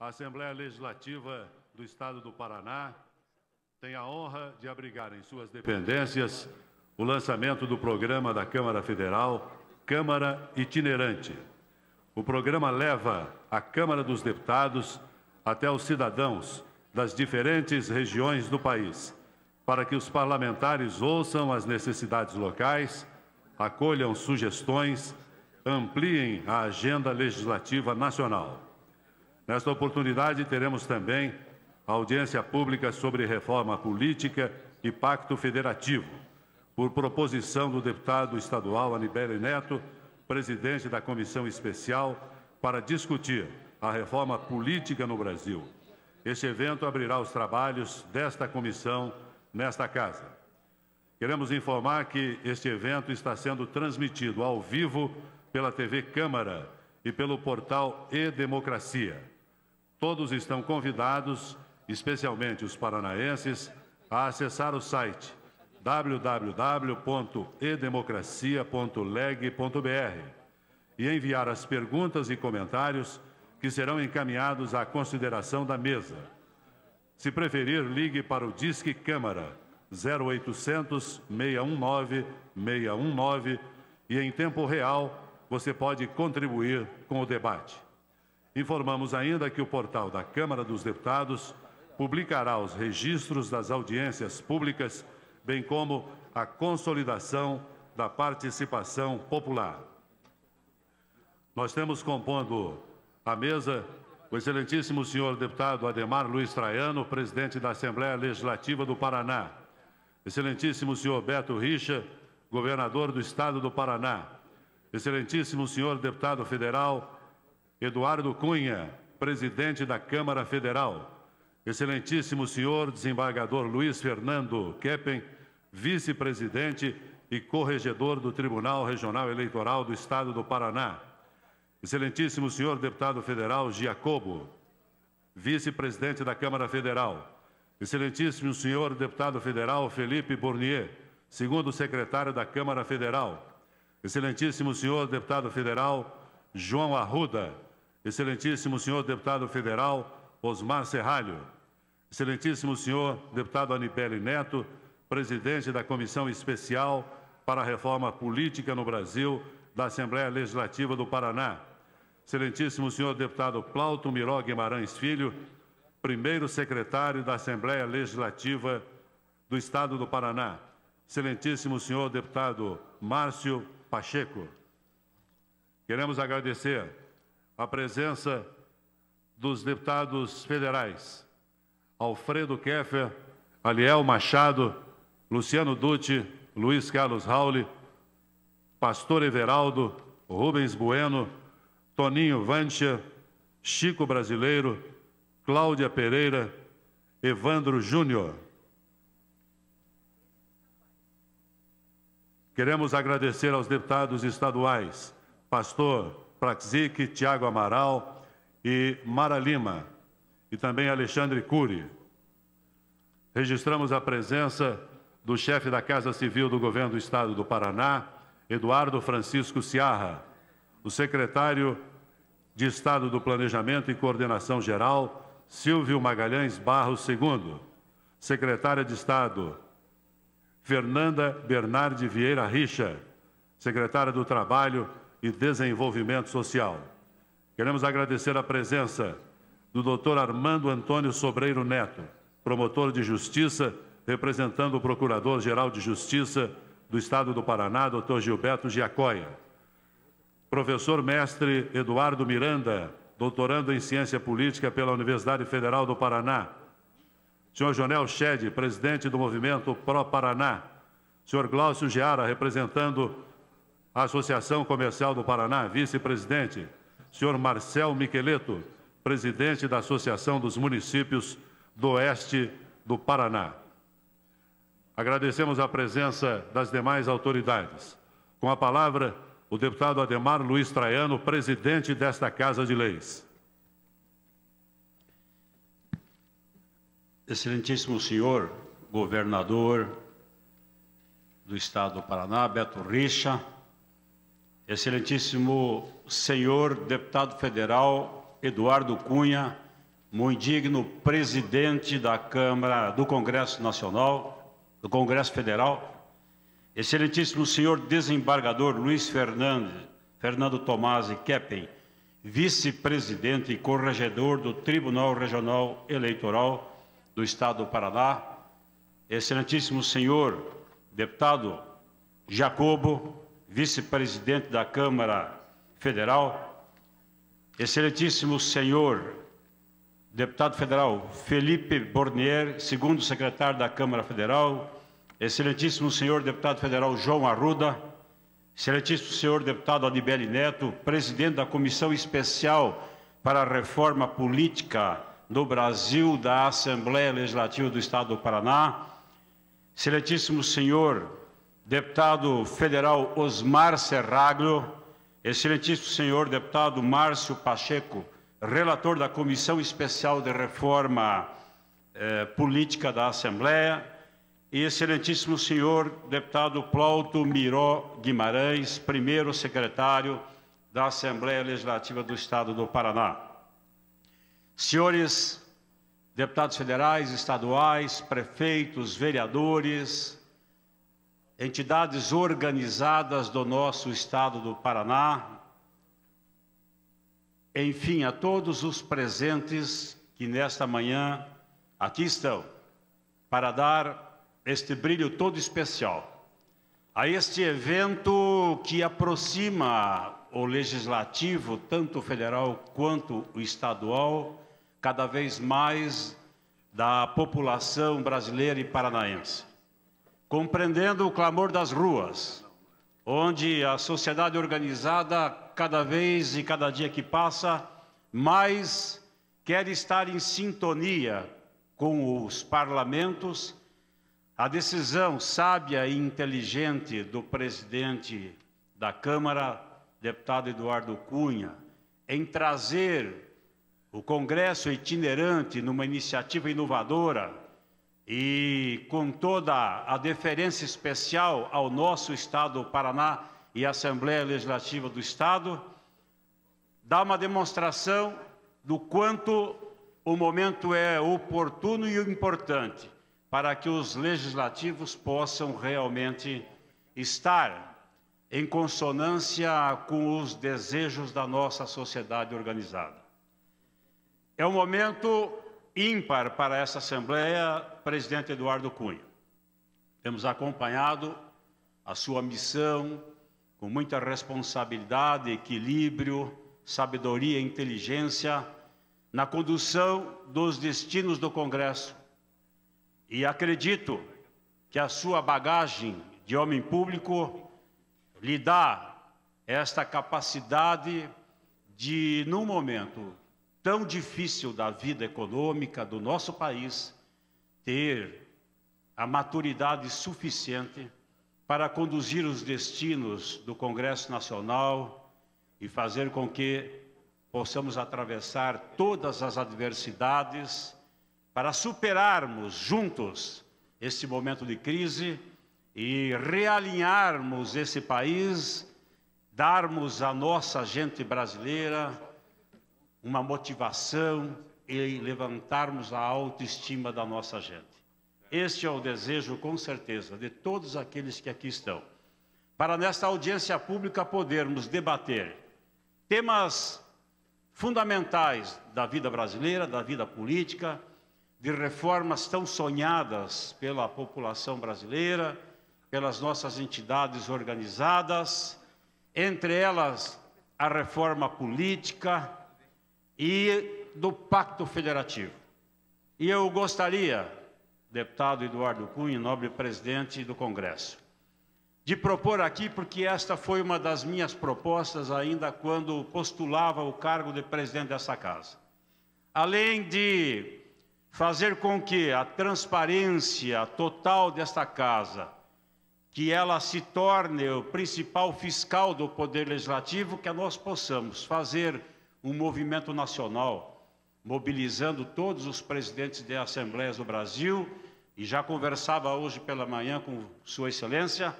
A Assembleia Legislativa do Estado do Paraná tem a honra de abrigar em suas dependências o lançamento do programa da Câmara Federal Câmara Itinerante. O programa leva a Câmara dos Deputados até os cidadãos das diferentes regiões do país, para que os parlamentares ouçam as necessidades locais, acolham sugestões, ampliem a agenda legislativa nacional. Nesta oportunidade, teremos também a audiência pública sobre reforma política e pacto federativo, por proposição do deputado estadual Anibele Neto, presidente da Comissão Especial, para discutir a reforma política no Brasil. Este evento abrirá os trabalhos desta comissão nesta casa. Queremos informar que este evento está sendo transmitido ao vivo pela TV Câmara e pelo portal E-Democracia. Todos estão convidados, especialmente os paranaenses, a acessar o site www.edemocracia.leg.br e enviar as perguntas e comentários que serão encaminhados à consideração da mesa. Se preferir, ligue para o Disque Câmara 0800 619 619 e em tempo real você pode contribuir com o debate. Informamos ainda que o portal da Câmara dos Deputados publicará os registros das audiências públicas, bem como a consolidação da participação popular. Nós temos compondo a mesa o excelentíssimo senhor deputado Ademar Luiz Traiano, presidente da Assembleia Legislativa do Paraná. Excelentíssimo senhor Beto Richa, governador do Estado do Paraná. Excelentíssimo senhor deputado federal Eduardo Cunha, presidente da Câmara Federal. Excelentíssimo senhor desembargador Luiz Fernando Keppen, vice-presidente e corregedor do Tribunal Regional Eleitoral do Estado do Paraná. Excelentíssimo senhor deputado federal Giacobo, vice-presidente da Câmara Federal. Excelentíssimo senhor deputado federal Felipe Bournier, segundo secretário da Câmara Federal. Excelentíssimo senhor deputado federal João Arruda, Excelentíssimo senhor deputado federal Osmar Serralho. Excelentíssimo senhor deputado Anibele Neto, presidente da Comissão Especial para a Reforma Política no Brasil da Assembleia Legislativa do Paraná. Excelentíssimo senhor deputado Plauto Miró Guimarães Filho, primeiro secretário da Assembleia Legislativa do Estado do Paraná. Excelentíssimo senhor deputado Márcio Pacheco. Queremos agradecer a presença dos deputados federais Alfredo Keffer, Aliel Machado, Luciano Dutti, Luiz Carlos Rauli, Pastor Everaldo, Rubens Bueno, Toninho Vantia, Chico Brasileiro, Cláudia Pereira, Evandro Júnior. Queremos agradecer aos deputados estaduais, Pastor Praxique, Tiago Amaral e Mara Lima, e também Alexandre Cury. Registramos a presença do chefe da Casa Civil do Governo do Estado do Paraná, Eduardo Francisco Ciarra, o secretário de Estado do Planejamento e Coordenação Geral, Silvio Magalhães Barros II, secretária de Estado, Fernanda Bernardi Vieira Richa, secretária do Trabalho, e Desenvolvimento Social. Queremos agradecer a presença do Dr. Armando Antônio Sobreiro Neto, promotor de Justiça, representando o Procurador-Geral de Justiça do Estado do Paraná, Dr. Gilberto Giacoia. Professor mestre Eduardo Miranda, doutorando em Ciência Política pela Universidade Federal do Paraná. Senhor Jonel Shed, presidente do movimento Pró Paraná. Senhor Glaucio Geara, representando Associação Comercial do Paraná, vice-presidente. Senhor Marcel Miqueleto, presidente da Associação dos Municípios do Oeste do Paraná. Agradecemos a presença das demais autoridades. Com a palavra, o deputado Ademar Luiz Traiano, presidente desta Casa de Leis. Excelentíssimo senhor governador do Estado do Paraná, Beto Richa, Excelentíssimo senhor deputado federal Eduardo Cunha, muito digno presidente da Câmara do Congresso Nacional, do Congresso Federal, Excelentíssimo senhor desembargador Luiz Fernando Fernando Tomasi Keppen, vice-presidente e corregedor do Tribunal Regional Eleitoral do Estado do Paraná, Excelentíssimo senhor deputado Jacobo vice-presidente da Câmara Federal, excelentíssimo senhor deputado federal Felipe Bornier, segundo secretário da Câmara Federal, excelentíssimo senhor deputado federal João Arruda, excelentíssimo senhor deputado Adibele Neto, presidente da Comissão Especial para a Reforma Política no Brasil da Assembleia Legislativa do Estado do Paraná, excelentíssimo senhor deputado federal Osmar Serraglio, excelentíssimo senhor deputado Márcio Pacheco, relator da Comissão Especial de Reforma eh, Política da Assembleia, e excelentíssimo senhor deputado Plauto Miró Guimarães, primeiro secretário da Assembleia Legislativa do Estado do Paraná. Senhores deputados federais, estaduais, prefeitos, vereadores, entidades organizadas do nosso estado do Paraná, enfim, a todos os presentes que nesta manhã aqui estão para dar este brilho todo especial a este evento que aproxima o legislativo, tanto federal quanto o estadual, cada vez mais da população brasileira e paranaense compreendendo o clamor das ruas, onde a sociedade organizada, cada vez e cada dia que passa, mais quer estar em sintonia com os parlamentos, a decisão sábia e inteligente do presidente da Câmara, deputado Eduardo Cunha, em trazer o Congresso itinerante numa iniciativa inovadora e com toda a deferência especial ao nosso Estado do Paraná e à Assembleia Legislativa do Estado, dá uma demonstração do quanto o momento é oportuno e importante para que os legislativos possam realmente estar em consonância com os desejos da nossa sociedade organizada. É um momento ímpar para essa Assembleia, presidente Eduardo Cunha. Temos acompanhado a sua missão com muita responsabilidade, equilíbrio, sabedoria e inteligência na condução dos destinos do Congresso. E acredito que a sua bagagem de homem público lhe dá esta capacidade de, num momento tão difícil da vida econômica do nosso país ter a maturidade suficiente para conduzir os destinos do Congresso Nacional e fazer com que possamos atravessar todas as adversidades para superarmos juntos este momento de crise e realinharmos esse país, darmos à nossa gente brasileira uma motivação e levantarmos a autoestima da nossa gente. Este é o desejo, com certeza, de todos aqueles que aqui estão. Para nesta audiência pública podermos debater temas fundamentais da vida brasileira, da vida política, de reformas tão sonhadas pela população brasileira, pelas nossas entidades organizadas, entre elas a reforma política, e do Pacto Federativo. E eu gostaria, deputado Eduardo Cunha, nobre presidente do Congresso, de propor aqui, porque esta foi uma das minhas propostas ainda quando postulava o cargo de presidente dessa casa. Além de fazer com que a transparência total desta casa, que ela se torne o principal fiscal do poder legislativo, que nós possamos fazer um movimento nacional, mobilizando todos os presidentes de assembleias do Brasil, e já conversava hoje pela manhã com Sua Excelência,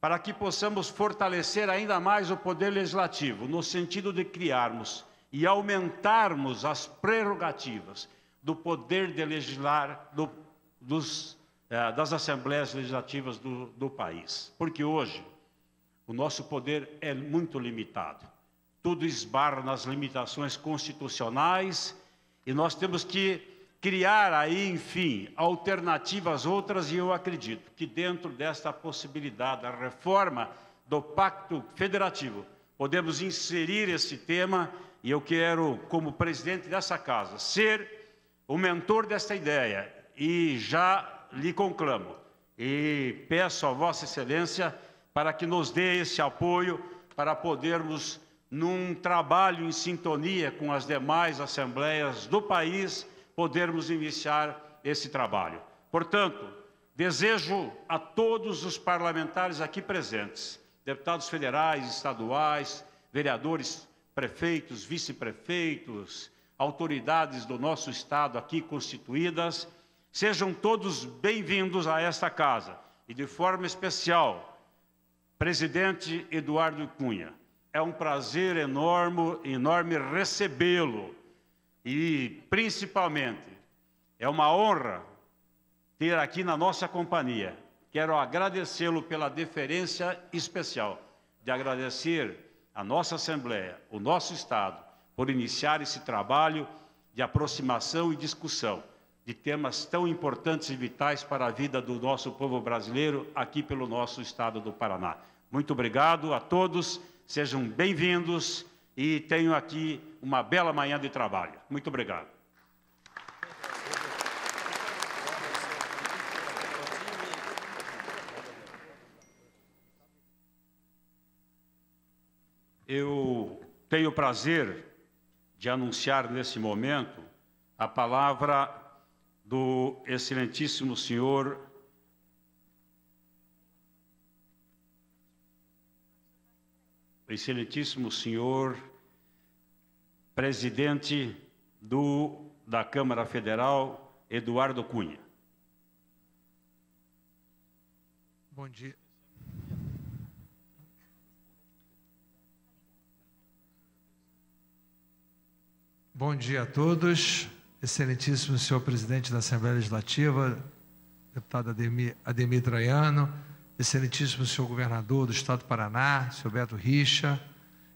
para que possamos fortalecer ainda mais o poder legislativo, no sentido de criarmos e aumentarmos as prerrogativas do poder de legislar do, dos, eh, das assembleias legislativas do, do país. Porque hoje o nosso poder é muito limitado tudo esbarra nas limitações constitucionais e nós temos que criar aí, enfim, alternativas outras e eu acredito que dentro desta possibilidade da reforma do Pacto Federativo, podemos inserir esse tema e eu quero, como presidente dessa casa, ser o mentor desta ideia e já lhe conclamo e peço a Vossa Excelência para que nos dê esse apoio para podermos num trabalho em sintonia com as demais assembleias do país, podermos iniciar esse trabalho. Portanto, desejo a todos os parlamentares aqui presentes, deputados federais, estaduais, vereadores, prefeitos, vice-prefeitos, autoridades do nosso Estado aqui constituídas, sejam todos bem-vindos a esta casa e, de forma especial, presidente Eduardo Cunha. É um prazer enorme, enorme recebê-lo e, principalmente, é uma honra ter aqui na nossa companhia. Quero agradecê-lo pela deferência especial de agradecer a nossa Assembleia, o nosso Estado, por iniciar esse trabalho de aproximação e discussão de temas tão importantes e vitais para a vida do nosso povo brasileiro aqui pelo nosso Estado do Paraná. Muito obrigado a todos. Sejam bem-vindos e tenham aqui uma bela manhã de trabalho. Muito obrigado. Eu tenho o prazer de anunciar nesse momento a palavra do excelentíssimo senhor Excelentíssimo senhor presidente do, da Câmara Federal, Eduardo Cunha. Bom dia. Bom dia a todos. Excelentíssimo senhor presidente da Assembleia Legislativa, deputado Ademir, Ademir Traiano, Excelentíssimo senhor governador do Estado do Paraná, senhor Beto Richa,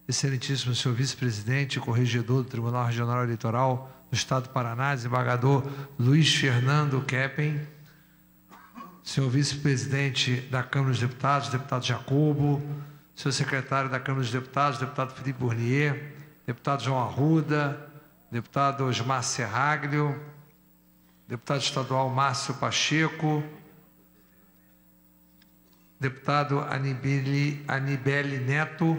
Excelentíssimo senhor vice-presidente e corregedor do Tribunal Regional Eleitoral do Estado do Paraná, desembargador Luiz Fernando Keppen, senhor vice-presidente da Câmara dos Deputados, deputado Jacobo, senhor secretário da Câmara dos Deputados, deputado Felipe Bournier, deputado João Arruda, deputado Osmar Serraglio, deputado estadual Márcio Pacheco, deputado Anibeli, Anibeli Neto,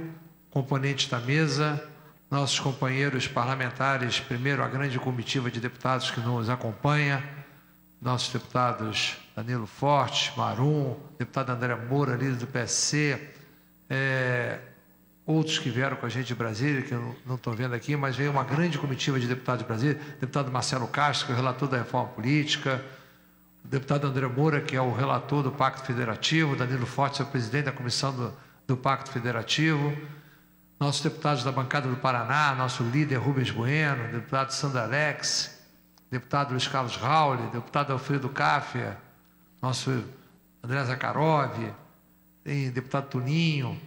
componente da mesa, nossos companheiros parlamentares, primeiro a grande comitiva de deputados que nos acompanha, nossos deputados Danilo Forte, Marum, deputado André Moura, líder do PSC, é, outros que vieram com a gente de Brasília, que eu não estou vendo aqui, mas veio uma grande comitiva de deputados de Brasília, deputado Marcelo Castro, que é o relator da reforma política, deputado André Moura, que é o relator do Pacto Federativo, Danilo Forte, é o presidente da comissão do, do Pacto Federativo, nossos deputados da bancada do Paraná, nosso líder Rubens Bueno, deputado Sandra Alex, deputado Luiz Carlos Raul, deputado Alfredo Cáfia, nosso André Zakarov, deputado Tuninho,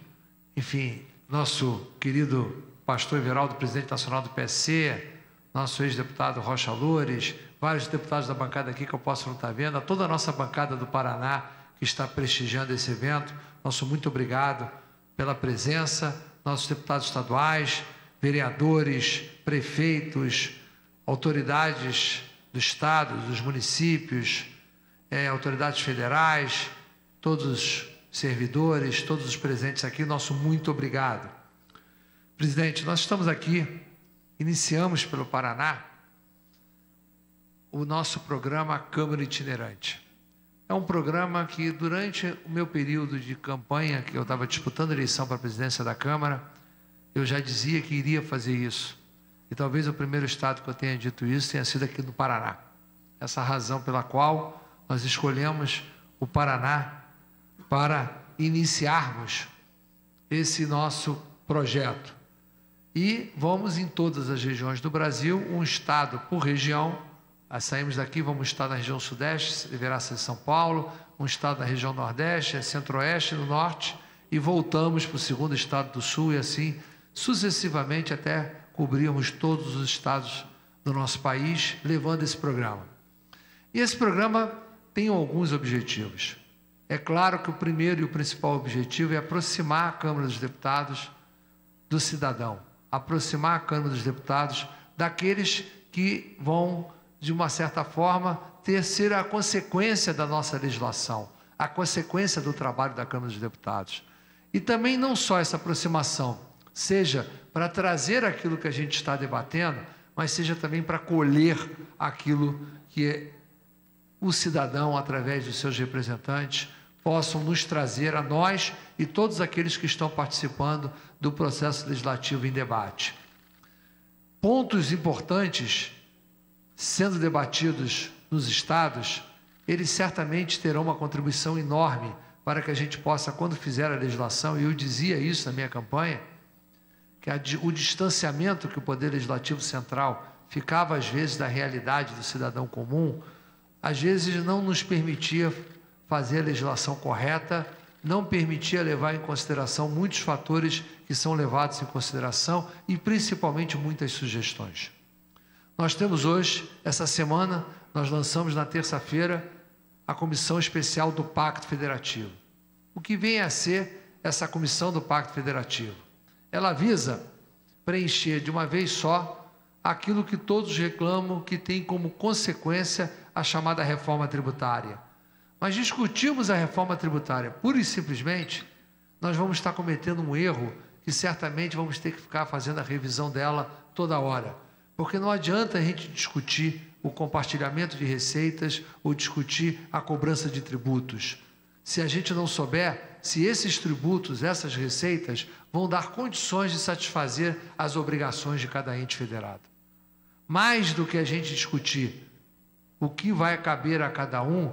enfim, nosso querido pastor Everaldo, presidente nacional do PSC, nosso ex-deputado Rocha Loures, vários deputados da bancada aqui que eu posso não estar vendo, a toda a nossa bancada do Paraná que está prestigiando esse evento, nosso muito obrigado pela presença, nossos deputados estaduais, vereadores, prefeitos, autoridades do Estado, dos municípios, é, autoridades federais, todos os servidores, todos os presentes aqui, nosso muito obrigado. Presidente, nós estamos aqui, iniciamos pelo Paraná, o nosso programa Câmara Itinerante. É um programa que, durante o meu período de campanha, que eu estava disputando eleição para a presidência da Câmara, eu já dizia que iria fazer isso. E talvez o primeiro estado que eu tenha dito isso tenha sido aqui no Paraná. Essa é razão pela qual nós escolhemos o Paraná para iniciarmos esse nosso projeto. E vamos em todas as regiões do Brasil, um estado por região, ah, saímos daqui, vamos estar na região sudeste, deverá ser São Paulo, um estado na região nordeste, eh, centro-oeste, e no norte, e voltamos para o segundo estado do sul e assim sucessivamente até cobrirmos todos os estados do nosso país, levando esse programa. E esse programa tem alguns objetivos. É claro que o primeiro e o principal objetivo é aproximar a Câmara dos Deputados do cidadão, aproximar a Câmara dos Deputados daqueles que vão de uma certa forma, ter ser a consequência da nossa legislação, a consequência do trabalho da Câmara dos Deputados. E também não só essa aproximação, seja para trazer aquilo que a gente está debatendo, mas seja também para colher aquilo que o cidadão, através de seus representantes, possam nos trazer a nós e todos aqueles que estão participando do processo legislativo em debate. Pontos importantes sendo debatidos nos estados, eles certamente terão uma contribuição enorme para que a gente possa, quando fizer a legislação, e eu dizia isso na minha campanha, que a, o distanciamento que o Poder Legislativo Central ficava, às vezes, da realidade do cidadão comum, às vezes não nos permitia fazer a legislação correta, não permitia levar em consideração muitos fatores que são levados em consideração e, principalmente, muitas sugestões. Nós temos hoje, essa semana, nós lançamos na terça-feira a Comissão Especial do Pacto Federativo. O que vem a ser essa Comissão do Pacto Federativo? Ela visa preencher de uma vez só aquilo que todos reclamam que tem como consequência a chamada reforma tributária. Mas discutimos a reforma tributária pura e simplesmente, nós vamos estar cometendo um erro que certamente vamos ter que ficar fazendo a revisão dela toda hora. Porque não adianta a gente discutir o compartilhamento de receitas ou discutir a cobrança de tributos. Se a gente não souber se esses tributos, essas receitas, vão dar condições de satisfazer as obrigações de cada ente federado. Mais do que a gente discutir o que vai caber a cada um,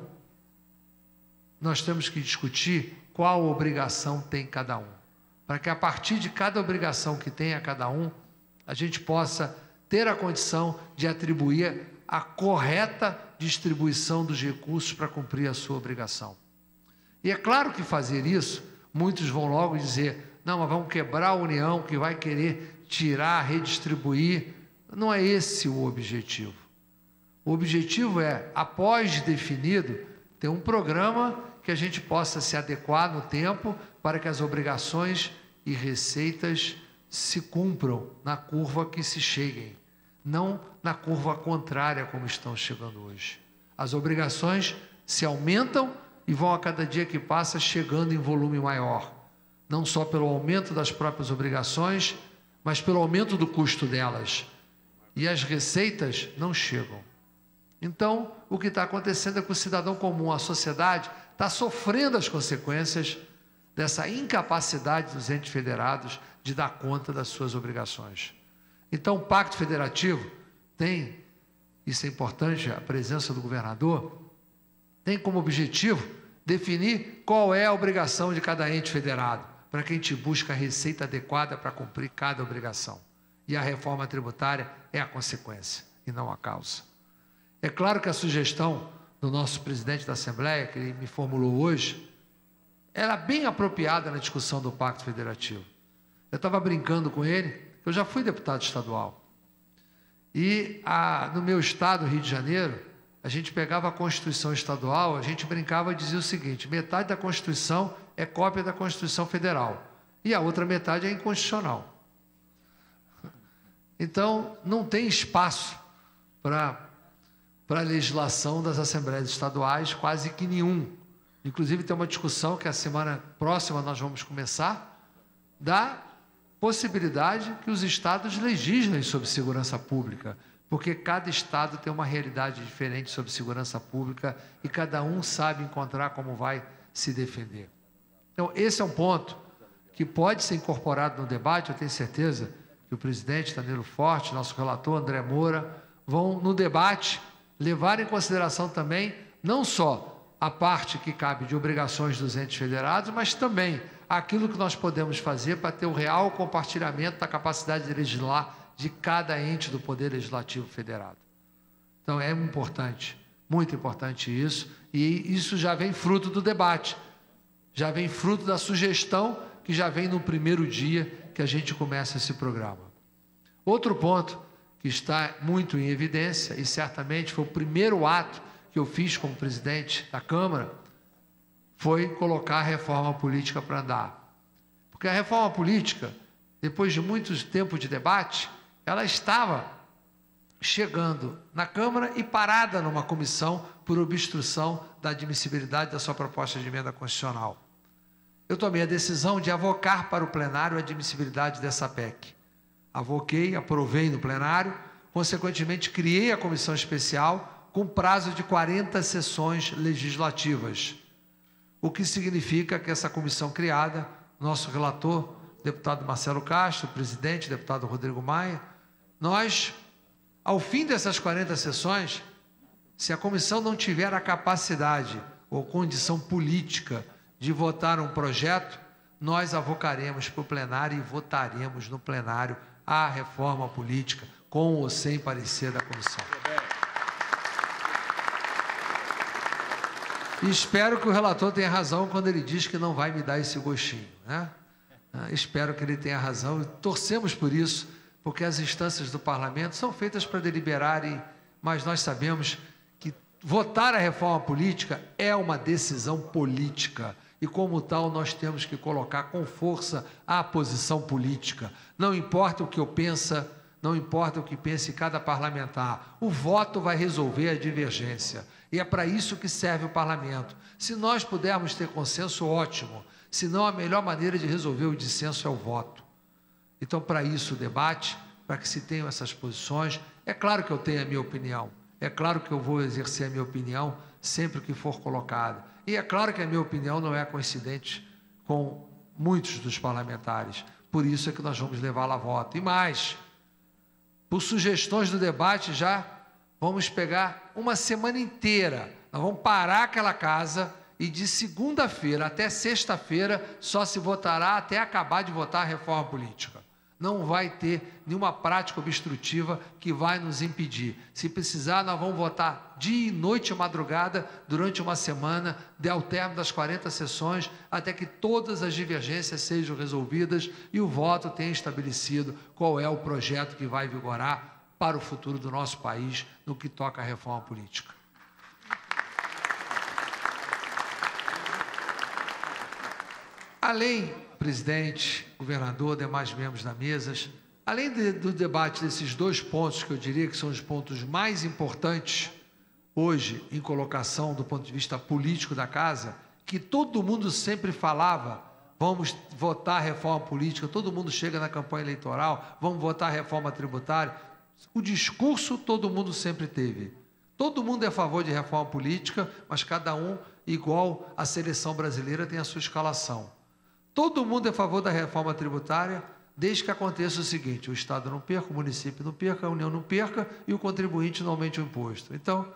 nós temos que discutir qual obrigação tem cada um. Para que a partir de cada obrigação que tem a cada um, a gente possa ter a condição de atribuir a correta distribuição dos recursos para cumprir a sua obrigação. E é claro que fazer isso, muitos vão logo dizer: não, mas vamos quebrar a União que vai querer tirar, redistribuir. Não é esse o objetivo. O objetivo é, após definido, ter um programa que a gente possa se adequar no tempo para que as obrigações e receitas se cumpram na curva que se cheguem não na curva contrária como estão chegando hoje. As obrigações se aumentam e vão a cada dia que passa chegando em volume maior, não só pelo aumento das próprias obrigações, mas pelo aumento do custo delas. E as receitas não chegam. Então, o que está acontecendo é que o cidadão comum, a sociedade, está sofrendo as consequências dessa incapacidade dos entes federados de dar conta das suas obrigações. Então, o Pacto Federativo tem, isso é importante, a presença do governador, tem como objetivo definir qual é a obrigação de cada ente federado, para que a gente busque a receita adequada para cumprir cada obrigação. E a reforma tributária é a consequência e não a causa. É claro que a sugestão do nosso presidente da Assembleia, que ele me formulou hoje, era bem apropriada na discussão do Pacto Federativo. Eu estava brincando com ele eu já fui deputado estadual. E a, no meu estado, Rio de Janeiro, a gente pegava a Constituição Estadual, a gente brincava e dizia o seguinte: metade da Constituição é cópia da Constituição Federal e a outra metade é inconstitucional. Então, não tem espaço para a legislação das assembleias estaduais, quase que nenhum. Inclusive, tem uma discussão que a semana próxima nós vamos começar, da possibilidade que os estados legislem sobre segurança pública, porque cada estado tem uma realidade diferente sobre segurança pública e cada um sabe encontrar como vai se defender. Então, esse é um ponto que pode ser incorporado no debate, eu tenho certeza que o presidente Danilo Forte, nosso relator André Moura, vão no debate levar em consideração também não só a parte que cabe de obrigações dos entes federados, mas também aquilo que nós podemos fazer para ter o real compartilhamento da capacidade de legislar de cada ente do Poder Legislativo Federado. Então é importante, muito importante isso, e isso já vem fruto do debate, já vem fruto da sugestão que já vem no primeiro dia que a gente começa esse programa. Outro ponto que está muito em evidência, e certamente foi o primeiro ato que eu fiz como presidente da Câmara, foi colocar a reforma política para andar. Porque a reforma política, depois de muitos tempo de debate, ela estava chegando na Câmara e parada numa comissão por obstrução da admissibilidade da sua proposta de emenda constitucional. Eu tomei a decisão de avocar para o plenário a admissibilidade dessa PEC. Avoquei, aprovei no plenário, consequentemente criei a comissão especial com prazo de 40 sessões legislativas o que significa que essa comissão criada, nosso relator, deputado Marcelo Castro, presidente, deputado Rodrigo Maia, nós, ao fim dessas 40 sessões, se a comissão não tiver a capacidade ou condição política de votar um projeto, nós avocaremos para o plenário e votaremos no plenário a reforma política, com ou sem parecer da comissão. E espero que o relator tenha razão quando ele diz que não vai me dar esse gostinho. Né? Ah, espero que ele tenha razão e torcemos por isso, porque as instâncias do parlamento são feitas para deliberarem, mas nós sabemos que votar a reforma política é uma decisão política. E como tal, nós temos que colocar com força a posição política. Não importa o que eu pensa, não importa o que pense cada parlamentar, o voto vai resolver a divergência. E é para isso que serve o parlamento. Se nós pudermos ter consenso, ótimo. Se não, a melhor maneira de resolver o dissenso é o voto. Então, para isso, o debate, para que se tenham essas posições. É claro que eu tenho a minha opinião. É claro que eu vou exercer a minha opinião sempre que for colocada. E é claro que a minha opinião não é coincidente com muitos dos parlamentares. Por isso é que nós vamos levá-la a voto. E mais, por sugestões do debate já Vamos pegar uma semana inteira. Nós vamos parar aquela casa e de segunda-feira até sexta-feira só se votará até acabar de votar a reforma política. Não vai ter nenhuma prática obstrutiva que vai nos impedir. Se precisar, nós vamos votar dia, noite e madrugada durante uma semana, ao término das 40 sessões, até que todas as divergências sejam resolvidas e o voto tenha estabelecido qual é o projeto que vai vigorar para o futuro do nosso país no que toca à reforma política. Além, presidente, governador, demais membros da mesa, além de, do debate desses dois pontos, que eu diria que são os pontos mais importantes hoje em colocação do ponto de vista político da casa, que todo mundo sempre falava, vamos votar reforma política, todo mundo chega na campanha eleitoral, vamos votar reforma tributária, o discurso todo mundo sempre teve. Todo mundo é a favor de reforma política, mas cada um, igual a seleção brasileira, tem a sua escalação. Todo mundo é a favor da reforma tributária, desde que aconteça o seguinte: o Estado não perca, o município não perca, a União não perca e o contribuinte não aumente o imposto. Então,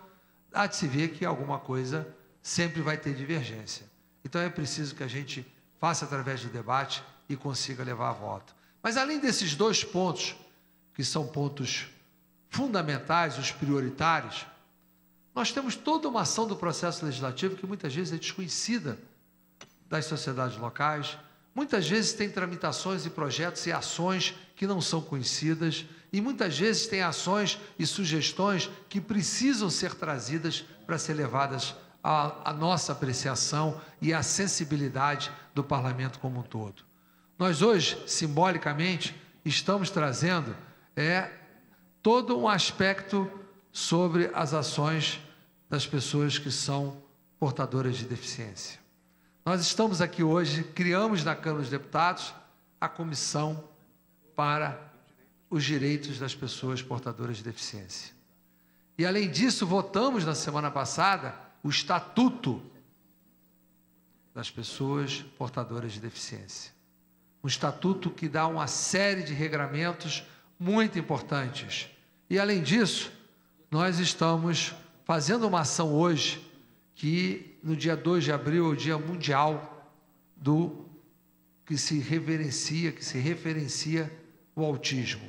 há de se ver que alguma coisa sempre vai ter divergência. Então, é preciso que a gente faça através do debate e consiga levar a voto. Mas, além desses dois pontos, que são pontos fundamentais, os prioritários, nós temos toda uma ação do processo legislativo que muitas vezes é desconhecida das sociedades locais, muitas vezes tem tramitações e projetos e ações que não são conhecidas, e muitas vezes tem ações e sugestões que precisam ser trazidas para ser levadas à, à nossa apreciação e à sensibilidade do parlamento como um todo. Nós hoje, simbolicamente, estamos trazendo é todo um aspecto sobre as ações das pessoas que são portadoras de deficiência. Nós estamos aqui hoje, criamos na Câmara dos Deputados a comissão para os direitos das pessoas portadoras de deficiência. E além disso, votamos na semana passada o estatuto das pessoas portadoras de deficiência. Um estatuto que dá uma série de regramentos muito importantes e além disso, nós estamos fazendo uma ação hoje que no dia 2 de abril é o Dia Mundial do que se reverencia, que se referencia o autismo.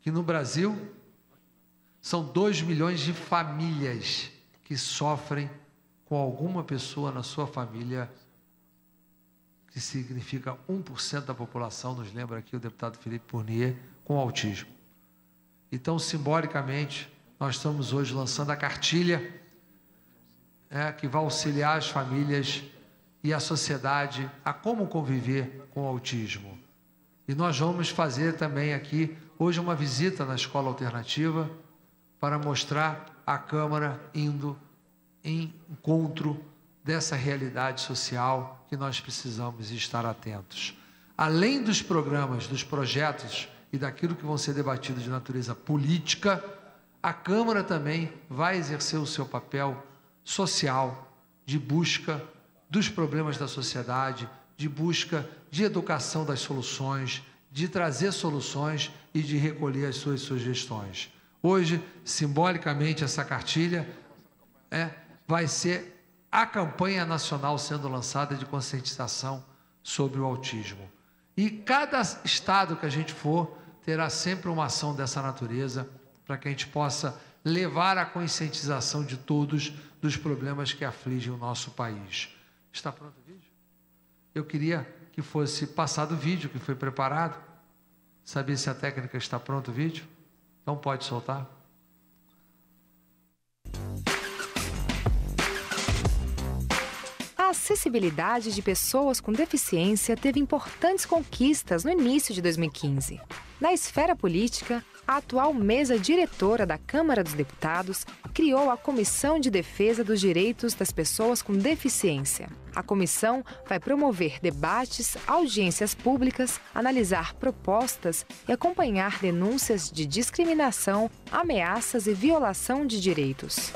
Que no Brasil são 2 milhões de famílias que sofrem com alguma pessoa na sua família, que significa 1% da população, nos lembra aqui o deputado Felipe Fournier, com autismo. Então, simbolicamente, nós estamos hoje lançando a cartilha é, que vai auxiliar as famílias e a sociedade a como conviver com o autismo. E nós vamos fazer também aqui hoje uma visita na escola alternativa para mostrar a Câmara indo em encontro dessa realidade social que nós precisamos estar atentos. Além dos programas, dos projetos e daquilo que vão ser debatidos de natureza política, a Câmara também vai exercer o seu papel social de busca dos problemas da sociedade, de busca de educação das soluções, de trazer soluções e de recolher as suas sugestões. Hoje, simbolicamente, essa cartilha é, vai ser a campanha nacional sendo lançada de conscientização sobre o autismo. E cada estado que a gente for, terá sempre uma ação dessa natureza para que a gente possa levar a conscientização de todos dos problemas que afligem o nosso país. Está pronto o vídeo? Eu queria que fosse passado o vídeo que foi preparado. Saber se a técnica está pronto o vídeo? Então pode soltar. A acessibilidade de pessoas com deficiência teve importantes conquistas no início de 2015. Na esfera política, a atual mesa diretora da Câmara dos Deputados criou a Comissão de Defesa dos Direitos das Pessoas com Deficiência. A comissão vai promover debates, audiências públicas, analisar propostas e acompanhar denúncias de discriminação, ameaças e violação de direitos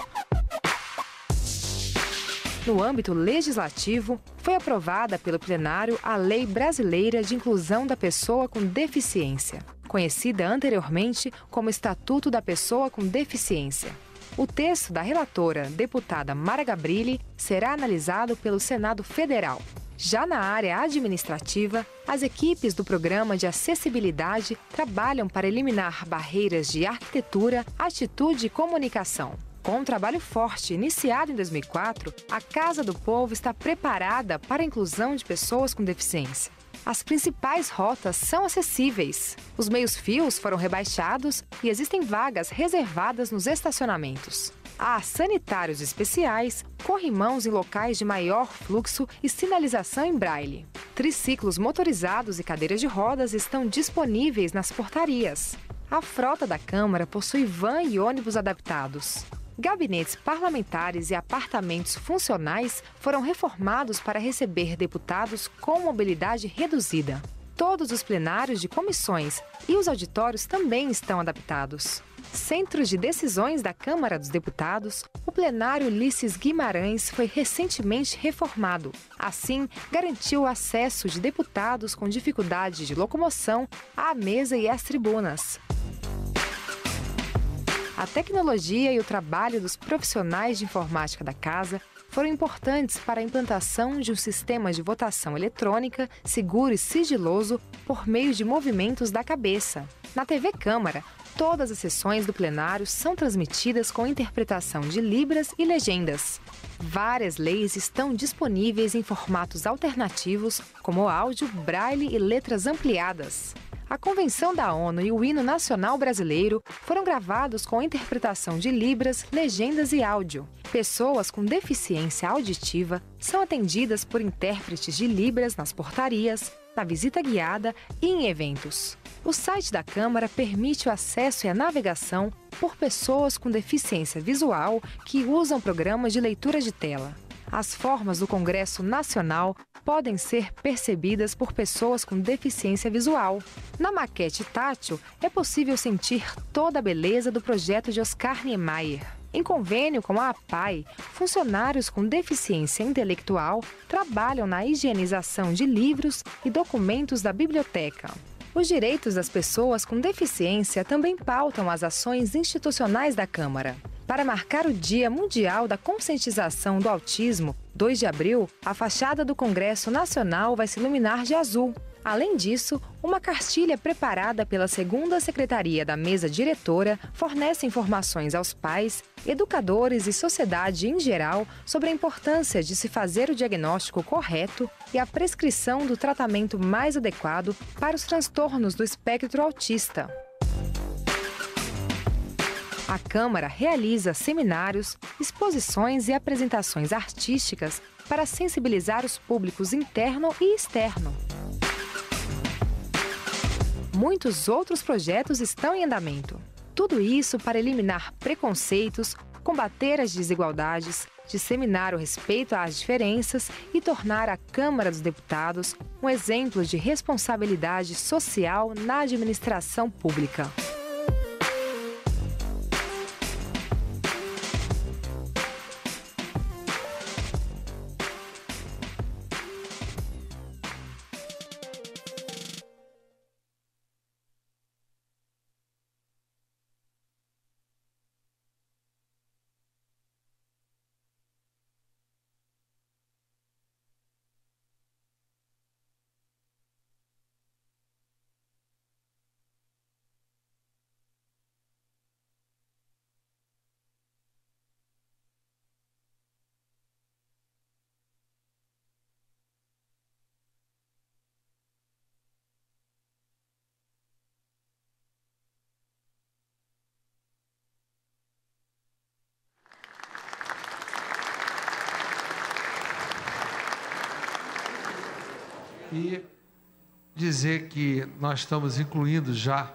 no âmbito legislativo, foi aprovada pelo plenário a Lei Brasileira de Inclusão da Pessoa com Deficiência, conhecida anteriormente como Estatuto da Pessoa com Deficiência. O texto da relatora, deputada Mara Gabrilli, será analisado pelo Senado Federal. Já na área administrativa, as equipes do Programa de Acessibilidade trabalham para eliminar barreiras de arquitetura, atitude e comunicação. Com um trabalho forte iniciado em 2004, a Casa do Povo está preparada para a inclusão de pessoas com deficiência. As principais rotas são acessíveis. Os meios-fios foram rebaixados e existem vagas reservadas nos estacionamentos. Há sanitários especiais, corrimãos em locais de maior fluxo e sinalização em braille. Triciclos motorizados e cadeiras de rodas estão disponíveis nas portarias. A frota da Câmara possui van e ônibus adaptados. Gabinetes parlamentares e apartamentos funcionais foram reformados para receber deputados com mobilidade reduzida. Todos os plenários de comissões e os auditórios também estão adaptados. Centros de Decisões da Câmara dos Deputados, o plenário Ulisses Guimarães foi recentemente reformado. Assim, garantiu o acesso de deputados com dificuldade de locomoção à mesa e às tribunas. A tecnologia e o trabalho dos profissionais de informática da casa foram importantes para a implantação de um sistema de votação eletrônica seguro e sigiloso por meio de movimentos da cabeça. Na TV Câmara, todas as sessões do plenário são transmitidas com interpretação de libras e legendas. Várias leis estão disponíveis em formatos alternativos, como áudio, braille e letras ampliadas. A Convenção da ONU e o Hino Nacional Brasileiro foram gravados com interpretação de libras, legendas e áudio. Pessoas com deficiência auditiva são atendidas por intérpretes de libras nas portarias, na visita guiada e em eventos. O site da Câmara permite o acesso e a navegação por pessoas com deficiência visual que usam programas de leitura de tela as formas do Congresso Nacional podem ser percebidas por pessoas com deficiência visual. Na maquete tátil, é possível sentir toda a beleza do projeto de Oscar Niemeyer. Em convênio com a APAI, funcionários com deficiência intelectual trabalham na higienização de livros e documentos da biblioteca. Os direitos das pessoas com deficiência também pautam as ações institucionais da Câmara. Para marcar o Dia Mundial da Conscientização do Autismo, 2 de abril, a fachada do Congresso Nacional vai se iluminar de azul. Além disso, uma cartilha preparada pela segunda secretaria da mesa diretora fornece informações aos pais, educadores e sociedade em geral sobre a importância de se fazer o diagnóstico correto e a prescrição do tratamento mais adequado para os transtornos do espectro autista. A Câmara realiza seminários, exposições e apresentações artísticas para sensibilizar os públicos interno e externo. Muitos outros projetos estão em andamento. Tudo isso para eliminar preconceitos, combater as desigualdades, disseminar o respeito às diferenças e tornar a Câmara dos Deputados um exemplo de responsabilidade social na administração pública. e dizer que nós estamos incluindo já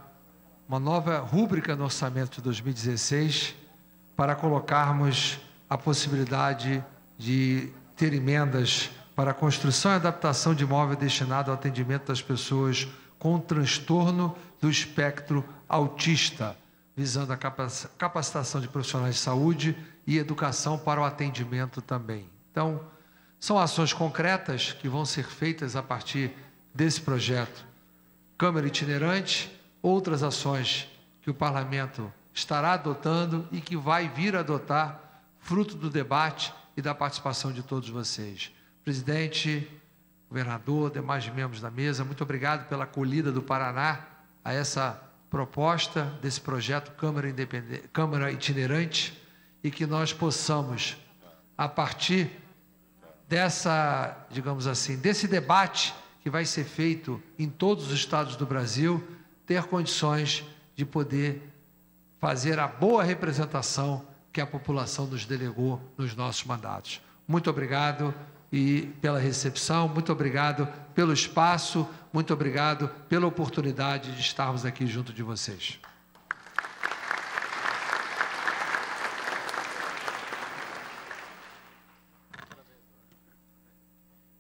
uma nova rúbrica no orçamento de 2016 para colocarmos a possibilidade de ter emendas para a construção e adaptação de imóvel destinado ao atendimento das pessoas com transtorno do espectro autista, visando a capacitação de profissionais de saúde e educação para o atendimento também. Então, são ações concretas que vão ser feitas a partir desse projeto. Câmara itinerante, outras ações que o parlamento estará adotando e que vai vir a adotar, fruto do debate e da participação de todos vocês. Presidente, governador, demais membros da mesa, muito obrigado pela acolhida do Paraná a essa proposta desse projeto Câmara, Independente, Câmara Itinerante e que nós possamos, a partir dessa, digamos assim, desse debate que vai ser feito em todos os estados do Brasil, ter condições de poder fazer a boa representação que a população nos delegou nos nossos mandatos. Muito obrigado e pela recepção, muito obrigado pelo espaço, muito obrigado pela oportunidade de estarmos aqui junto de vocês.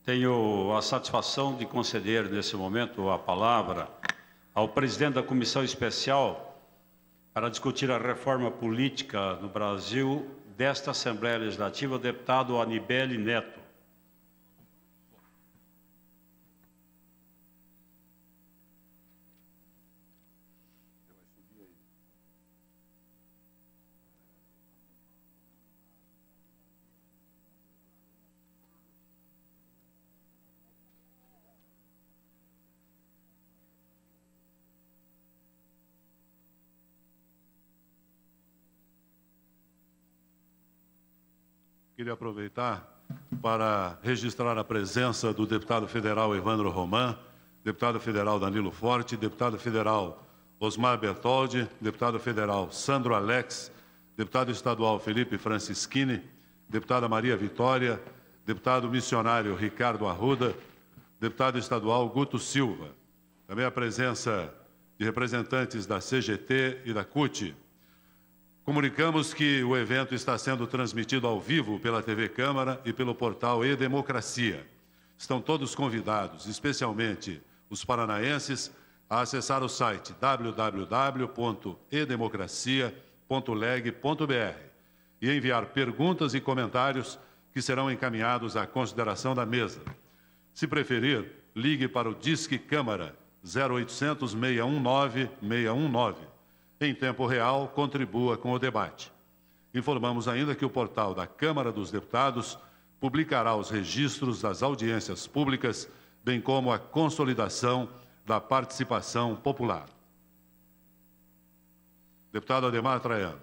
Tenho a satisfação de conceder nesse momento a palavra ao presidente da Comissão Especial para discutir a reforma política no Brasil desta Assembleia Legislativa, o deputado Anibele Neto. Queria aproveitar para registrar a presença do deputado federal Evandro Roman, deputado federal Danilo Forte, deputado federal Osmar Bertoldi, deputado federal Sandro Alex, deputado estadual Felipe Francischini, deputada Maria Vitória, deputado missionário Ricardo Arruda, deputado estadual Guto Silva. Também a presença de representantes da CGT e da CUT, Comunicamos que o evento está sendo transmitido ao vivo pela TV Câmara e pelo portal E-Democracia. Estão todos convidados, especialmente os paranaenses, a acessar o site www.edemocracia.leg.br e enviar perguntas e comentários que serão encaminhados à consideração da mesa. Se preferir, ligue para o Disque Câmara 0800 619 619 em tempo real, contribua com o debate. Informamos ainda que o portal da Câmara dos Deputados publicará os registros das audiências públicas, bem como a consolidação da participação popular. Deputado Ademar Traiano.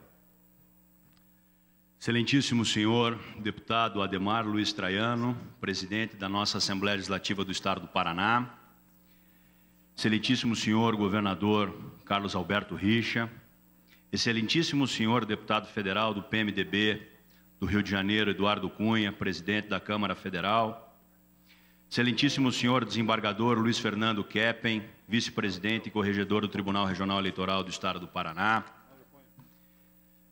Excelentíssimo senhor deputado Ademar Luiz Traiano, presidente da nossa Assembleia Legislativa do Estado do Paraná, Excelentíssimo senhor governador Carlos Alberto Richa, excelentíssimo senhor deputado federal do PMDB do Rio de Janeiro, Eduardo Cunha, presidente da Câmara Federal, excelentíssimo senhor desembargador Luiz Fernando Keppen, vice-presidente e corregedor do Tribunal Regional Eleitoral do Estado do Paraná,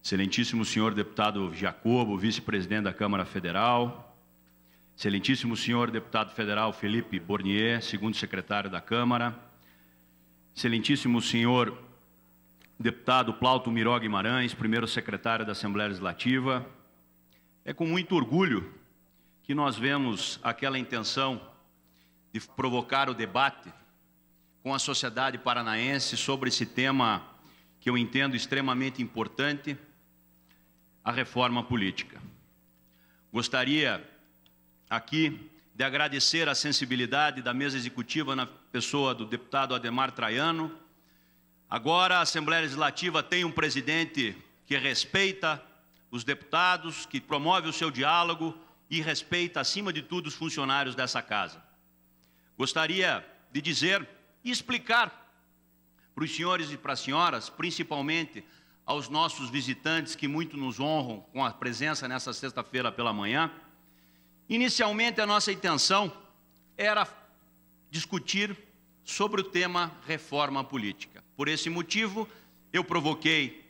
Excelentíssimo senhor deputado Jacobo, vice-presidente da Câmara Federal. Excelentíssimo senhor deputado federal Felipe Bornier, segundo secretário da Câmara. Excelentíssimo senhor deputado Plauto Miró Guimarães, primeiro secretário da Assembleia Legislativa, é com muito orgulho que nós vemos aquela intenção de provocar o debate com a sociedade paranaense sobre esse tema que eu entendo extremamente importante, a reforma política. Gostaria aqui de agradecer a sensibilidade da mesa executiva na pessoa do deputado Ademar Traiano. Agora a Assembleia Legislativa tem um presidente que respeita os deputados, que promove o seu diálogo e respeita, acima de tudo, os funcionários dessa casa. Gostaria de dizer e explicar para os senhores e para as senhoras, principalmente aos nossos visitantes que muito nos honram com a presença nessa sexta-feira pela manhã. Inicialmente, a nossa intenção era discutir sobre o tema reforma política. Por esse motivo, eu provoquei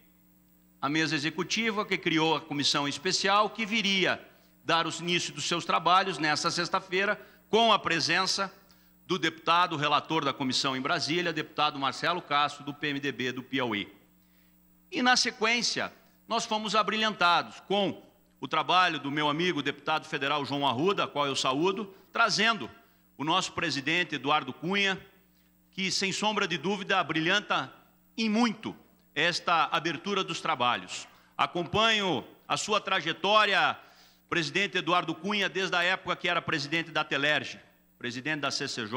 a mesa executiva que criou a comissão especial que viria dar o início dos seus trabalhos nesta sexta-feira com a presença do deputado relator da comissão em Brasília, deputado Marcelo Castro do PMDB do Piauí. E na sequência, nós fomos abrilhantados com o trabalho do meu amigo deputado federal João Arruda, a qual eu saúdo, trazendo o nosso presidente Eduardo Cunha, que sem sombra de dúvida brilhanta em muito esta abertura dos trabalhos. Acompanho a sua trajetória, presidente Eduardo Cunha, desde a época que era presidente da Telerge, presidente da CCJ,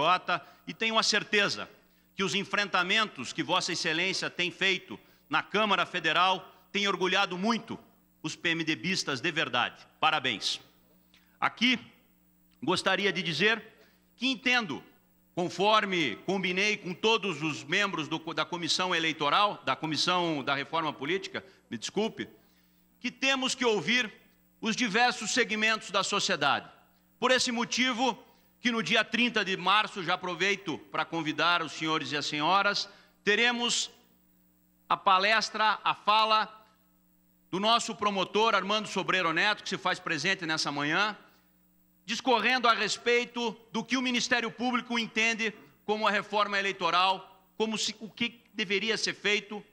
e tenho a certeza que os enfrentamentos que Vossa Excelência tem feito na Câmara Federal têm orgulhado muito os PMDBistas de verdade. Parabéns. Aqui, gostaria de dizer que entendo, conforme combinei com todos os membros do, da comissão eleitoral, da comissão da reforma política, me desculpe, que temos que ouvir os diversos segmentos da sociedade. Por esse motivo, que no dia 30 de março, já aproveito para convidar os senhores e as senhoras, teremos a palestra, a fala do nosso promotor Armando Sobreiro Neto, que se faz presente nessa manhã, discorrendo a respeito do que o Ministério Público entende como a reforma eleitoral, como se, o que deveria ser feito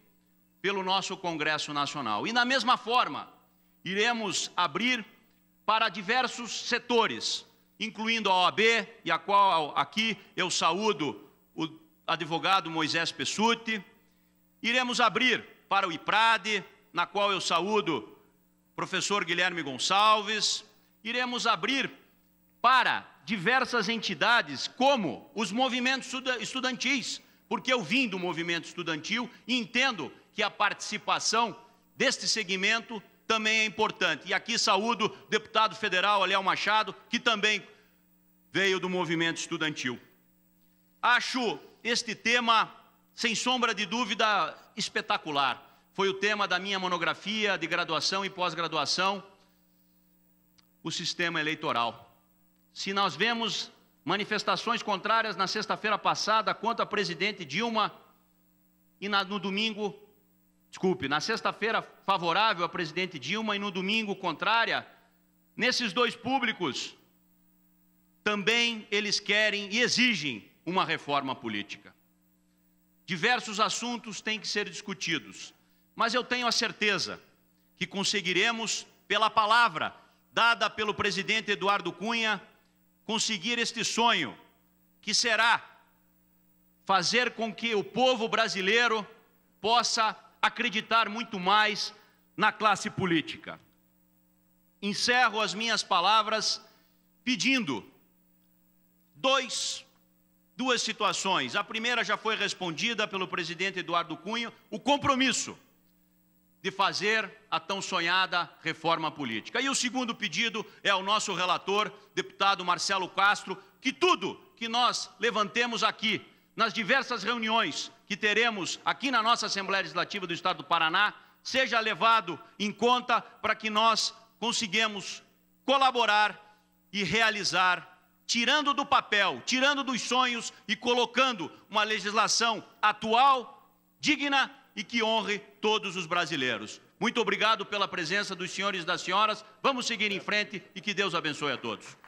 pelo nosso Congresso Nacional. E da mesma forma, iremos abrir para diversos setores, incluindo a OAB, e a qual aqui eu saúdo o advogado Moisés Pessuti. Iremos abrir para o IPRAD, na qual eu saúdo o professor Guilherme Gonçalves. Iremos abrir para diversas entidades, como os movimentos estudantis, porque eu vim do movimento estudantil e entendo que a participação deste segmento também é importante. E aqui saúdo o deputado federal Aliel Machado, que também veio do movimento estudantil. Acho este tema, sem sombra de dúvida, espetacular. Foi o tema da minha monografia de graduação e pós-graduação, o sistema eleitoral se nós vemos manifestações contrárias na sexta-feira passada contra a presidente Dilma e na, no domingo, desculpe, na sexta-feira favorável à presidente Dilma e no domingo contrária, nesses dois públicos também eles querem e exigem uma reforma política. Diversos assuntos têm que ser discutidos, mas eu tenho a certeza que conseguiremos, pela palavra dada pelo presidente Eduardo Cunha, conseguir este sonho, que será fazer com que o povo brasileiro possa acreditar muito mais na classe política. Encerro as minhas palavras pedindo dois duas situações. A primeira já foi respondida pelo presidente Eduardo Cunha, o compromisso de fazer a tão sonhada reforma política. E o segundo pedido é ao nosso relator, deputado Marcelo Castro, que tudo que nós levantemos aqui, nas diversas reuniões que teremos aqui na nossa Assembleia Legislativa do Estado do Paraná, seja levado em conta para que nós consigamos colaborar e realizar, tirando do papel, tirando dos sonhos e colocando uma legislação atual, digna e que honre todos os brasileiros. Muito obrigado pela presença dos senhores e das senhoras. Vamos seguir em frente e que Deus abençoe a todos.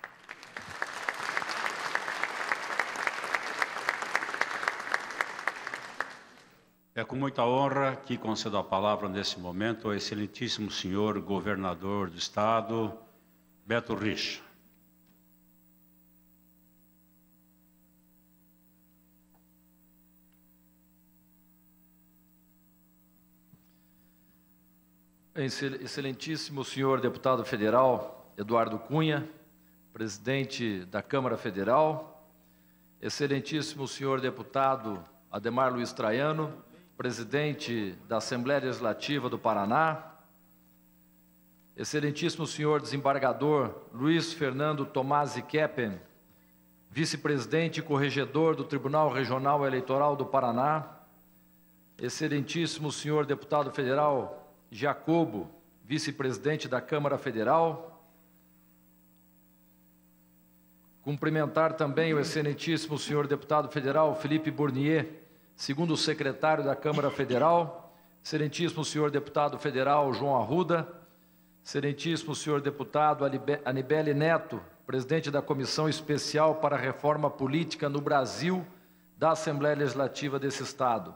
É com muita honra que concedo a palavra nesse momento ao excelentíssimo senhor governador do Estado, Beto Rich. Excelentíssimo senhor deputado federal Eduardo Cunha, presidente da Câmara Federal, excelentíssimo senhor deputado Ademar Luiz Traiano, presidente da Assembleia Legislativa do Paraná, excelentíssimo senhor desembargador Luiz Fernando Tomasi Keppen, vice-presidente e corregedor do Tribunal Regional Eleitoral do Paraná, excelentíssimo senhor deputado federal Jacobo, vice-presidente da Câmara Federal. Cumprimentar também o excelentíssimo senhor deputado federal Felipe Bournier, segundo secretário da Câmara Federal. Excelentíssimo senhor deputado federal João Arruda. Excelentíssimo senhor deputado Anibele Neto, presidente da Comissão Especial para a Reforma Política no Brasil da Assembleia Legislativa desse Estado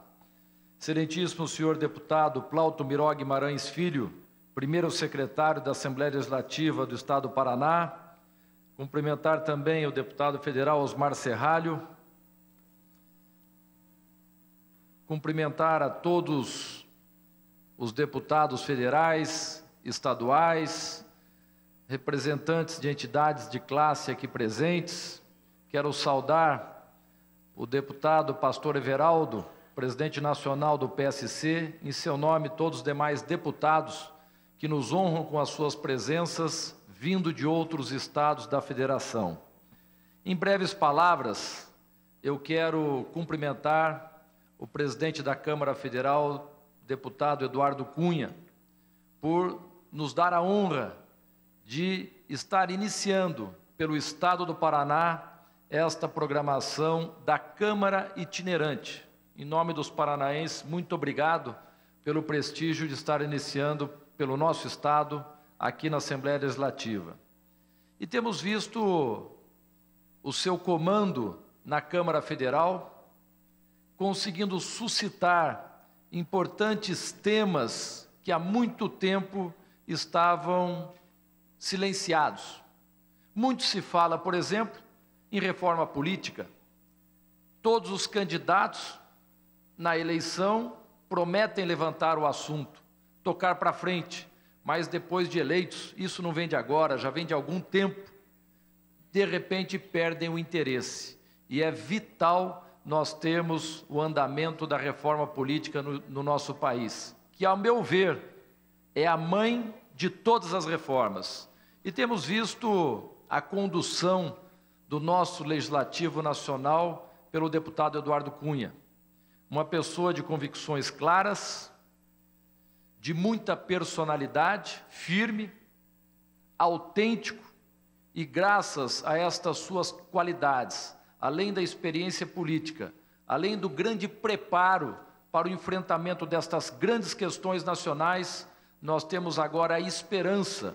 Excelentíssimo senhor deputado Plauto Miró Guimarães Filho, primeiro secretário da Assembleia Legislativa do Estado do Paraná, cumprimentar também o deputado federal Osmar Serralho, cumprimentar a todos os deputados federais, estaduais, representantes de entidades de classe aqui presentes. Quero saudar o deputado pastor Everaldo, presidente nacional do PSC, em seu nome todos os demais deputados que nos honram com as suas presenças, vindo de outros estados da federação. Em breves palavras, eu quero cumprimentar o presidente da Câmara Federal, deputado Eduardo Cunha, por nos dar a honra de estar iniciando pelo Estado do Paraná esta programação da Câmara Itinerante, em nome dos paranaenses, muito obrigado pelo prestígio de estar iniciando pelo nosso Estado aqui na Assembleia Legislativa. E temos visto o seu comando na Câmara Federal, conseguindo suscitar importantes temas que há muito tempo estavam silenciados. Muito se fala, por exemplo, em reforma política. Todos os candidatos na eleição, prometem levantar o assunto, tocar para frente, mas depois de eleitos, isso não vem de agora, já vem de algum tempo, de repente perdem o interesse. E é vital nós termos o andamento da reforma política no, no nosso país, que, ao meu ver, é a mãe de todas as reformas. E temos visto a condução do nosso Legislativo Nacional pelo deputado Eduardo Cunha uma pessoa de convicções claras, de muita personalidade, firme, autêntico, e graças a estas suas qualidades, além da experiência política, além do grande preparo para o enfrentamento destas grandes questões nacionais, nós temos agora a esperança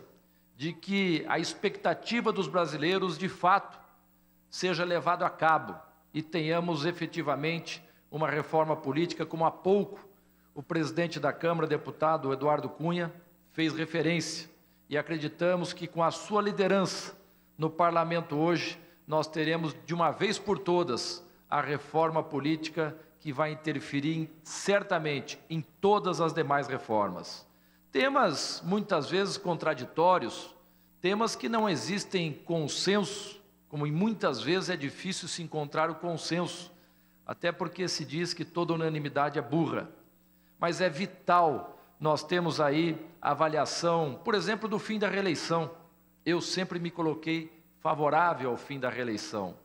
de que a expectativa dos brasileiros, de fato, seja levada a cabo e tenhamos efetivamente uma reforma política, como há pouco o presidente da Câmara, deputado Eduardo Cunha, fez referência. E acreditamos que com a sua liderança no parlamento hoje, nós teremos de uma vez por todas a reforma política que vai interferir certamente em todas as demais reformas. Temas muitas vezes contraditórios, temas que não existem consenso, como muitas vezes é difícil se encontrar o consenso até porque se diz que toda unanimidade é burra. Mas é vital nós temos aí a avaliação, por exemplo, do fim da reeleição. Eu sempre me coloquei favorável ao fim da reeleição.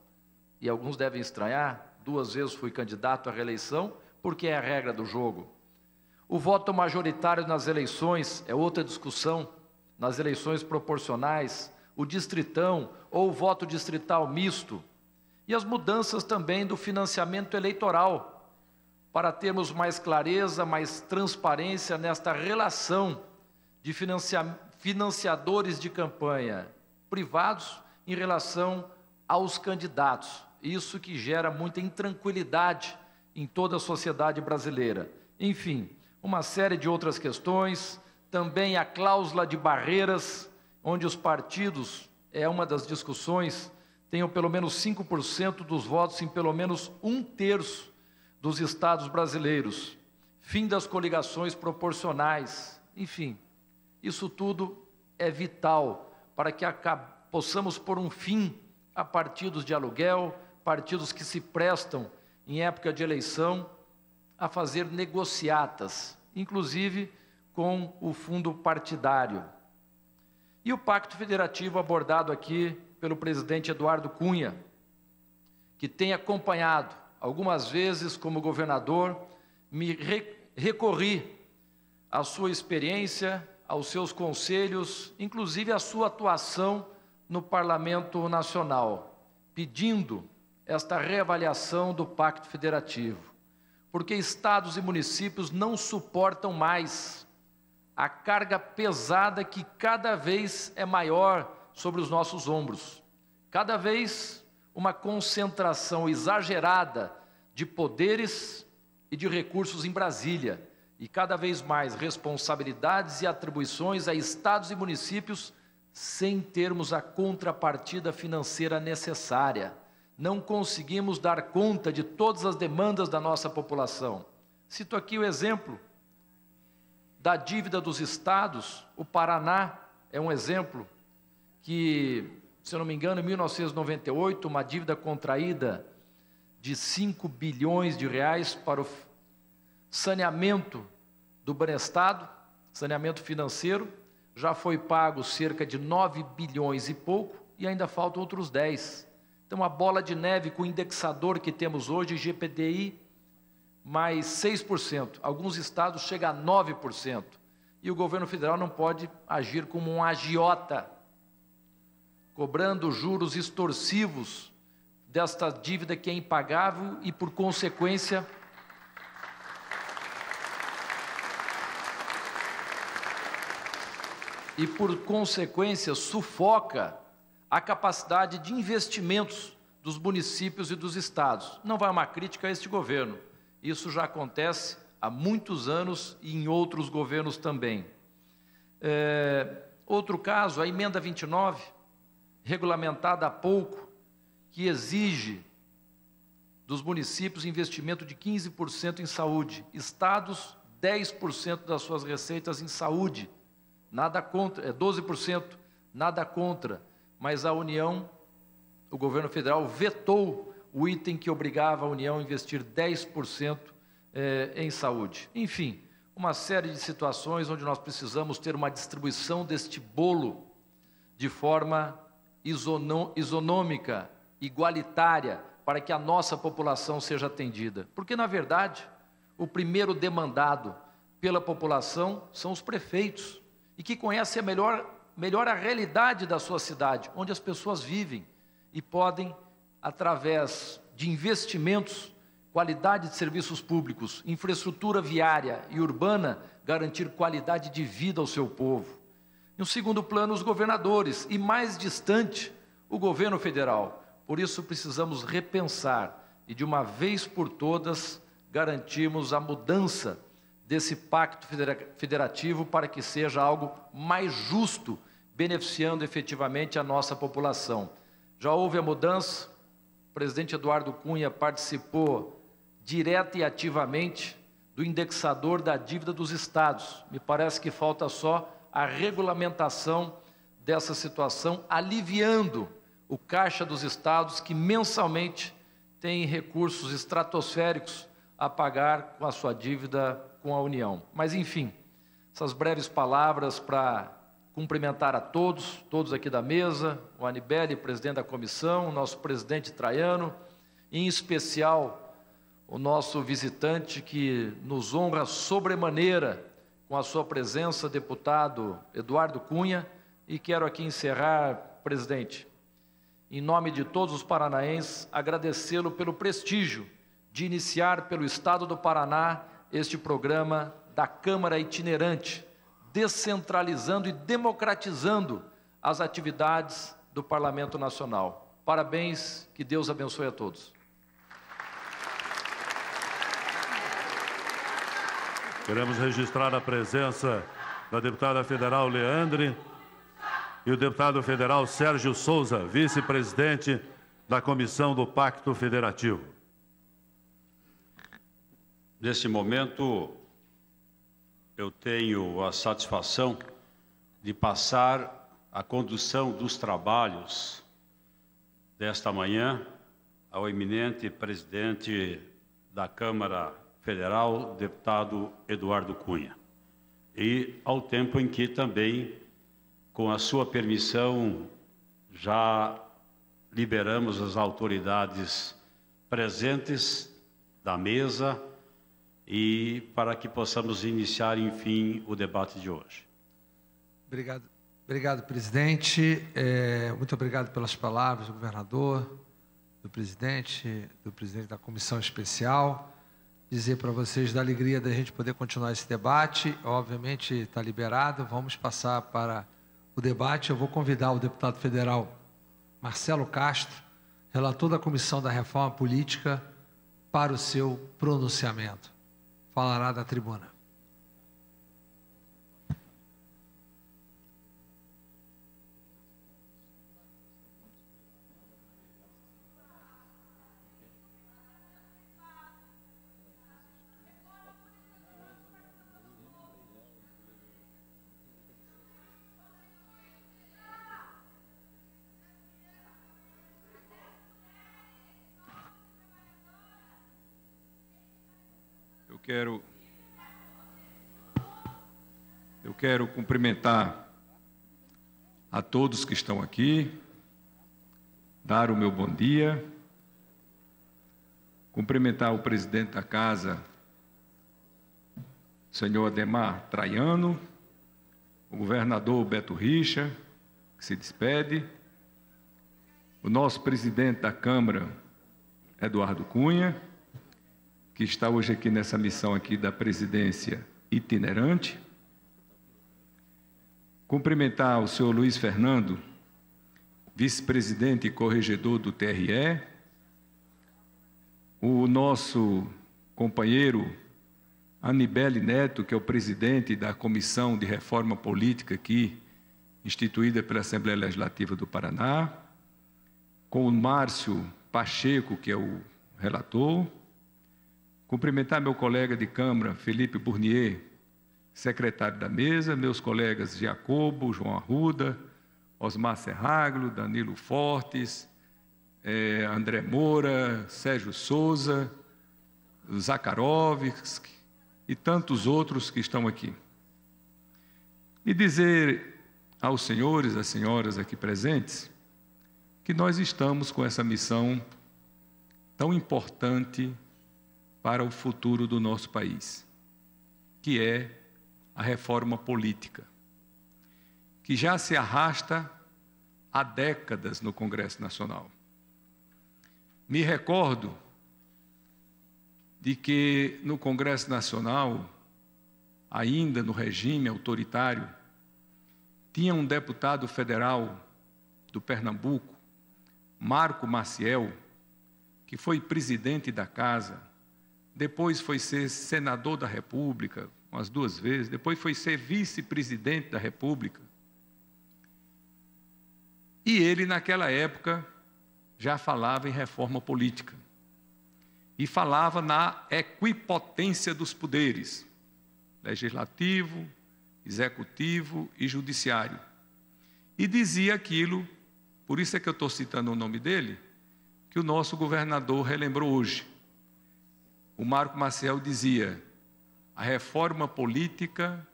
E alguns devem estranhar, duas vezes fui candidato à reeleição, porque é a regra do jogo. O voto majoritário nas eleições é outra discussão. Nas eleições proporcionais, o distritão ou o voto distrital misto, e as mudanças também do financiamento eleitoral, para termos mais clareza, mais transparência nesta relação de financia... financiadores de campanha privados em relação aos candidatos. Isso que gera muita intranquilidade em toda a sociedade brasileira. Enfim, uma série de outras questões, também a cláusula de barreiras, onde os partidos é uma das discussões tenham pelo menos 5% dos votos em pelo menos um terço dos estados brasileiros, fim das coligações proporcionais, enfim, isso tudo é vital para que possamos pôr um fim a partidos de aluguel, partidos que se prestam em época de eleição a fazer negociatas, inclusive com o fundo partidário. E o Pacto Federativo abordado aqui pelo presidente Eduardo Cunha, que tem acompanhado. Algumas vezes, como governador, me recorri à sua experiência, aos seus conselhos, inclusive à sua atuação no Parlamento Nacional, pedindo esta reavaliação do Pacto Federativo, porque estados e municípios não suportam mais a carga pesada que cada vez é maior sobre os nossos ombros. Cada vez uma concentração exagerada de poderes e de recursos em Brasília, e cada vez mais responsabilidades e atribuições a estados e municípios sem termos a contrapartida financeira necessária. Não conseguimos dar conta de todas as demandas da nossa população. Cito aqui o exemplo da dívida dos estados. O Paraná é um exemplo que, se eu não me engano, em 1998, uma dívida contraída de 5 bilhões de reais para o saneamento do Banestado, saneamento financeiro, já foi pago cerca de 9 bilhões e pouco e ainda faltam outros 10. Então, a bola de neve com o indexador que temos hoje, GPDI, mais 6%. Alguns estados chega a 9%. E o governo federal não pode agir como um agiota cobrando juros extorsivos desta dívida que é impagável e, por consequência, e por consequência sufoca a capacidade de investimentos dos municípios e dos estados. Não vai uma crítica a este governo. Isso já acontece há muitos anos e em outros governos também. É, outro caso, a emenda 29, regulamentada há pouco, que exige dos municípios investimento de 15% em saúde, estados 10% das suas receitas em saúde, nada contra, é 12%, nada contra, mas a União, o governo federal vetou o item que obrigava a União a investir 10% é, em saúde. Enfim, uma série de situações onde nós precisamos ter uma distribuição deste bolo de forma isonômica, igualitária, para que a nossa população seja atendida. Porque, na verdade, o primeiro demandado pela população são os prefeitos, e que conhecem melhor, melhor a realidade da sua cidade, onde as pessoas vivem e podem, através de investimentos, qualidade de serviços públicos, infraestrutura viária e urbana, garantir qualidade de vida ao seu povo. Em um segundo plano, os governadores e, mais distante, o governo federal. Por isso, precisamos repensar e, de uma vez por todas, garantirmos a mudança desse pacto federativo para que seja algo mais justo, beneficiando efetivamente a nossa população. Já houve a mudança, o presidente Eduardo Cunha participou direta e ativamente do indexador da dívida dos estados. Me parece que falta só a regulamentação dessa situação, aliviando o caixa dos estados que mensalmente tem recursos estratosféricos a pagar com a sua dívida com a União. Mas, enfim, essas breves palavras para cumprimentar a todos, todos aqui da mesa, o Anibeli, presidente da comissão, o nosso presidente Traiano, em especial o nosso visitante que nos honra sobremaneira com a sua presença, deputado Eduardo Cunha, e quero aqui encerrar, presidente, em nome de todos os paranaenses, agradecê-lo pelo prestígio de iniciar pelo Estado do Paraná este programa da Câmara Itinerante, descentralizando e democratizando as atividades do Parlamento Nacional. Parabéns, que Deus abençoe a todos. Queremos registrar a presença da deputada federal Leandre e o deputado federal Sérgio Souza, vice-presidente da Comissão do Pacto Federativo. Neste momento, eu tenho a satisfação de passar a condução dos trabalhos desta manhã ao eminente presidente da Câmara federal, deputado Eduardo Cunha. E ao tempo em que também, com a sua permissão, já liberamos as autoridades presentes da mesa e para que possamos iniciar, enfim, o debate de hoje. Obrigado, obrigado presidente. É, muito obrigado pelas palavras do governador, do presidente, do presidente da comissão especial dizer para vocês da alegria da gente poder continuar esse debate. Obviamente está liberado, vamos passar para o debate. Eu vou convidar o deputado federal Marcelo Castro, relator da Comissão da Reforma Política, para o seu pronunciamento. Falará da tribuna. quero eu quero cumprimentar a todos que estão aqui, dar o meu bom dia, cumprimentar o presidente da casa, senhor Ademar Traiano, o governador Beto Richa, que se despede, o nosso presidente da Câmara, Eduardo Cunha, que está hoje aqui nessa missão aqui da presidência itinerante. Cumprimentar o senhor Luiz Fernando, vice-presidente e corregedor do TRE, o nosso companheiro Anibele Neto, que é o presidente da Comissão de Reforma Política aqui, instituída pela Assembleia Legislativa do Paraná, com o Márcio Pacheco, que é o relator, Cumprimentar meu colega de Câmara, Felipe Burnier, secretário da mesa, meus colegas Jacobo, João Arruda, Osmar Serraglio, Danilo Fortes, é, André Moura, Sérgio Souza, Zakharovski e tantos outros que estão aqui. E dizer aos senhores, às senhoras aqui presentes, que nós estamos com essa missão tão importante para o futuro do nosso país, que é a reforma política, que já se arrasta há décadas no Congresso Nacional. Me recordo de que no Congresso Nacional, ainda no regime autoritário, tinha um deputado federal do Pernambuco, Marco Maciel, que foi presidente da casa, depois foi ser senador da República, umas duas vezes, depois foi ser vice-presidente da República. E ele, naquela época, já falava em reforma política. E falava na equipotência dos poderes legislativo, executivo e judiciário. E dizia aquilo, por isso é que eu estou citando o nome dele, que o nosso governador relembrou hoje o Marco Maciel dizia: a reforma política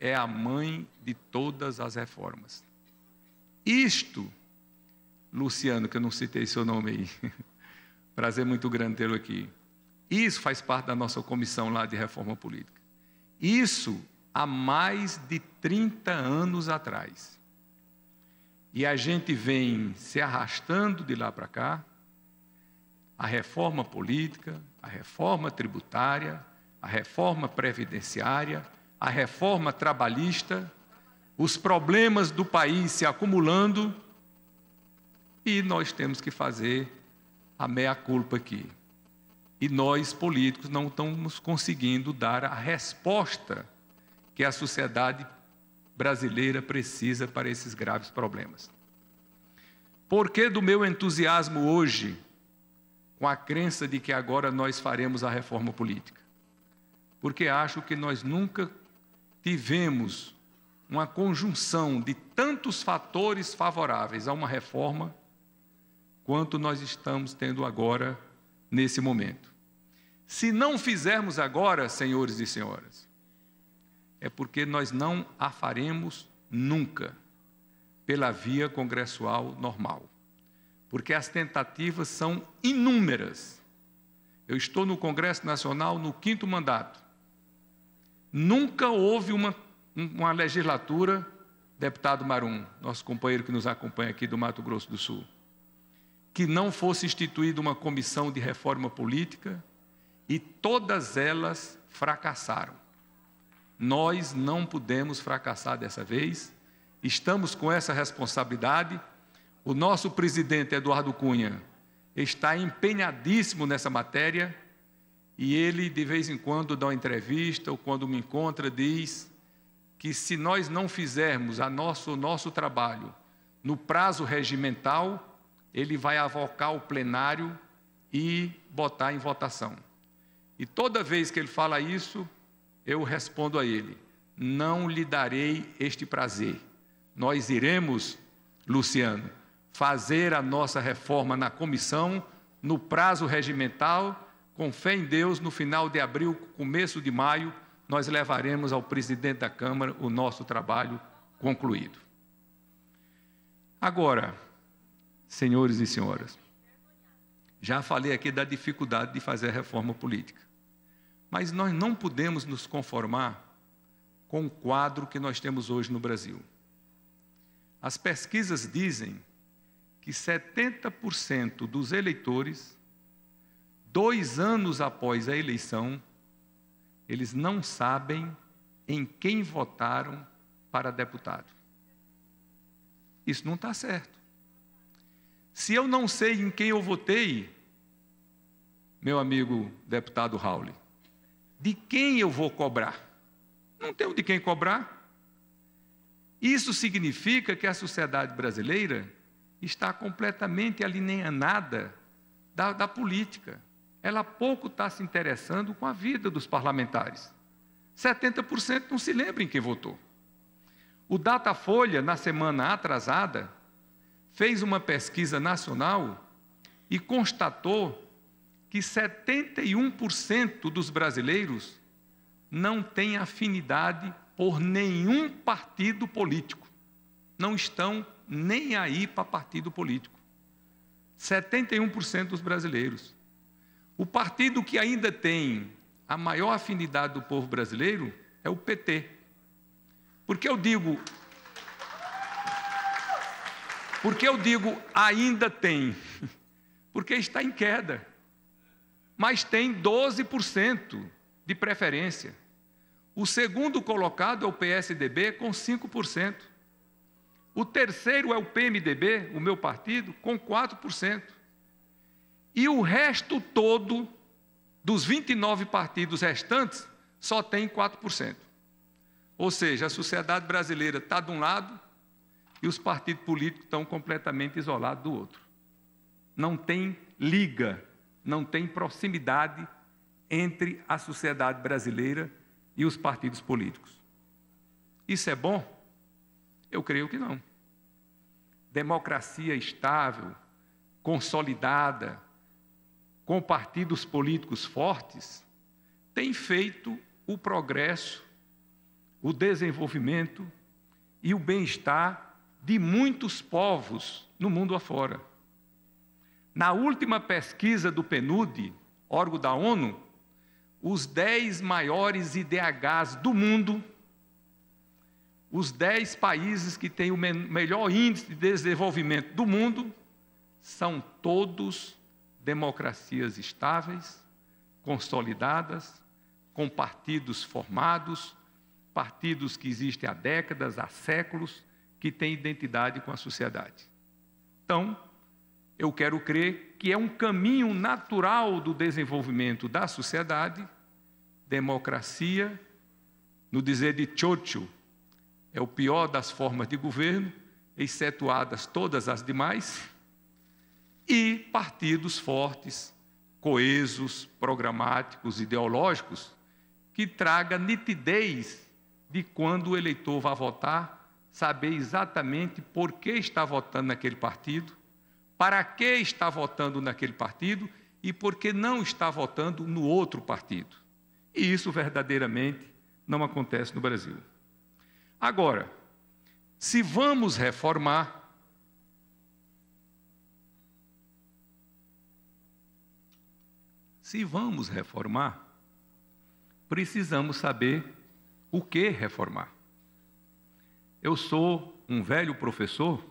é a mãe de todas as reformas. Isto, Luciano, que eu não citei seu nome aí, prazer muito grande tê-lo aqui. Isso faz parte da nossa comissão lá de reforma política. Isso há mais de 30 anos atrás. E a gente vem se arrastando de lá para cá, a reforma política, a reforma tributária, a reforma previdenciária, a reforma trabalhista, os problemas do país se acumulando e nós temos que fazer a meia-culpa aqui. E nós, políticos, não estamos conseguindo dar a resposta que a sociedade brasileira precisa para esses graves problemas. Por que do meu entusiasmo hoje com a crença de que agora nós faremos a reforma política. Porque acho que nós nunca tivemos uma conjunção de tantos fatores favoráveis a uma reforma quanto nós estamos tendo agora nesse momento. Se não fizermos agora, senhores e senhoras, é porque nós não a faremos nunca pela via congressual normal porque as tentativas são inúmeras. Eu estou no Congresso Nacional no quinto mandato. Nunca houve uma, uma legislatura, deputado Marum, nosso companheiro que nos acompanha aqui do Mato Grosso do Sul, que não fosse instituída uma comissão de reforma política e todas elas fracassaram. Nós não podemos fracassar dessa vez, estamos com essa responsabilidade o nosso presidente Eduardo Cunha está empenhadíssimo nessa matéria e ele, de vez em quando, dá uma entrevista ou quando me encontra, diz que se nós não fizermos a nosso, o nosso trabalho no prazo regimental, ele vai avocar o plenário e botar em votação. E toda vez que ele fala isso, eu respondo a ele: não lhe darei este prazer. Nós iremos, Luciano, fazer a nossa reforma na comissão, no prazo regimental, com fé em Deus, no final de abril, começo de maio, nós levaremos ao presidente da Câmara o nosso trabalho concluído. Agora, senhores e senhoras, já falei aqui da dificuldade de fazer a reforma política, mas nós não podemos nos conformar com o quadro que nós temos hoje no Brasil. As pesquisas dizem que 70% dos eleitores, dois anos após a eleição, eles não sabem em quem votaram para deputado. Isso não está certo. Se eu não sei em quem eu votei, meu amigo deputado Raul, de quem eu vou cobrar? Não tenho de quem cobrar. Isso significa que a sociedade brasileira está completamente alienada da, da política. Ela pouco está se interessando com a vida dos parlamentares. 70% não se lembra em quem votou. O Datafolha, na semana atrasada, fez uma pesquisa nacional e constatou que 71% dos brasileiros não têm afinidade por nenhum partido político. Não estão nem aí para partido político. 71% dos brasileiros. O partido que ainda tem a maior afinidade do povo brasileiro é o PT. Porque eu digo. Porque eu digo ainda tem. Porque está em queda. Mas tem 12% de preferência. O segundo colocado é o PSDB com 5%. O terceiro é o PMDB, o meu partido, com 4%. E o resto todo dos 29 partidos restantes só tem 4%. Ou seja, a sociedade brasileira está de um lado e os partidos políticos estão completamente isolados do outro. Não tem liga, não tem proximidade entre a sociedade brasileira e os partidos políticos. Isso é bom? Eu creio que não. Democracia estável, consolidada, com partidos políticos fortes, tem feito o progresso, o desenvolvimento e o bem-estar de muitos povos no mundo afora. Na última pesquisa do PNUD, órgão da ONU, os dez maiores IDHs do mundo os dez países que têm o melhor índice de desenvolvimento do mundo são todos democracias estáveis, consolidadas, com partidos formados, partidos que existem há décadas, há séculos, que têm identidade com a sociedade. Então, eu quero crer que é um caminho natural do desenvolvimento da sociedade, democracia, no dizer de Churchill, é o pior das formas de governo, excetuadas todas as demais, e partidos fortes, coesos, programáticos, ideológicos, que traga nitidez de quando o eleitor vai votar, saber exatamente por que está votando naquele partido, para que está votando naquele partido e por que não está votando no outro partido. E isso verdadeiramente não acontece no Brasil. Agora, se vamos reformar, se vamos reformar, precisamos saber o que reformar. Eu sou um velho professor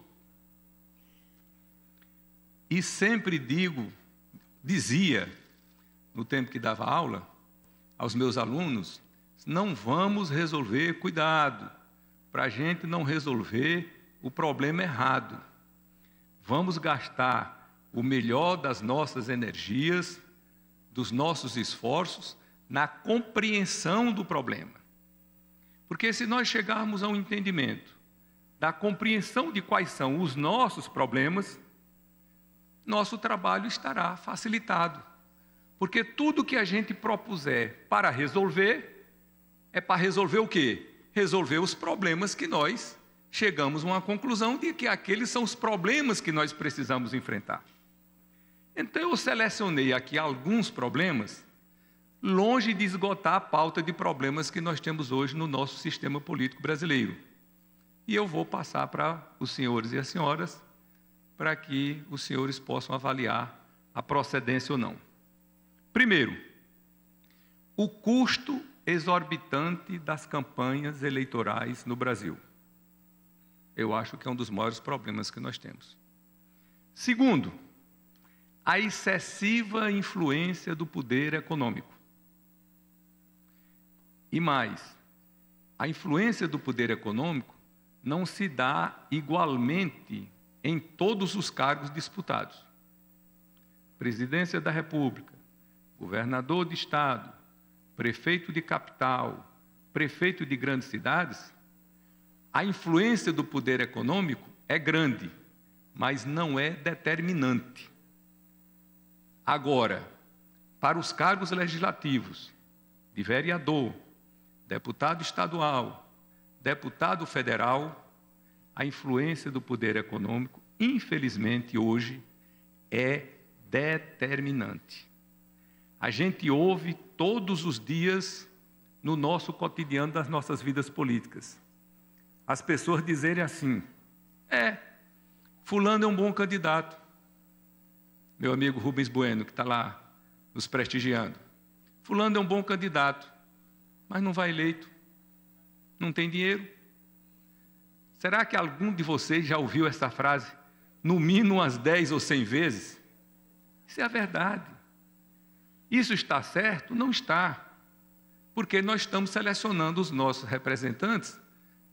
e sempre digo, dizia, no tempo que dava aula, aos meus alunos: não vamos resolver cuidado para a gente não resolver o problema errado. Vamos gastar o melhor das nossas energias, dos nossos esforços, na compreensão do problema. Porque se nós chegarmos ao entendimento da compreensão de quais são os nossos problemas, nosso trabalho estará facilitado. Porque tudo que a gente propuser para resolver é para resolver o quê? resolver os problemas que nós chegamos a uma conclusão de que aqueles são os problemas que nós precisamos enfrentar. Então eu selecionei aqui alguns problemas, longe de esgotar a pauta de problemas que nós temos hoje no nosso sistema político brasileiro. E eu vou passar para os senhores e as senhoras, para que os senhores possam avaliar a procedência ou não. Primeiro, o custo exorbitante das campanhas eleitorais no Brasil. Eu acho que é um dos maiores problemas que nós temos. Segundo, a excessiva influência do poder econômico. E mais, a influência do poder econômico não se dá igualmente em todos os cargos disputados. Presidência da República, governador de Estado, prefeito de capital, prefeito de grandes cidades, a influência do poder econômico é grande, mas não é determinante. Agora, para os cargos legislativos, de vereador, deputado estadual, deputado federal, a influência do poder econômico, infelizmente hoje, é determinante. A gente ouve todos os dias no nosso cotidiano das nossas vidas políticas. As pessoas dizerem assim: é, Fulano é um bom candidato. Meu amigo Rubens Bueno, que está lá nos prestigiando. Fulano é um bom candidato, mas não vai eleito, não tem dinheiro. Será que algum de vocês já ouviu essa frase, no mínimo umas 10 ou 100 vezes? Isso é a verdade. Isso está certo? Não está. Porque nós estamos selecionando os nossos representantes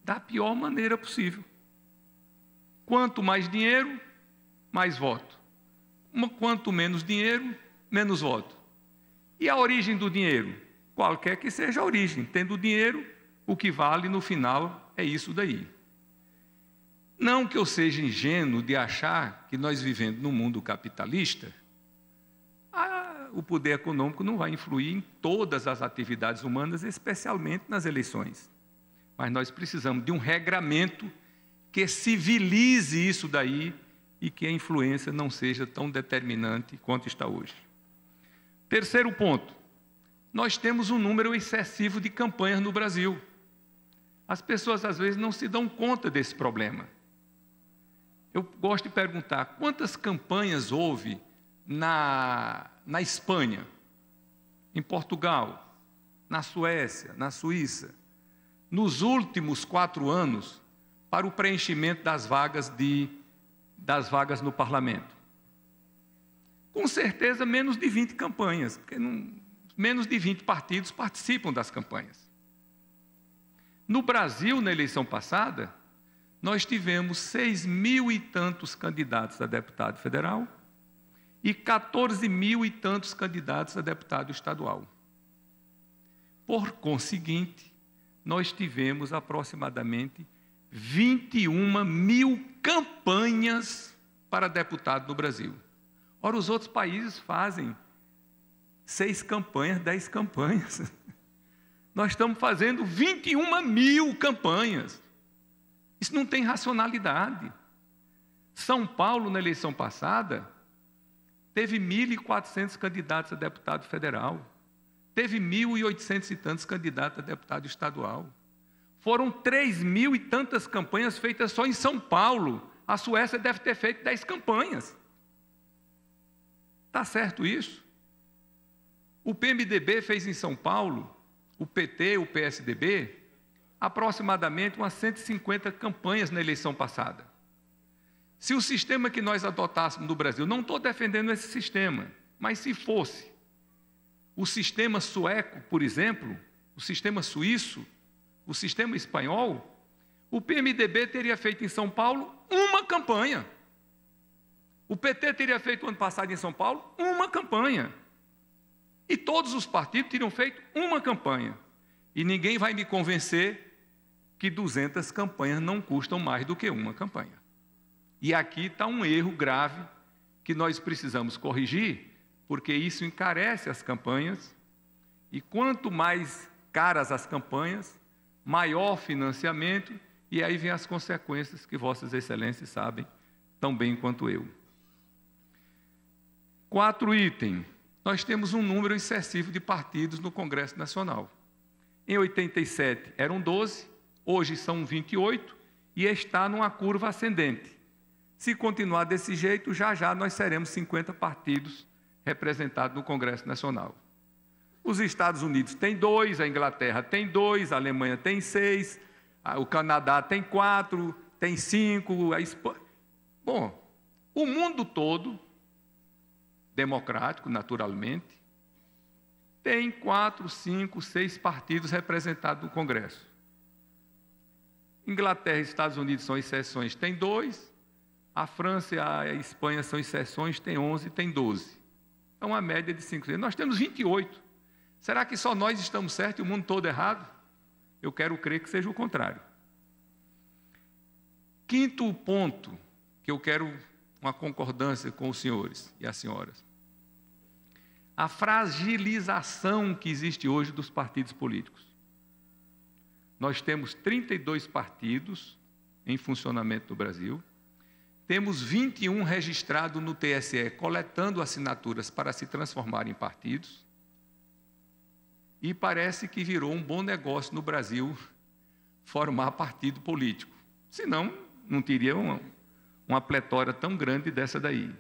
da pior maneira possível. Quanto mais dinheiro, mais voto. Quanto menos dinheiro, menos voto. E a origem do dinheiro? Qualquer que seja a origem. Tendo dinheiro, o que vale no final é isso daí. Não que eu seja ingênuo de achar que nós vivendo num mundo capitalista, o poder econômico não vai influir em todas as atividades humanas, especialmente nas eleições. Mas nós precisamos de um regramento que civilize isso daí e que a influência não seja tão determinante quanto está hoje. Terceiro ponto: nós temos um número excessivo de campanhas no Brasil. As pessoas às vezes não se dão conta desse problema. Eu gosto de perguntar quantas campanhas houve na na Espanha, em Portugal, na Suécia, na Suíça, nos últimos quatro anos, para o preenchimento das vagas, de, das vagas no parlamento. Com certeza, menos de 20 campanhas, porque não, menos de 20 partidos participam das campanhas. No Brasil, na eleição passada, nós tivemos seis mil e tantos candidatos a deputado federal e 14 mil e tantos candidatos a deputado estadual. Por conseguinte, nós tivemos aproximadamente 21 mil campanhas para deputado no Brasil. Ora, os outros países fazem seis campanhas, dez campanhas. Nós estamos fazendo 21 mil campanhas. Isso não tem racionalidade. São Paulo, na eleição passada, Teve 1.400 candidatos a deputado federal. Teve 1.800 e tantos candidatos a deputado estadual. Foram 3 mil e tantas campanhas feitas só em São Paulo. A Suécia deve ter feito 10 campanhas. Está certo isso? O PMDB fez em São Paulo, o PT, o PSDB, aproximadamente umas 150 campanhas na eleição passada. Se o sistema que nós adotássemos no Brasil, não estou defendendo esse sistema, mas se fosse, o sistema sueco, por exemplo, o sistema suíço, o sistema espanhol, o PMDB teria feito em São Paulo uma campanha. O PT teria feito ano passado em São Paulo uma campanha. E todos os partidos teriam feito uma campanha. E ninguém vai me convencer que 200 campanhas não custam mais do que uma campanha. E aqui está um erro grave que nós precisamos corrigir, porque isso encarece as campanhas, e quanto mais caras as campanhas, maior financiamento, e aí vem as consequências que Vossas Excelências sabem tão bem quanto eu. Quatro item. Nós temos um número excessivo de partidos no Congresso Nacional. Em 87 eram 12, hoje são 28 e está numa curva ascendente. Se continuar desse jeito, já já nós seremos 50 partidos representados no Congresso Nacional. Os Estados Unidos têm dois, a Inglaterra tem dois, a Alemanha tem seis, o Canadá tem quatro, tem cinco, a Espanha. Bom, o mundo todo, democrático naturalmente, tem quatro, cinco, seis partidos representados no Congresso. Inglaterra e Estados Unidos são exceções, tem dois, a França e a Espanha são exceções, tem 11, tem 12. É uma média de 5. Nós temos 28. Será que só nós estamos certos e o mundo todo errado? Eu quero crer que seja o contrário. Quinto ponto que eu quero uma concordância com os senhores e as senhoras. A fragilização que existe hoje dos partidos políticos. Nós temos 32 partidos em funcionamento no Brasil temos 21 registrados no TSE, coletando assinaturas para se transformar em partidos. E parece que virou um bom negócio no Brasil formar partido político. Senão, não teria uma, uma pletora tão grande dessa daí.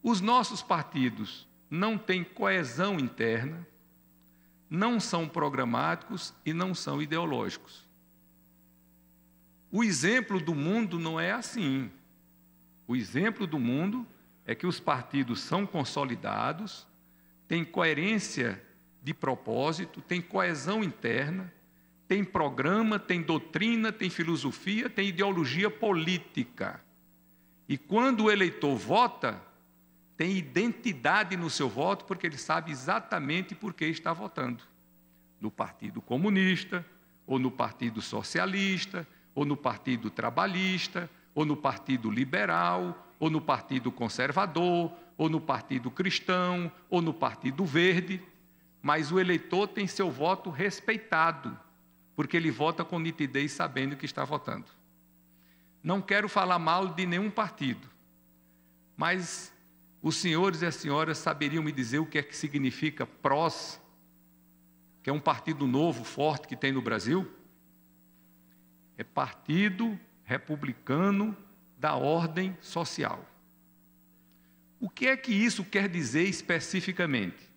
Os nossos partidos não têm coesão interna, não são programáticos e não são ideológicos. O exemplo do mundo não é assim. O exemplo do mundo é que os partidos são consolidados, têm coerência de propósito, têm coesão interna, têm programa, têm doutrina, têm filosofia, têm ideologia política. E quando o eleitor vota, tem identidade no seu voto, porque ele sabe exatamente por que está votando. No Partido Comunista, ou no Partido Socialista, ou no Partido Trabalhista, ou no Partido Liberal, ou no Partido Conservador, ou no Partido Cristão, ou no Partido Verde, mas o eleitor tem seu voto respeitado, porque ele vota com nitidez sabendo que está votando. Não quero falar mal de nenhum partido, mas os senhores e as senhoras saberiam me dizer o que é que significa PROS, que é um partido novo, forte que tem no Brasil? É Partido republicano da ordem social. O que é que isso quer dizer especificamente?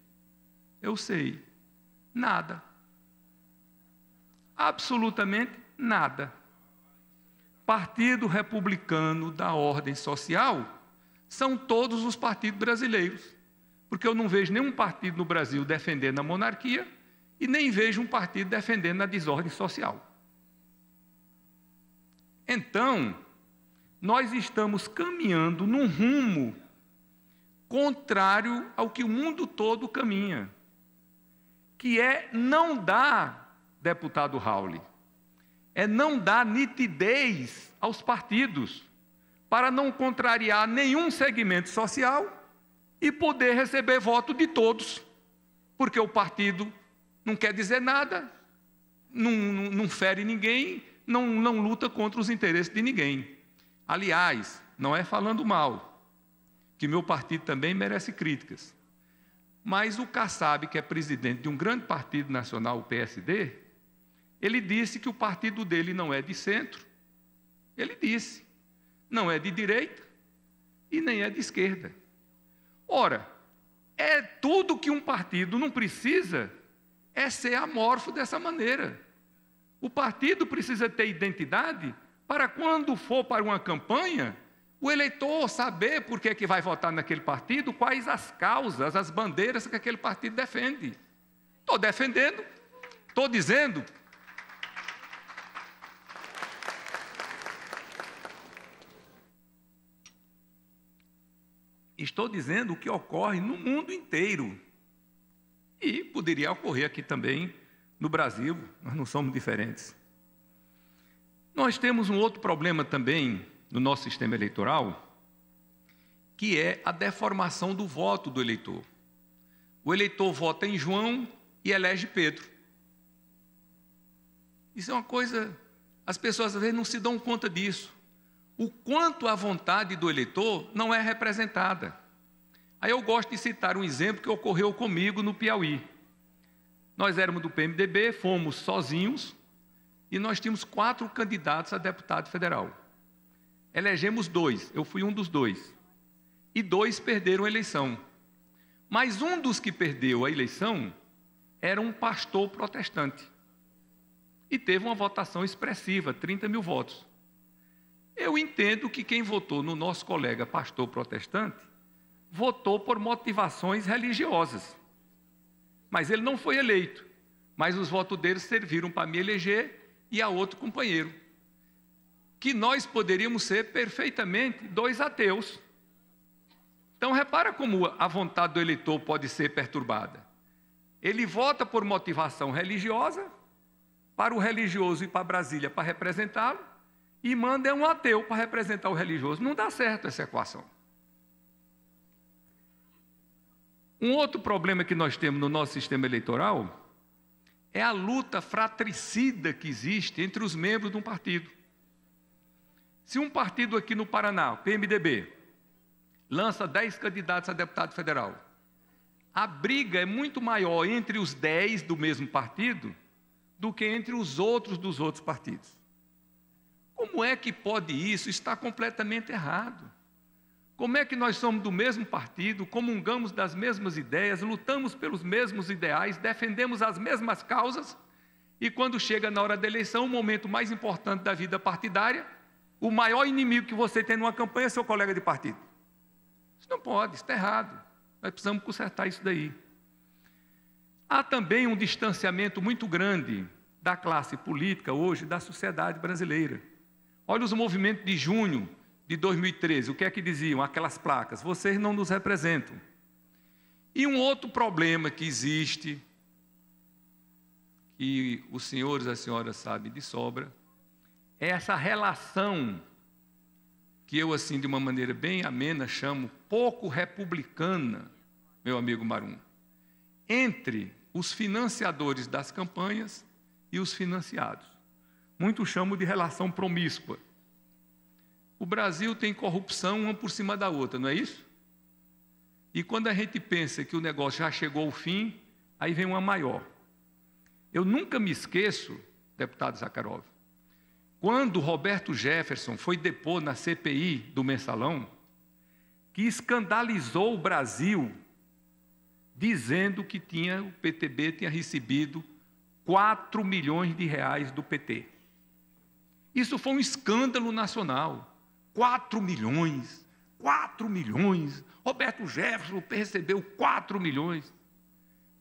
Eu sei. Nada. Absolutamente nada. Partido republicano da ordem social são todos os partidos brasileiros. Porque eu não vejo nenhum partido no Brasil defendendo a monarquia e nem vejo um partido defendendo a desordem social. Então, nós estamos caminhando num rumo contrário ao que o mundo todo caminha, que é não dar, deputado Raul, é não dar nitidez aos partidos, para não contrariar nenhum segmento social e poder receber voto de todos, porque o partido não quer dizer nada, não, não, não fere ninguém, não, não luta contra os interesses de ninguém. Aliás, não é falando mal, que meu partido também merece críticas. Mas o Kassab, que é presidente de um grande partido nacional, o PSD, ele disse que o partido dele não é de centro, ele disse, não é de direita e nem é de esquerda. Ora, é tudo que um partido não precisa é ser amorfo dessa maneira. O partido precisa ter identidade para quando for para uma campanha, o eleitor saber por que, é que vai votar naquele partido, quais as causas, as bandeiras que aquele partido defende. Estou defendendo, estou dizendo. Estou dizendo o que ocorre no mundo inteiro. E poderia ocorrer aqui também no Brasil, nós não somos diferentes. Nós temos um outro problema também no nosso sistema eleitoral, que é a deformação do voto do eleitor. O eleitor vota em João e elege Pedro. Isso é uma coisa, as pessoas às vezes não se dão conta disso. O quanto a vontade do eleitor não é representada. Aí eu gosto de citar um exemplo que ocorreu comigo no Piauí. Nós éramos do PMDB, fomos sozinhos e nós tínhamos quatro candidatos a deputado federal. Elegemos dois, eu fui um dos dois. E dois perderam a eleição. Mas um dos que perdeu a eleição era um pastor protestante. E teve uma votação expressiva, 30 mil votos. Eu entendo que quem votou no nosso colega pastor protestante votou por motivações religiosas. Mas ele não foi eleito. Mas os votos dele serviram para me eleger e a outro companheiro. Que nós poderíamos ser perfeitamente dois ateus. Então, repara como a vontade do eleitor pode ser perturbada. Ele vota por motivação religiosa, para o religioso ir para Brasília para representá-lo, e manda é um ateu para representar o religioso. Não dá certo essa equação. Um outro problema que nós temos no nosso sistema eleitoral é a luta fratricida que existe entre os membros de um partido. Se um partido aqui no Paraná, PMDB, lança 10 candidatos a deputado federal, a briga é muito maior entre os 10 do mesmo partido do que entre os outros dos outros partidos. Como é que pode isso? Está completamente errado. Como é que nós somos do mesmo partido, comungamos das mesmas ideias, lutamos pelos mesmos ideais, defendemos as mesmas causas, e quando chega na hora da eleição, o momento mais importante da vida partidária, o maior inimigo que você tem numa campanha é seu colega de partido. Isso não pode, isso está errado. Nós precisamos consertar isso daí. Há também um distanciamento muito grande da classe política hoje, da sociedade brasileira. Olha os movimentos de junho, de 2013, o que é que diziam aquelas placas? Vocês não nos representam. E um outro problema que existe, que os senhores e as senhoras sabem de sobra, é essa relação que eu, assim, de uma maneira bem amena, chamo pouco republicana, meu amigo Marum, entre os financiadores das campanhas e os financiados. Muitos chamam de relação promíscua. O Brasil tem corrupção uma por cima da outra, não é isso? E quando a gente pensa que o negócio já chegou ao fim, aí vem uma maior. Eu nunca me esqueço, deputado Zakharov, quando Roberto Jefferson foi depor na CPI do mensalão, que escandalizou o Brasil, dizendo que tinha, o PTB tinha recebido 4 milhões de reais do PT. Isso foi um escândalo nacional. 4 milhões. 4 milhões. Roberto Jefferson recebeu 4 milhões.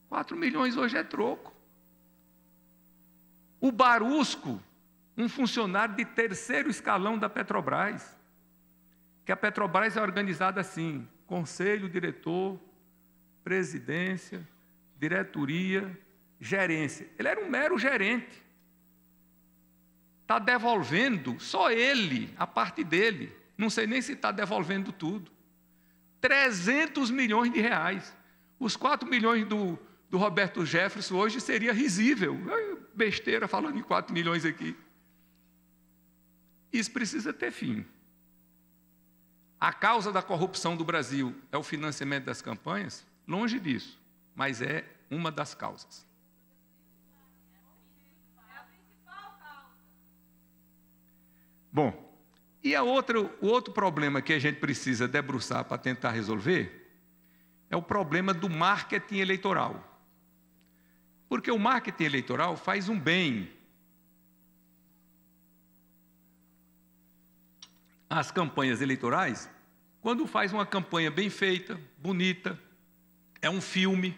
4 milhões hoje é troco. O Barusco, um funcionário de terceiro escalão da Petrobras, que a Petrobras é organizada assim: conselho, diretor, presidência, diretoria, gerência. Ele era um mero gerente. Está devolvendo só ele, a parte dele. Não sei nem se está devolvendo tudo. 300 milhões de reais. Os 4 milhões do, do Roberto Jefferson hoje seria risível. É besteira falando em 4 milhões aqui. Isso precisa ter fim. A causa da corrupção do Brasil é o financiamento das campanhas? Longe disso, mas é uma das causas. Bom, e a outra, o outro problema que a gente precisa debruçar para tentar resolver é o problema do marketing eleitoral. Porque o marketing eleitoral faz um bem às campanhas eleitorais quando faz uma campanha bem feita, bonita, é um filme,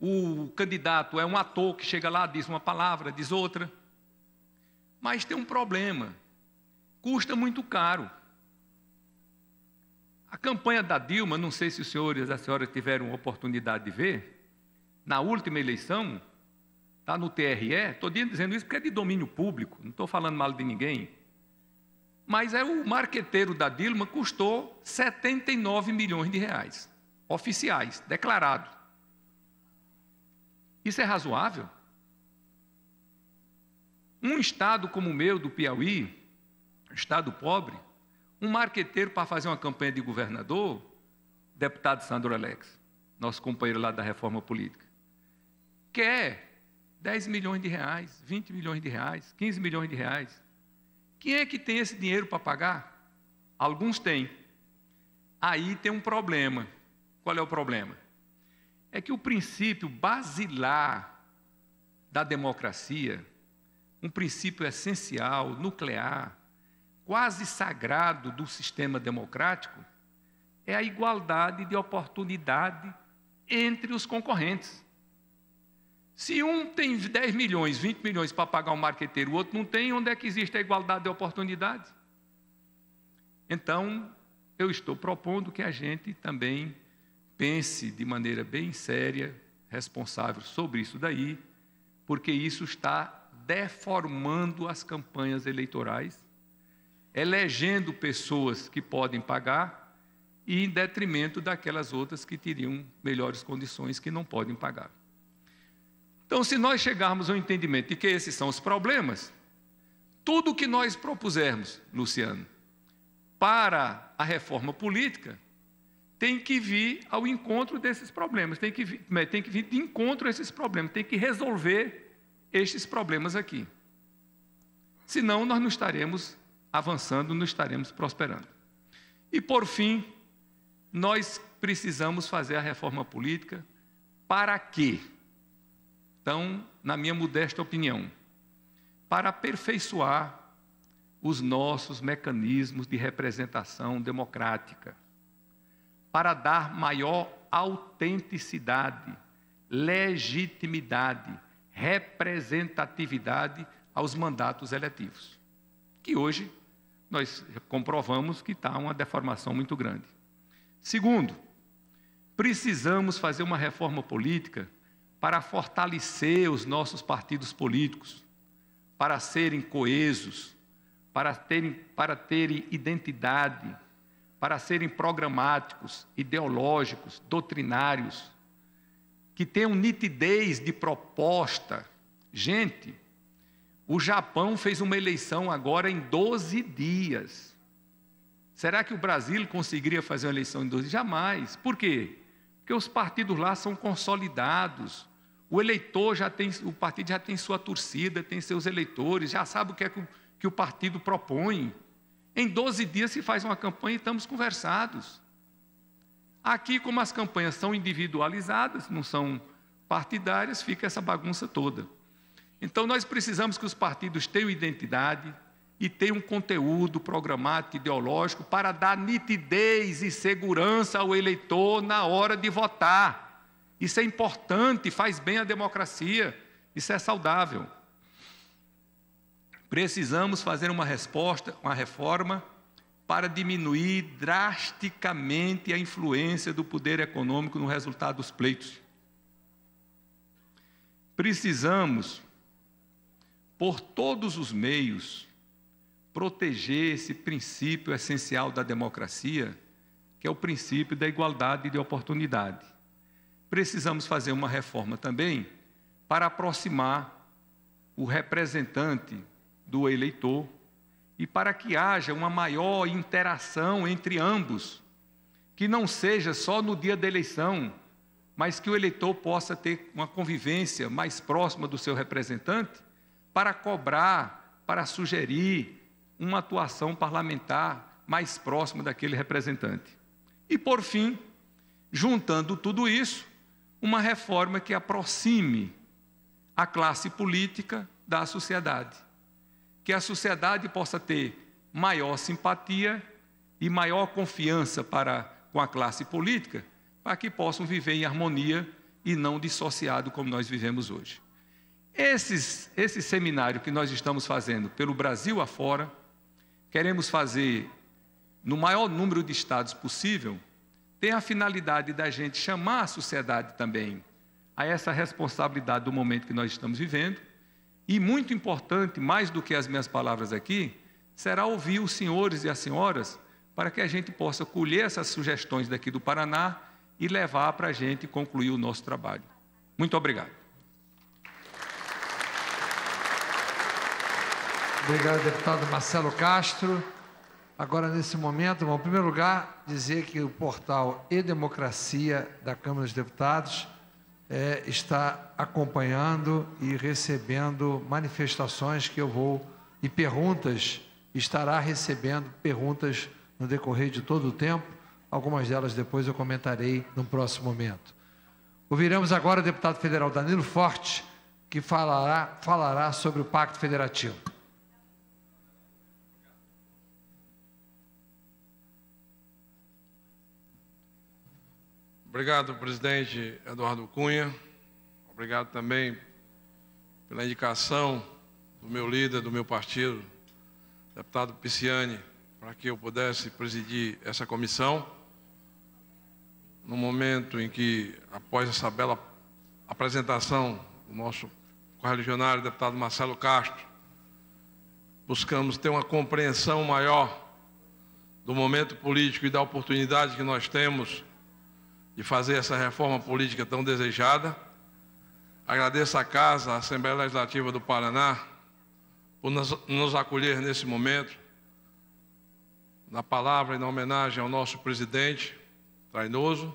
o candidato é um ator que chega lá, diz uma palavra, diz outra. Mas tem um problema custa muito caro. A campanha da Dilma, não sei se os senhores e as senhoras tiveram oportunidade de ver, na última eleição, está no TRE, estou dizendo isso porque é de domínio público, não estou falando mal de ninguém. Mas é o marqueteiro da Dilma custou 79 milhões de reais, oficiais, declarado. Isso é razoável? Um estado como o meu, do Piauí, Estado pobre, um marqueteiro para fazer uma campanha de governador, deputado Sandro Alex, nosso companheiro lá da reforma política, quer 10 milhões de reais, 20 milhões de reais, 15 milhões de reais. Quem é que tem esse dinheiro para pagar? Alguns têm. Aí tem um problema. Qual é o problema? É que o princípio basilar da democracia, um princípio essencial, nuclear, quase sagrado do sistema democrático é a igualdade de oportunidade entre os concorrentes. Se um tem 10 milhões, 20 milhões para pagar um marqueteiro, o outro não tem, onde é que existe a igualdade de oportunidade? Então, eu estou propondo que a gente também pense de maneira bem séria, responsável sobre isso daí, porque isso está deformando as campanhas eleitorais elegendo pessoas que podem pagar e em detrimento daquelas outras que teriam melhores condições que não podem pagar. Então, se nós chegarmos ao entendimento de que esses são os problemas, tudo que nós propusermos, Luciano, para a reforma política, tem que vir ao encontro desses problemas, tem que, vir, né, tem que vir de encontro a esses problemas, tem que resolver estes problemas aqui. Senão, nós não estaremos avançando, não estaremos prosperando. E por fim, nós precisamos fazer a reforma política para quê? Então, na minha modesta opinião, para aperfeiçoar os nossos mecanismos de representação democrática, para dar maior autenticidade, legitimidade, representatividade aos mandatos eletivos, que hoje nós comprovamos que está uma deformação muito grande. Segundo, precisamos fazer uma reforma política para fortalecer os nossos partidos políticos, para serem coesos, para terem, para terem identidade, para serem programáticos, ideológicos, doutrinários, que tenham nitidez de proposta. Gente, o Japão fez uma eleição agora em 12 dias. Será que o Brasil conseguiria fazer uma eleição em 12 dias? Jamais. Por quê? Porque os partidos lá são consolidados. O eleitor já tem, o partido já tem sua torcida, tem seus eleitores, já sabe o que é que o, que o partido propõe. Em 12 dias se faz uma campanha e estamos conversados. Aqui, como as campanhas são individualizadas, não são partidárias, fica essa bagunça toda. Então nós precisamos que os partidos tenham identidade e tenham um conteúdo programático, ideológico, para dar nitidez e segurança ao eleitor na hora de votar. Isso é importante, faz bem à democracia, isso é saudável. Precisamos fazer uma resposta, uma reforma para diminuir drasticamente a influência do poder econômico no resultado dos pleitos. Precisamos por todos os meios, proteger esse princípio essencial da democracia, que é o princípio da igualdade de oportunidade. Precisamos fazer uma reforma também para aproximar o representante do eleitor e para que haja uma maior interação entre ambos, que não seja só no dia da eleição, mas que o eleitor possa ter uma convivência mais próxima do seu representante para cobrar, para sugerir uma atuação parlamentar mais próxima daquele representante. E, por fim, juntando tudo isso, uma reforma que aproxime a classe política da sociedade, que a sociedade possa ter maior simpatia e maior confiança para com a classe política, para que possam viver em harmonia e não dissociado como nós vivemos hoje. Esses, esse seminário que nós estamos fazendo pelo Brasil afora, queremos fazer no maior número de estados possível, tem a finalidade da gente chamar a sociedade também a essa responsabilidade do momento que nós estamos vivendo. E muito importante, mais do que as minhas palavras aqui, será ouvir os senhores e as senhoras para que a gente possa colher essas sugestões daqui do Paraná e levar para a gente concluir o nosso trabalho. Muito obrigado. Obrigado, deputado Marcelo Castro. Agora, nesse momento, bom, em primeiro lugar, dizer que o portal E-Democracia da Câmara dos Deputados é, está acompanhando e recebendo manifestações que eu vou e perguntas, estará recebendo perguntas no decorrer de todo o tempo. Algumas delas depois eu comentarei num próximo momento. Ouviremos agora o deputado federal Danilo Forte, que falará, falará sobre o Pacto Federativo. Obrigado, presidente Eduardo Cunha. Obrigado também pela indicação do meu líder, do meu partido, deputado Pisciani, para que eu pudesse presidir essa comissão. No momento em que, após essa bela apresentação do nosso correligionário, deputado Marcelo Castro, buscamos ter uma compreensão maior do momento político e da oportunidade que nós temos de fazer essa reforma política tão desejada. Agradeço à Casa, à Assembleia Legislativa do Paraná, por nos acolher nesse momento, na palavra e na homenagem ao nosso presidente, Trainoso,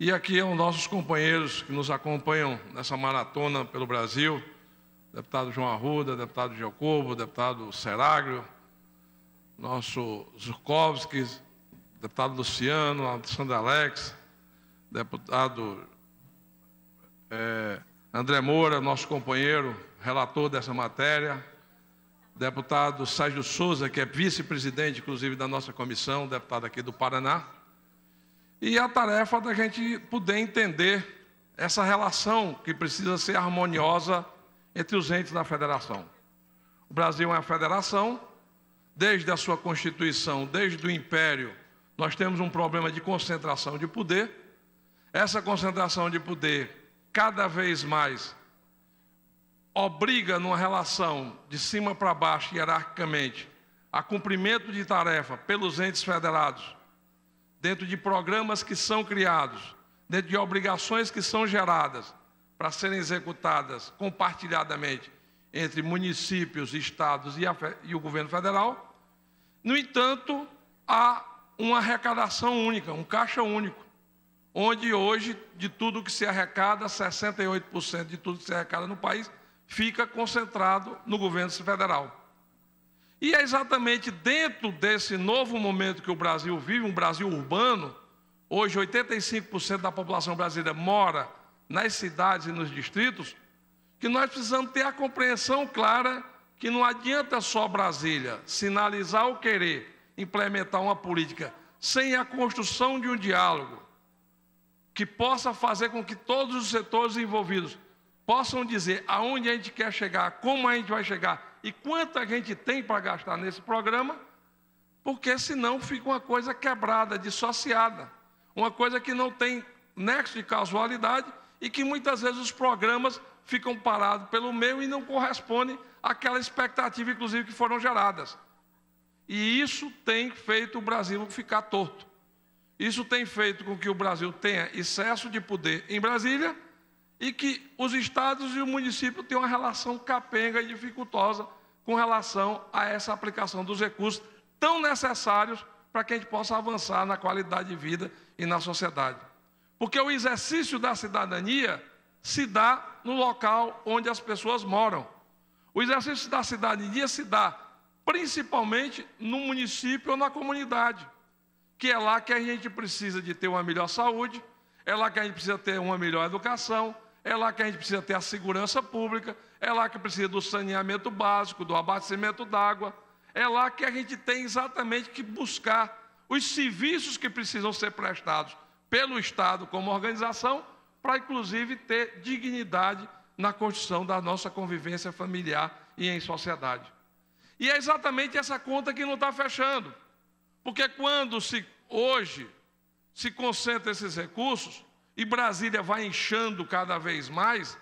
e aqui aos nossos companheiros que nos acompanham nessa maratona pelo Brasil, deputado João Arruda, deputado Jacobo, deputado Seráglio, nosso Zurkowski, deputado Luciano, Sandra Alex, deputado é, André Moura, nosso companheiro, relator dessa matéria, deputado Sérgio Souza, que é vice-presidente, inclusive, da nossa comissão, deputado aqui do Paraná, e a tarefa da gente poder entender essa relação que precisa ser harmoniosa entre os entes da federação. O Brasil é uma federação, desde a sua constituição, desde o Império, nós temos um problema de concentração de poder, essa concentração de poder, cada vez mais, obriga numa relação de cima para baixo, hierarquicamente, a cumprimento de tarefa pelos entes federados, dentro de programas que são criados, dentro de obrigações que são geradas para serem executadas compartilhadamente entre municípios, estados e, a, e o governo federal. No entanto, há uma arrecadação única, um caixa único onde hoje, de tudo que se arrecada, 68% de tudo que se arrecada no país fica concentrado no governo federal. E é exatamente dentro desse novo momento que o Brasil vive, um Brasil urbano, hoje 85% da população brasileira mora nas cidades e nos distritos, que nós precisamos ter a compreensão clara que não adianta só Brasília sinalizar ou querer implementar uma política sem a construção de um diálogo, que possa fazer com que todos os setores envolvidos possam dizer aonde a gente quer chegar, como a gente vai chegar e quanto a gente tem para gastar nesse programa, porque senão fica uma coisa quebrada, dissociada, uma coisa que não tem nexo de causalidade e que muitas vezes os programas ficam parados pelo meio e não correspondem àquela expectativa, inclusive, que foram geradas. E isso tem feito o Brasil ficar torto. Isso tem feito com que o Brasil tenha excesso de poder em Brasília e que os estados e o município tenham uma relação capenga e dificultosa com relação a essa aplicação dos recursos tão necessários para que a gente possa avançar na qualidade de vida e na sociedade. Porque o exercício da cidadania se dá no local onde as pessoas moram. O exercício da cidadania se dá principalmente no município ou na comunidade que é lá que a gente precisa de ter uma melhor saúde, é lá que a gente precisa ter uma melhor educação, é lá que a gente precisa ter a segurança pública, é lá que precisa do saneamento básico, do abastecimento d'água, é lá que a gente tem exatamente que buscar os serviços que precisam ser prestados pelo Estado como organização, para inclusive ter dignidade na construção da nossa convivência familiar e em sociedade. E é exatamente essa conta que não está fechando. Porque quando se hoje se concentra esses recursos e Brasília vai inchando cada vez mais,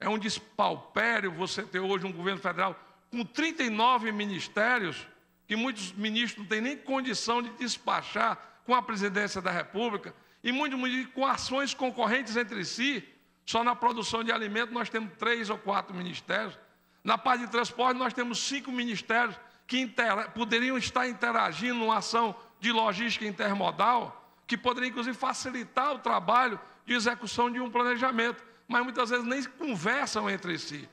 é um despalpério você ter hoje um governo federal com 39 ministérios que muitos ministros não têm nem condição de despachar com a presidência da República e muitos ministros com ações concorrentes entre si. Só na produção de alimento nós temos três ou quatro ministérios. Na parte de transporte nós temos cinco ministérios que inter... poderiam estar interagindo numa ação de logística intermodal, que poderia inclusive facilitar o trabalho de execução de um planejamento, mas muitas vezes nem conversam entre si.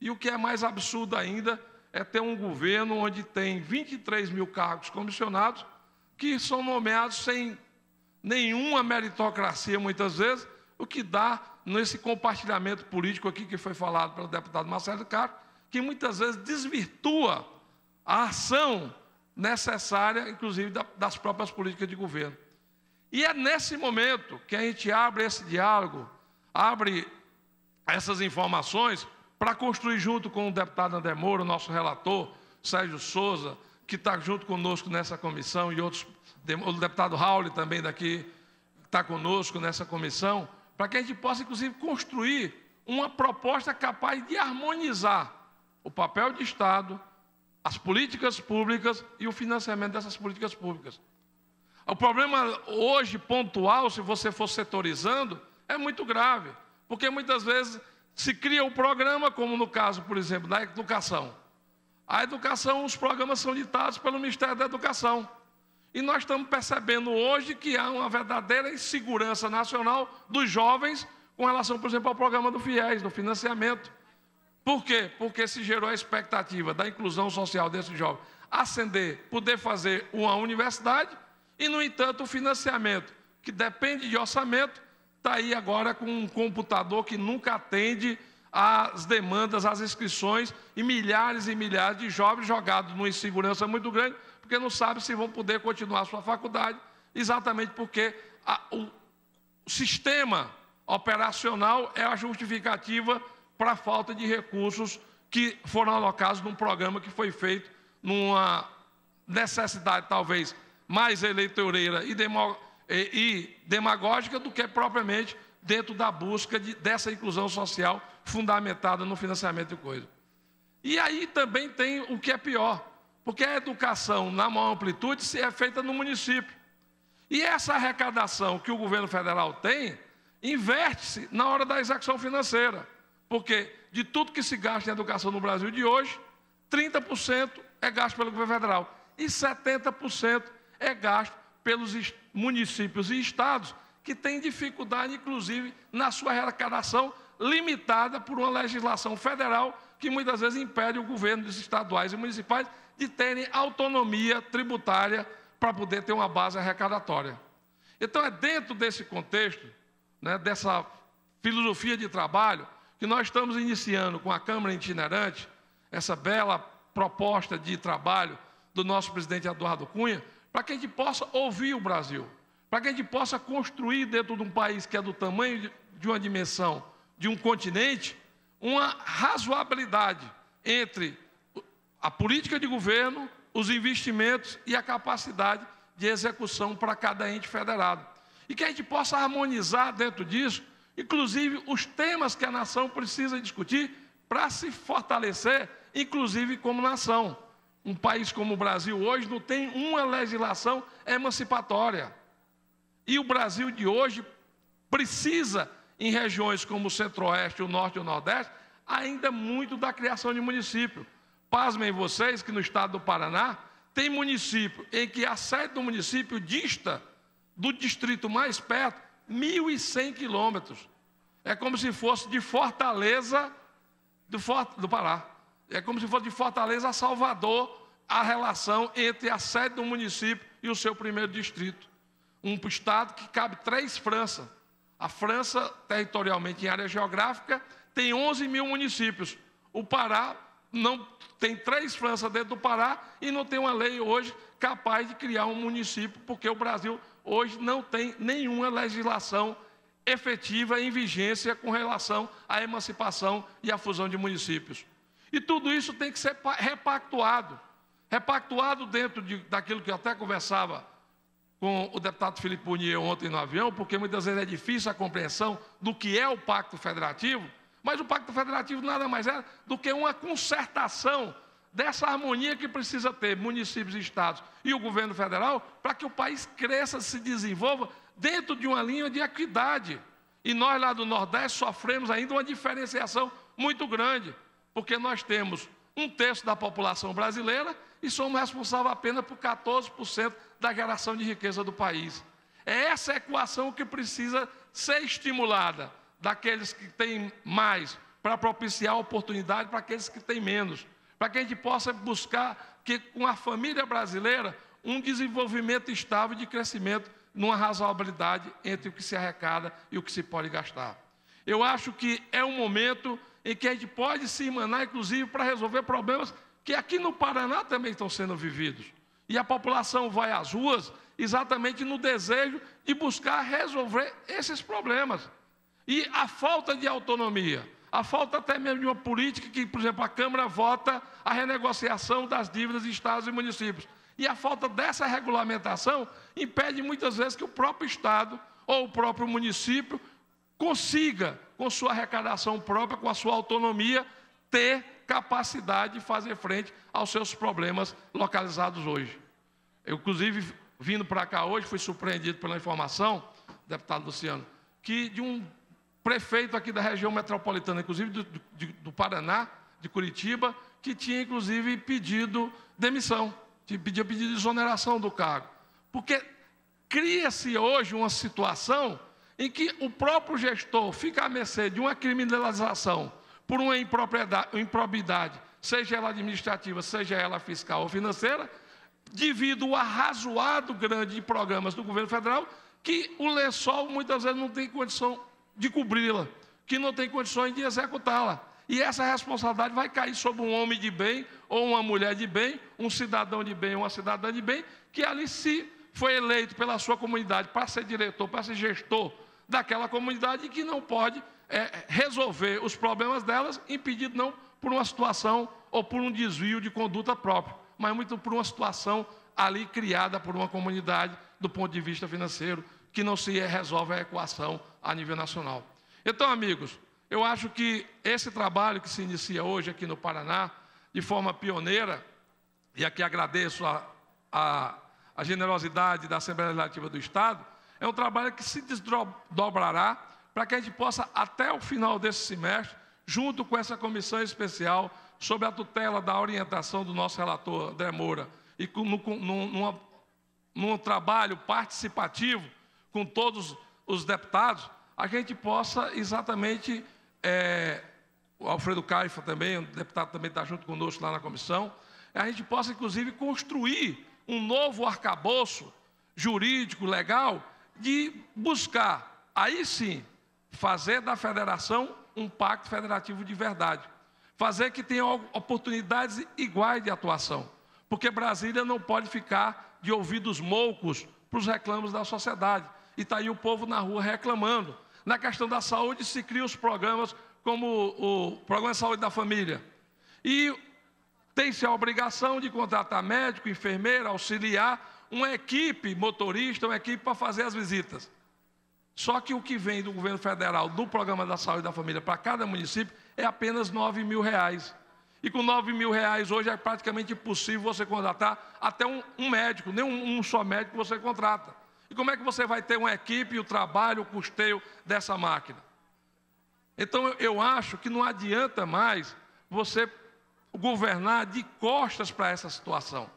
E o que é mais absurdo ainda é ter um governo onde tem 23 mil cargos comissionados que são nomeados sem nenhuma meritocracia, muitas vezes, o que dá nesse compartilhamento político aqui que foi falado pelo deputado Marcelo Caro, que muitas vezes desvirtua a ação necessária, inclusive, das próprias políticas de governo. E é nesse momento que a gente abre esse diálogo, abre essas informações para construir junto com o deputado André Moura, o nosso relator, Sérgio Souza, que está junto conosco nessa comissão, e outros, o deputado Raul também daqui está conosco nessa comissão, para que a gente possa, inclusive, construir uma proposta capaz de harmonizar o papel de Estado, as políticas públicas e o financiamento dessas políticas públicas. O problema hoje, pontual, se você for setorizando, é muito grave, porque muitas vezes se cria o um programa, como no caso, por exemplo, da educação. A educação, os programas são ditados pelo Ministério da Educação. E nós estamos percebendo hoje que há uma verdadeira insegurança nacional dos jovens com relação, por exemplo, ao programa do FIES, do financiamento. Por quê? Porque se gerou a expectativa da inclusão social desse jovem ascender, poder fazer uma universidade, e, no entanto, o financiamento, que depende de orçamento, está aí agora com um computador que nunca atende às demandas, às inscrições, e milhares e milhares de jovens jogados numa insegurança muito grande, porque não sabe se vão poder continuar a sua faculdade, exatamente porque a, o sistema operacional é a justificativa para a falta de recursos que foram alocados num programa que foi feito numa necessidade talvez mais eleitoreira e, demo, e, e demagógica do que propriamente dentro da busca de, dessa inclusão social fundamentada no financiamento de coisa. E aí também tem o que é pior, porque a educação na maior amplitude se é feita no município. E essa arrecadação que o governo federal tem, inverte-se na hora da execução financeira. Porque de tudo que se gasta em educação no Brasil de hoje, 30% é gasto pelo governo federal e 70% é gasto pelos municípios e estados que têm dificuldade, inclusive, na sua arrecadação, limitada por uma legislação federal que muitas vezes impede o governo dos estaduais e municipais de terem autonomia tributária para poder ter uma base arrecadatória. Então, é dentro desse contexto, né, dessa filosofia de trabalho, que nós estamos iniciando com a Câmara Itinerante, essa bela proposta de trabalho do nosso presidente Eduardo Cunha, para que a gente possa ouvir o Brasil, para que a gente possa construir dentro de um país que é do tamanho de uma dimensão de um continente, uma razoabilidade entre a política de governo, os investimentos e a capacidade de execução para cada ente federado. E que a gente possa harmonizar dentro disso inclusive os temas que a nação precisa discutir para se fortalecer, inclusive como nação. Um país como o Brasil hoje não tem uma legislação emancipatória. E o Brasil de hoje precisa, em regiões como o Centro-Oeste, o Norte e o Nordeste, ainda muito da criação de município. Pasmem vocês que no estado do Paraná tem município em que a sede do município dista do distrito mais perto 1.100 quilômetros. É como se fosse de Fortaleza do, do Pará. É como se fosse de Fortaleza a Salvador a relação entre a sede do município e o seu primeiro distrito. Um estado que cabe três Franças. A França, territorialmente, em área geográfica, tem 11 mil municípios. O Pará não tem três Franças dentro do Pará e não tem uma lei hoje capaz de criar um município, porque o Brasil hoje não tem nenhuma legislação efetiva em vigência com relação à emancipação e à fusão de municípios. E tudo isso tem que ser repactuado repactuado dentro de, daquilo que eu até conversava com o deputado Felipe Unier ontem no avião, porque muitas vezes é difícil a compreensão do que é o Pacto Federativo, mas o Pacto Federativo nada mais é do que uma concertação dessa harmonia que precisa ter municípios e estados e o governo federal para que o país cresça, se desenvolva dentro de uma linha de equidade. E nós lá do Nordeste sofremos ainda uma diferenciação muito grande, porque nós temos um terço da população brasileira e somos responsáveis apenas por 14% da geração de riqueza do país. É essa equação que precisa ser estimulada daqueles que têm mais, para propiciar oportunidade para aqueles que têm menos para que a gente possa buscar que com a família brasileira um desenvolvimento estável de crescimento numa razoabilidade entre o que se arrecada e o que se pode gastar. Eu acho que é um momento em que a gente pode se emanar, inclusive, para resolver problemas que aqui no Paraná também estão sendo vividos. E a população vai às ruas exatamente no desejo de buscar resolver esses problemas. E a falta de autonomia, a falta até mesmo de uma política que, por exemplo, a Câmara vota a renegociação das dívidas de estados e municípios. E a falta dessa regulamentação impede muitas vezes que o próprio estado ou o próprio município consiga, com sua arrecadação própria, com a sua autonomia, ter capacidade de fazer frente aos seus problemas localizados hoje. Eu, inclusive, vindo para cá hoje, fui surpreendido pela informação, deputado Luciano, que de um prefeito aqui da região metropolitana, inclusive do, do, do Paraná, de Curitiba, que tinha inclusive pedido demissão, tinha pedido, pedido exoneração do cargo. Porque cria-se hoje uma situação em que o próprio gestor fica à mercê de uma criminalização por uma improbidade, seja ela administrativa, seja ela fiscal ou financeira, devido ao arrazoado grande de programas do governo federal, que o lençol muitas vezes não tem condição de cobri-la, que não tem condições de executá-la. E essa responsabilidade vai cair sobre um homem de bem, ou uma mulher de bem, um cidadão de bem, ou uma cidadã de bem, que ali se foi eleito pela sua comunidade para ser diretor, para ser gestor daquela comunidade e que não pode é, é, resolver os problemas delas, impedido não por uma situação ou por um desvio de conduta própria, mas muito por uma situação ali criada por uma comunidade do ponto de vista financeiro, que não se resolve a equação a nível nacional. Então, amigos, eu acho que esse trabalho que se inicia hoje aqui no Paraná, de forma pioneira, e aqui agradeço a, a, a generosidade da Assembleia Legislativa do Estado, é um trabalho que se desdobrará para que a gente possa, até o final desse semestre, junto com essa comissão especial, sob a tutela da orientação do nosso relator André Moura, e com, num, num trabalho participativo com todos os os deputados, a gente possa exatamente, é, o Alfredo Caifa também, o deputado também está junto conosco lá na comissão, a gente possa, inclusive, construir um novo arcabouço jurídico, legal, de buscar, aí sim, fazer da federação um pacto federativo de verdade. Fazer que tenha oportunidades iguais de atuação. Porque Brasília não pode ficar de ouvidos moucos para os reclamos da sociedade e está aí o povo na rua reclamando. Na questão da saúde, se criam os programas como o Programa de Saúde da Família. E tem-se a obrigação de contratar médico, enfermeiro, auxiliar, uma equipe motorista, uma equipe para fazer as visitas. Só que o que vem do governo federal do Programa da Saúde da Família para cada município é apenas 9 mil reais. E com 9 mil reais hoje é praticamente impossível você contratar até um, um médico, nem um, um só médico você contrata. E como é que você vai ter uma equipe, o trabalho, o custeio dessa máquina? Então eu acho que não adianta mais você governar de costas para essa situação.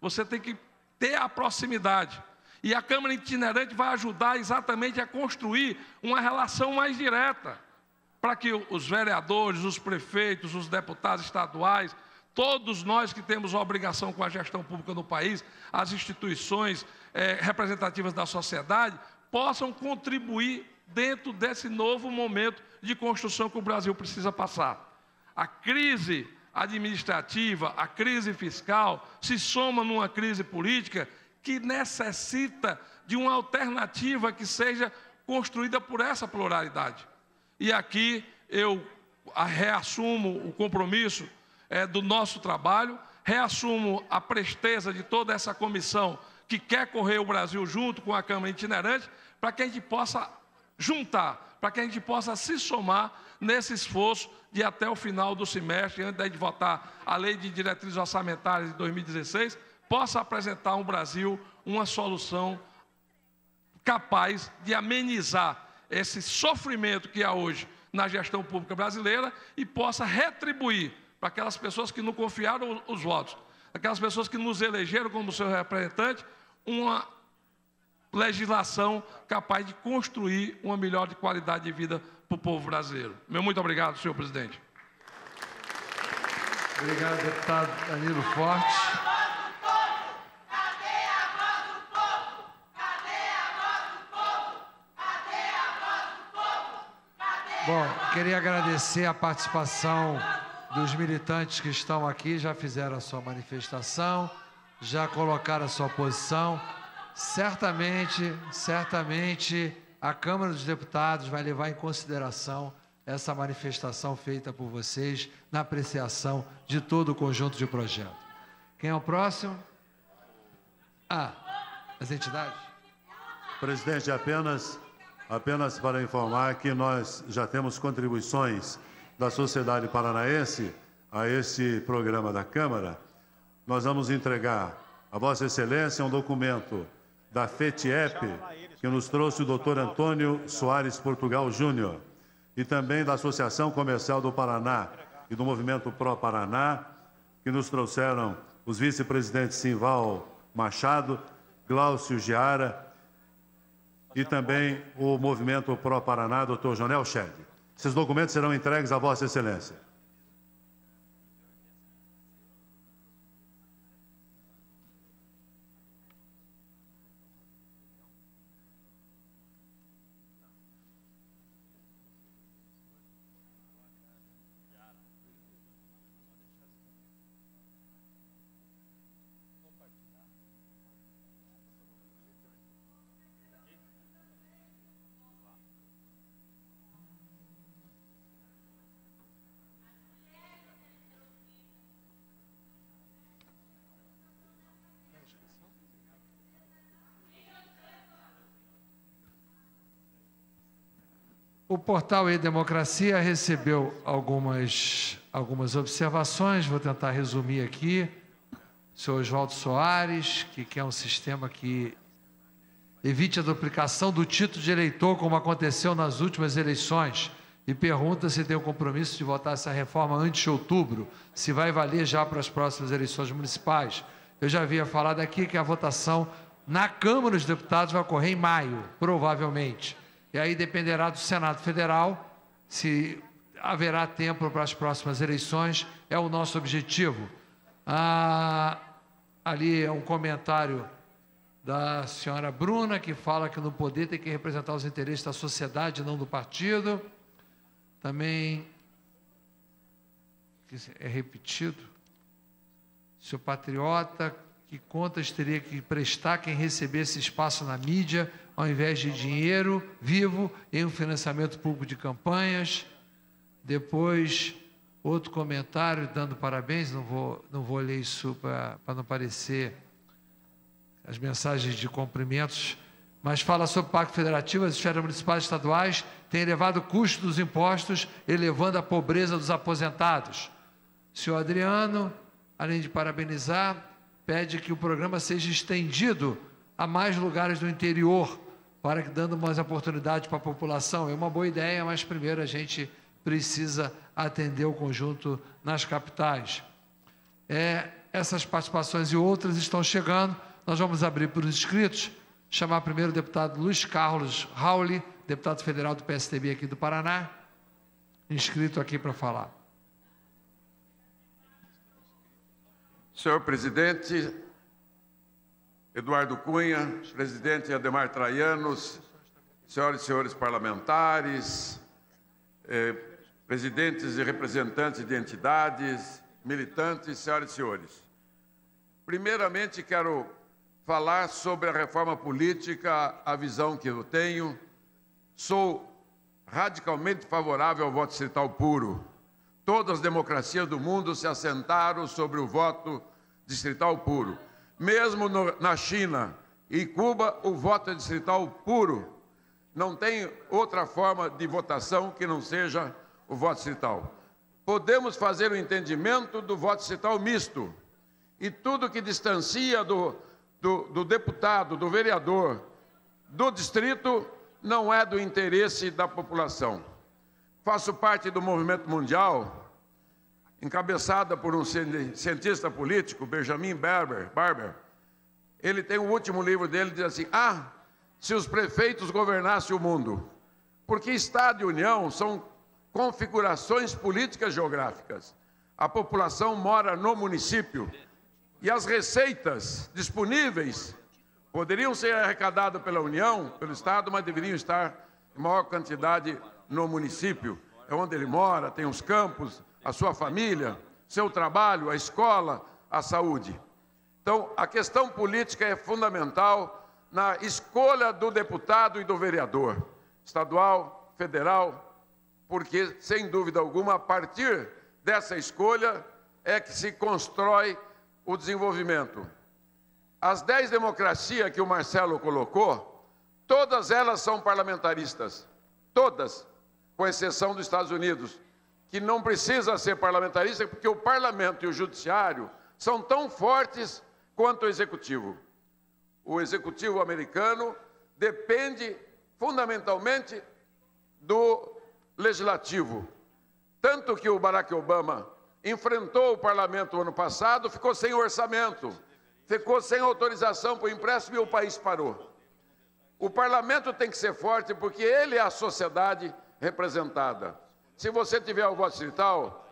Você tem que ter a proximidade. E a Câmara itinerante vai ajudar exatamente a construir uma relação mais direta, para que os vereadores, os prefeitos, os deputados estaduais, todos nós que temos obrigação com a gestão pública no país, as instituições é, representativas da sociedade possam contribuir dentro desse novo momento de construção que o Brasil precisa passar. A crise administrativa, a crise fiscal se soma numa crise política que necessita de uma alternativa que seja construída por essa pluralidade. E aqui eu ah, reassumo o compromisso é, do nosso trabalho, reassumo a presteza de toda essa comissão que quer correr o Brasil junto com a Câmara Itinerante, para que a gente possa juntar, para que a gente possa se somar nesse esforço de até o final do semestre, antes de votar a Lei de Diretrizes Orçamentárias de 2016, possa apresentar ao Brasil uma solução capaz de amenizar esse sofrimento que há hoje na gestão pública brasileira e possa retribuir para aquelas pessoas que não confiaram os votos, aquelas pessoas que nos elegeram como seus representantes, uma legislação capaz de construir uma melhor qualidade de vida para o povo brasileiro. Meu muito obrigado, senhor presidente. Obrigado, deputado Danilo Forte. Bom, queria agradecer a participação dos militantes que estão aqui, já fizeram a sua manifestação já colocaram a sua posição. Certamente, certamente a Câmara dos Deputados vai levar em consideração essa manifestação feita por vocês na apreciação de todo o conjunto de projeto. Quem é o próximo? Ah, as entidades. Presidente, apenas, apenas para informar que nós já temos contribuições da sociedade paranaense a esse programa da Câmara nós vamos entregar a Vossa Excelência um documento da FETIEP, que nos trouxe o doutor Antônio Soares Portugal Júnior, e também da Associação Comercial do Paraná e do Movimento Pro Paraná, que nos trouxeram os vice-presidentes Simval Machado, Glaucio Giara e também o Movimento Pro Paraná, doutor Jonel Shed. Esses documentos serão entregues à Vossa Excelência. O portal E-Democracia recebeu algumas, algumas observações, vou tentar resumir aqui. O senhor Oswaldo Soares, que quer é um sistema que evite a duplicação do título de eleitor, como aconteceu nas últimas eleições, e pergunta se tem o compromisso de votar essa reforma antes de outubro, se vai valer já para as próximas eleições municipais. Eu já havia falado aqui que a votação na Câmara dos Deputados vai ocorrer em maio, provavelmente. E aí dependerá do Senado Federal se haverá tempo para as próximas eleições, é o nosso objetivo. Ah, ali é um comentário da senhora Bruna, que fala que no poder tem que representar os interesses da sociedade, não do partido. Também é repetido. Seu patriota, que contas teria que prestar quem recebesse espaço na mídia, ao invés de dinheiro vivo em um financiamento público de campanhas. Depois, outro comentário dando parabéns, não vou, não vou ler isso para não parecer as mensagens de cumprimentos, mas fala sobre o Pacto Federativo, as esferas municipais e estaduais têm elevado o custo dos impostos, elevando a pobreza dos aposentados. Senhor Adriano, além de parabenizar, pede que o programa seja estendido a mais lugares do interior, para que dando mais oportunidade para a população. É uma boa ideia, mas primeiro a gente precisa atender o conjunto nas capitais. É, essas participações e outras estão chegando. Nós vamos abrir para os inscritos, chamar primeiro o deputado Luiz Carlos Rauli, deputado federal do PSTB aqui do Paraná, inscrito aqui para falar. Senhor presidente Eduardo Cunha, presidente Ademar Traianos, senhoras e senhores parlamentares, eh, presidentes e representantes de entidades, militantes, senhoras e senhores. Primeiramente, quero falar sobre a reforma política, a visão que eu tenho. Sou radicalmente favorável ao voto distrital puro. Todas as democracias do mundo se assentaram sobre o voto distrital puro. Mesmo no, na China e Cuba, o voto é distrital puro. Não tem outra forma de votação que não seja o voto distrital. Podemos fazer o um entendimento do voto distrital misto. E tudo que distancia do, do, do deputado, do vereador, do distrito, não é do interesse da população. Faço parte do movimento mundial encabeçada por um cientista político, Benjamin Barber, Barber, ele tem o último livro dele, diz assim: Ah, se os prefeitos governassem o mundo, porque Estado e União são configurações políticas geográficas. A população mora no município e as receitas disponíveis poderiam ser arrecadadas pela União, pelo Estado, mas deveriam estar em maior quantidade no município. É onde ele mora, tem os campos, a sua família, seu trabalho, a escola, a saúde. Então, a questão política é fundamental na escolha do deputado e do vereador, estadual, federal, porque, sem dúvida alguma, a partir dessa escolha é que se constrói o desenvolvimento. As dez democracias que o Marcelo colocou, todas elas são parlamentaristas, todas, com exceção dos Estados Unidos, que não precisa ser parlamentarista, porque o parlamento e o judiciário são tão fortes quanto o executivo. O executivo americano depende fundamentalmente do legislativo. Tanto que o Barack Obama enfrentou o parlamento ano passado, ficou sem orçamento, ficou sem autorização para o empréstimo e o país parou. O parlamento tem que ser forte porque ele é a sociedade representada. Se você tiver o voto distrital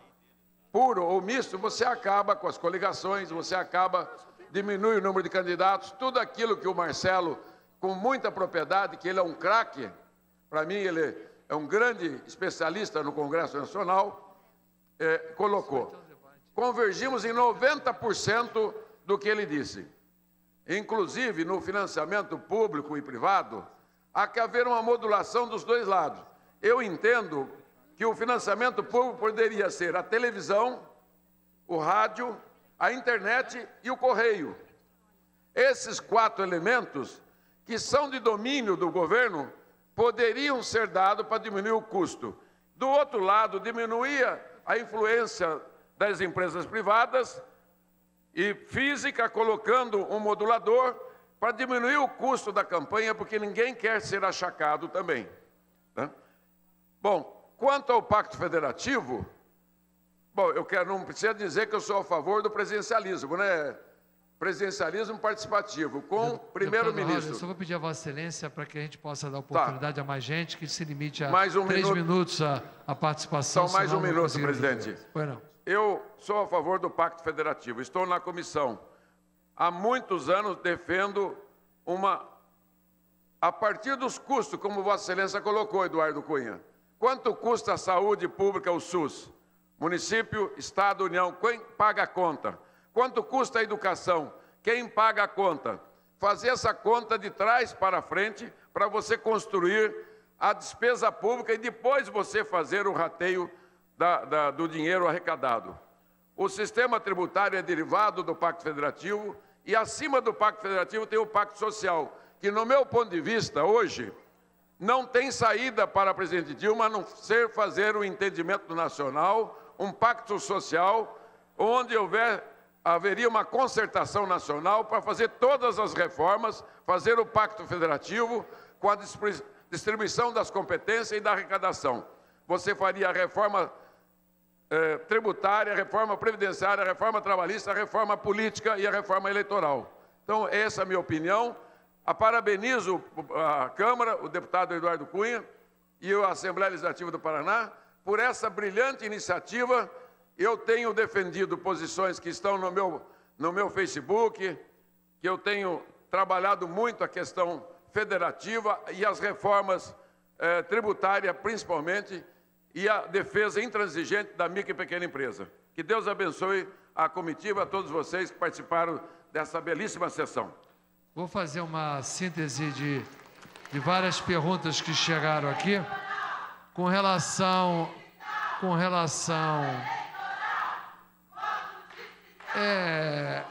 puro ou misto, você acaba com as coligações, você acaba, diminui o número de candidatos, tudo aquilo que o Marcelo, com muita propriedade, que ele é um craque, para mim ele é um grande especialista no Congresso Nacional, é, colocou. Convergimos em 90% do que ele disse. Inclusive, no financiamento público e privado, há que haver uma modulação dos dois lados. Eu entendo que o financiamento público poderia ser a televisão, o rádio, a internet e o correio. Esses quatro elementos, que são de domínio do governo, poderiam ser dados para diminuir o custo. Do outro lado, diminuía a influência das empresas privadas e física, colocando um modulador para diminuir o custo da campanha, porque ninguém quer ser achacado também. Né? Bom, Quanto ao pacto federativo, bom, eu quero não precisa dizer que eu sou a favor do presidencialismo, né? Presidencialismo participativo com primeiro-ministro. só vou pedir a Vossa Excelência para que a gente possa dar tá. oportunidade tá. a mais gente, que se limite a mais um três minuto. minutos a, a participação. Só mais um minuto, presidente. Eu sou a favor do Pacto Federativo, estou na comissão. Há muitos anos defendo uma. A partir dos custos, como Vossa Excelência colocou, Eduardo Cunha, Quanto custa a saúde pública, o SUS? Município, Estado, União, quem paga a conta? Quanto custa a educação? Quem paga a conta? Fazer essa conta de trás para frente para você construir a despesa pública e depois você fazer o rateio da, da, do dinheiro arrecadado. O sistema tributário é derivado do Pacto Federativo e acima do Pacto Federativo tem o Pacto Social, que no meu ponto de vista hoje não tem saída para a presidente Dilma a não ser fazer o um entendimento nacional, um pacto social, onde houver, haveria uma concertação nacional para fazer todas as reformas, fazer o pacto federativo com a distribuição das competências e da arrecadação. Você faria a reforma eh, tributária, a reforma previdenciária, a reforma trabalhista, a reforma política e a reforma eleitoral. Então, essa é a minha opinião. A parabenizo a Câmara, o deputado Eduardo Cunha e a Assembleia Legislativa do Paraná por essa brilhante iniciativa. Eu tenho defendido posições que estão no meu, no meu Facebook, que eu tenho trabalhado muito a questão federativa e as reformas eh, tributárias, principalmente, e a defesa intransigente da micro e pequena empresa. Que Deus abençoe a comitiva, a todos vocês que participaram dessa belíssima sessão. Vou fazer uma síntese de, de várias perguntas que chegaram aqui com relação. Com relação. É,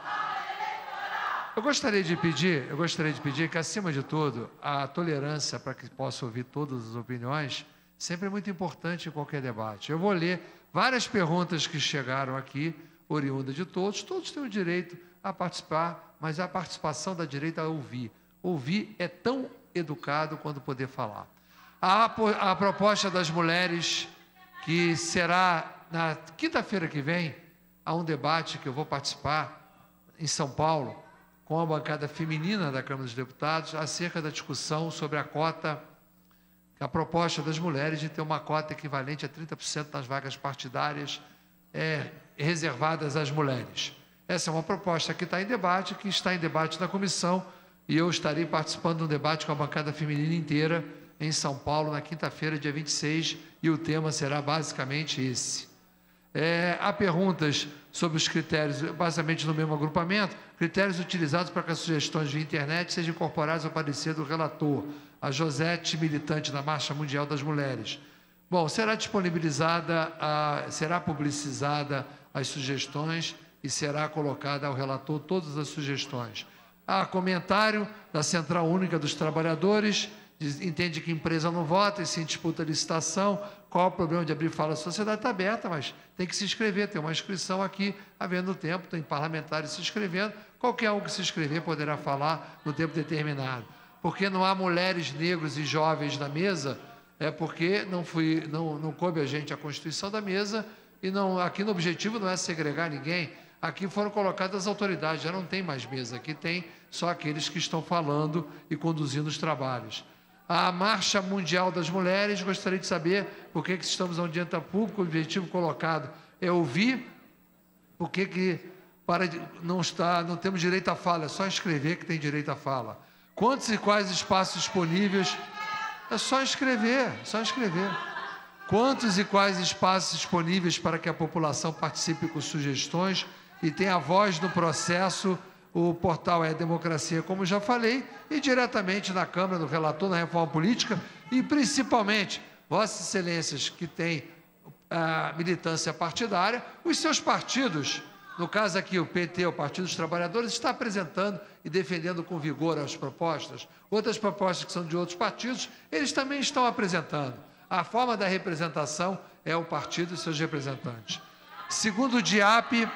eu gostaria de pedir, eu gostaria de pedir que, acima de tudo, a tolerância para que possa ouvir todas as opiniões sempre é muito importante em qualquer debate. Eu vou ler várias perguntas que chegaram aqui, oriunda de todos. Todos têm o direito a participar mas a participação da direita a ouvir. Ouvir é tão educado quanto poder falar. A, a proposta das mulheres, que será na quinta-feira que vem, há um debate que eu vou participar em São Paulo, com a bancada feminina da Câmara dos Deputados, acerca da discussão sobre a cota, a proposta das mulheres de ter uma cota equivalente a 30% das vagas partidárias é, reservadas às mulheres. Essa é uma proposta que está em debate, que está em debate na comissão, e eu estarei participando de um debate com a bancada feminina inteira em São Paulo na quinta-feira, dia 26, e o tema será basicamente esse. É, há perguntas sobre os critérios, basicamente no mesmo agrupamento, critérios utilizados para que as sugestões de internet sejam incorporadas ao parecer do relator, a Josete, militante da Marcha Mundial das Mulheres. Bom, será disponibilizada, a, será publicizada as sugestões e será colocada ao relator todas as sugestões. Há comentário da Central Única dos Trabalhadores, diz, entende que empresa não vota e se disputa licitação, qual é o problema de abrir fala? A sociedade está aberta, mas tem que se inscrever, tem uma inscrição aqui, havendo tempo, tem parlamentares se inscrevendo, qualquer um que se inscrever poderá falar no tempo determinado. Porque não há mulheres, negros e jovens na mesa, é porque não, fui, não, não coube a gente a constituição da mesa, e não, aqui no objetivo não é segregar ninguém, Aqui foram colocadas as autoridades, já não tem mais mesa, aqui tem só aqueles que estão falando e conduzindo os trabalhos. A Marcha Mundial das Mulheres, gostaria de saber por que, que estamos adiante a público, o objetivo colocado é ouvir, por que, que para não está, não temos direito à fala, é só escrever que tem direito à fala. Quantos e quais espaços disponíveis? É só escrever, é só escrever. Quantos e quais espaços disponíveis para que a população participe com sugestões? e tem a voz no processo. O portal é Democracia, como já falei, e diretamente na Câmara do Relator da Reforma Política e principalmente, Vossas Excelências, que têm a ah, militância partidária, os seus partidos, no caso aqui o PT, o Partido dos Trabalhadores, está apresentando e defendendo com vigor as propostas. Outras propostas que são de outros partidos, eles também estão apresentando. A forma da representação é o partido e seus representantes. Segundo o DIAP,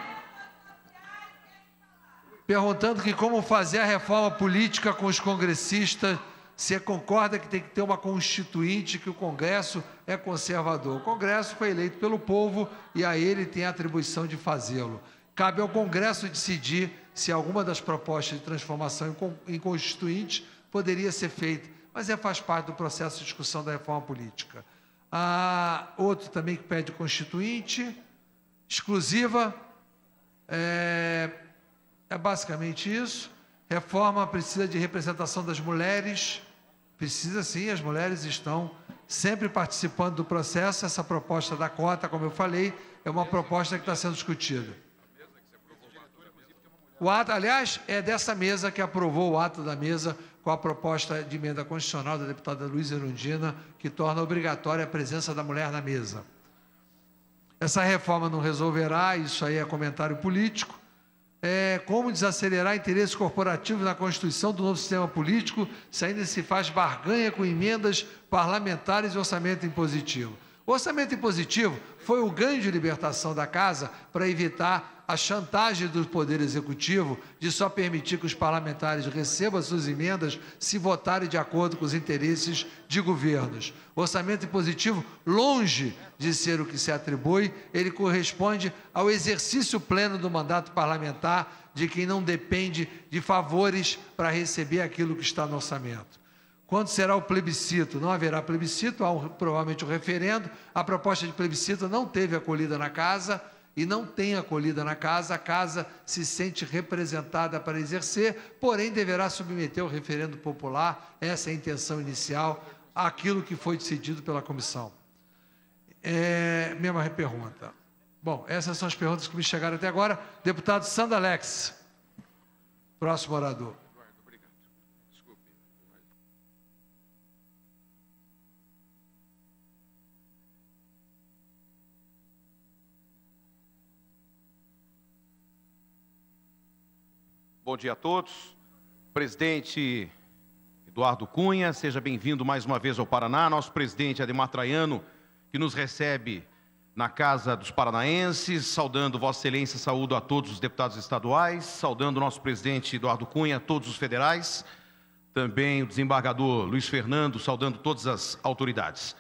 perguntando que como fazer a reforma política com os congressistas. Você concorda que tem que ter uma constituinte, que o Congresso é conservador? O Congresso foi eleito pelo povo e a ele tem a atribuição de fazê-lo. Cabe ao Congresso decidir se alguma das propostas de transformação em constituinte poderia ser feita, mas é, faz parte do processo de discussão da reforma política. Há ah, outro também que pede constituinte, exclusiva, é, é basicamente isso. Reforma precisa de representação das mulheres. Precisa sim, as mulheres estão sempre participando do processo. Essa proposta da cota, como eu falei, é uma proposta que está sendo discutida. O ato, aliás, é dessa mesa que aprovou o ato da mesa com a proposta de emenda constitucional da deputada Luiza Erundina, que torna obrigatória a presença da mulher na mesa. Essa reforma não resolverá, isso aí é comentário político, é, como desacelerar interesses corporativos na constituição do novo sistema político, se ainda se faz barganha com emendas parlamentares e orçamento impositivo. O orçamento impositivo foi o ganho de libertação da casa para evitar a chantagem do Poder Executivo de só permitir que os parlamentares recebam suas emendas se votarem de acordo com os interesses de governos. O orçamento impositivo, longe de ser o que se atribui, ele corresponde ao exercício pleno do mandato parlamentar de quem não depende de favores para receber aquilo que está no orçamento. Quando será o plebiscito? Não haverá plebiscito, há um, provavelmente um referendo. A proposta de plebiscito não teve acolhida na casa e não tem acolhida na casa, a casa se sente representada para exercer, porém deverá submeter ao referendo popular, essa é a intenção inicial, aquilo que foi decidido pela comissão. É, mesma pergunta. Bom, essas são as perguntas que me chegaram até agora. Deputado Sandalex, próximo orador. Bom dia a todos. Presidente Eduardo Cunha, seja bem-vindo mais uma vez ao Paraná. Nosso presidente Ademar Traiano, que nos recebe na Casa dos Paranaenses. Saudando Vossa Excelência, saúdo a todos os deputados estaduais. Saudando nosso presidente Eduardo Cunha, todos os federais. Também o desembargador Luiz Fernando, saudando todas as autoridades.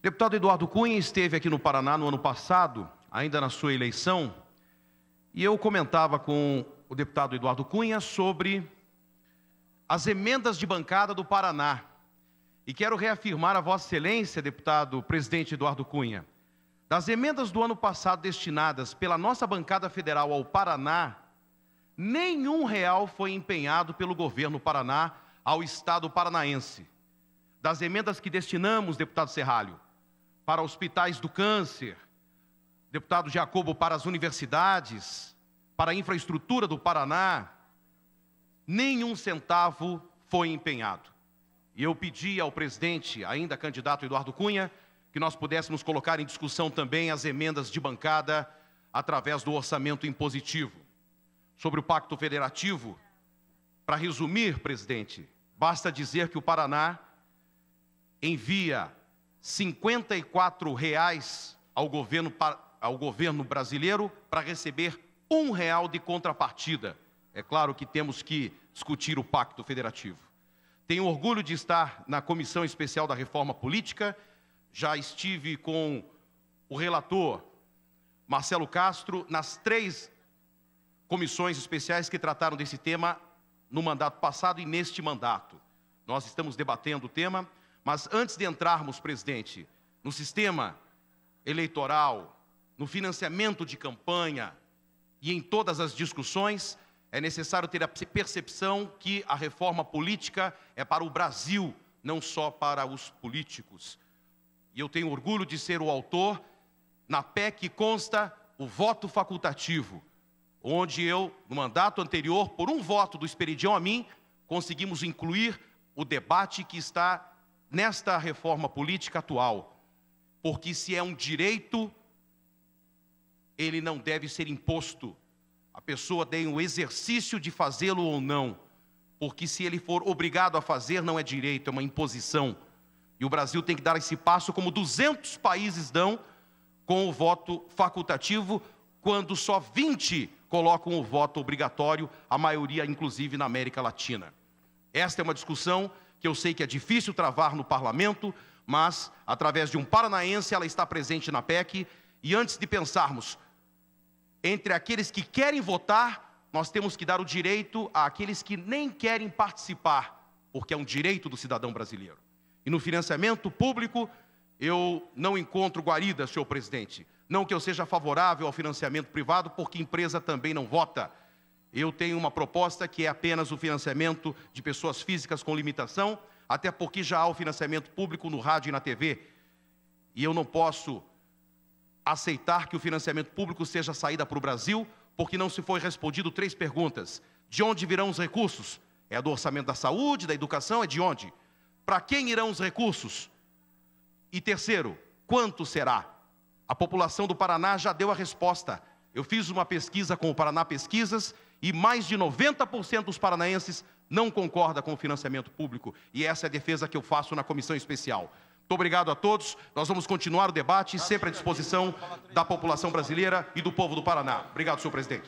Deputado Eduardo Cunha esteve aqui no Paraná no ano passado, ainda na sua eleição, e eu comentava com o deputado Eduardo Cunha sobre as emendas de bancada do Paraná. E quero reafirmar a Vossa Excelência, deputado presidente Eduardo Cunha, das emendas do ano passado destinadas pela nossa bancada federal ao Paraná, nenhum real foi empenhado pelo governo Paraná ao Estado paranaense. Das emendas que destinamos, deputado Serralho, para hospitais do câncer, deputado Jacobo, para as universidades, para a infraestrutura do Paraná, nenhum centavo foi empenhado. E eu pedi ao presidente, ainda candidato Eduardo Cunha, que nós pudéssemos colocar em discussão também as emendas de bancada através do orçamento impositivo. Sobre o Pacto Federativo, para resumir, presidente, basta dizer que o Paraná envia R$ 54 reais ao governo ao governo brasileiro para receber um real de contrapartida. É claro que temos que discutir o pacto federativo. Tenho orgulho de estar na Comissão Especial da Reforma Política. Já estive com o relator Marcelo Castro nas três comissões especiais que trataram desse tema no mandato passado e neste mandato. Nós estamos debatendo o tema, mas antes de entrarmos, presidente, no sistema eleitoral no financiamento de campanha e em todas as discussões, é necessário ter a percepção que a reforma política é para o Brasil, não só para os políticos. E eu tenho orgulho de ser o autor na PEC consta o voto facultativo, onde eu, no mandato anterior, por um voto do Esperidião a mim, conseguimos incluir o debate que está nesta reforma política atual. Porque se é um direito ele não deve ser imposto. A pessoa tem o exercício de fazê-lo ou não, porque se ele for obrigado a fazer, não é direito, é uma imposição. E o Brasil tem que dar esse passo, como 200 países dão, com o voto facultativo, quando só 20 colocam o voto obrigatório, a maioria, inclusive, na América Latina. Esta é uma discussão que eu sei que é difícil travar no parlamento, mas, através de um paranaense, ela está presente na PEC. E antes de pensarmos entre aqueles que querem votar, nós temos que dar o direito àqueles que nem querem participar, porque é um direito do cidadão brasileiro. E no financiamento público, eu não encontro guarida, senhor presidente. Não que eu seja favorável ao financiamento privado, porque empresa também não vota. Eu tenho uma proposta que é apenas o financiamento de pessoas físicas com limitação, até porque já há o financiamento público no rádio e na TV. E eu não posso aceitar que o financiamento público seja saída para o Brasil, porque não se foi respondido três perguntas: de onde virão os recursos? É do orçamento da saúde, da educação, é de onde? Para quem irão os recursos? E terceiro, quanto será? A população do Paraná já deu a resposta. Eu fiz uma pesquisa com o Paraná Pesquisas e mais de 90% dos paranaenses não concorda com o financiamento público, e essa é a defesa que eu faço na comissão especial. Muito obrigado a todos. Nós vamos continuar o debate sempre à disposição da população brasileira e do povo do Paraná. Obrigado, senhor presidente.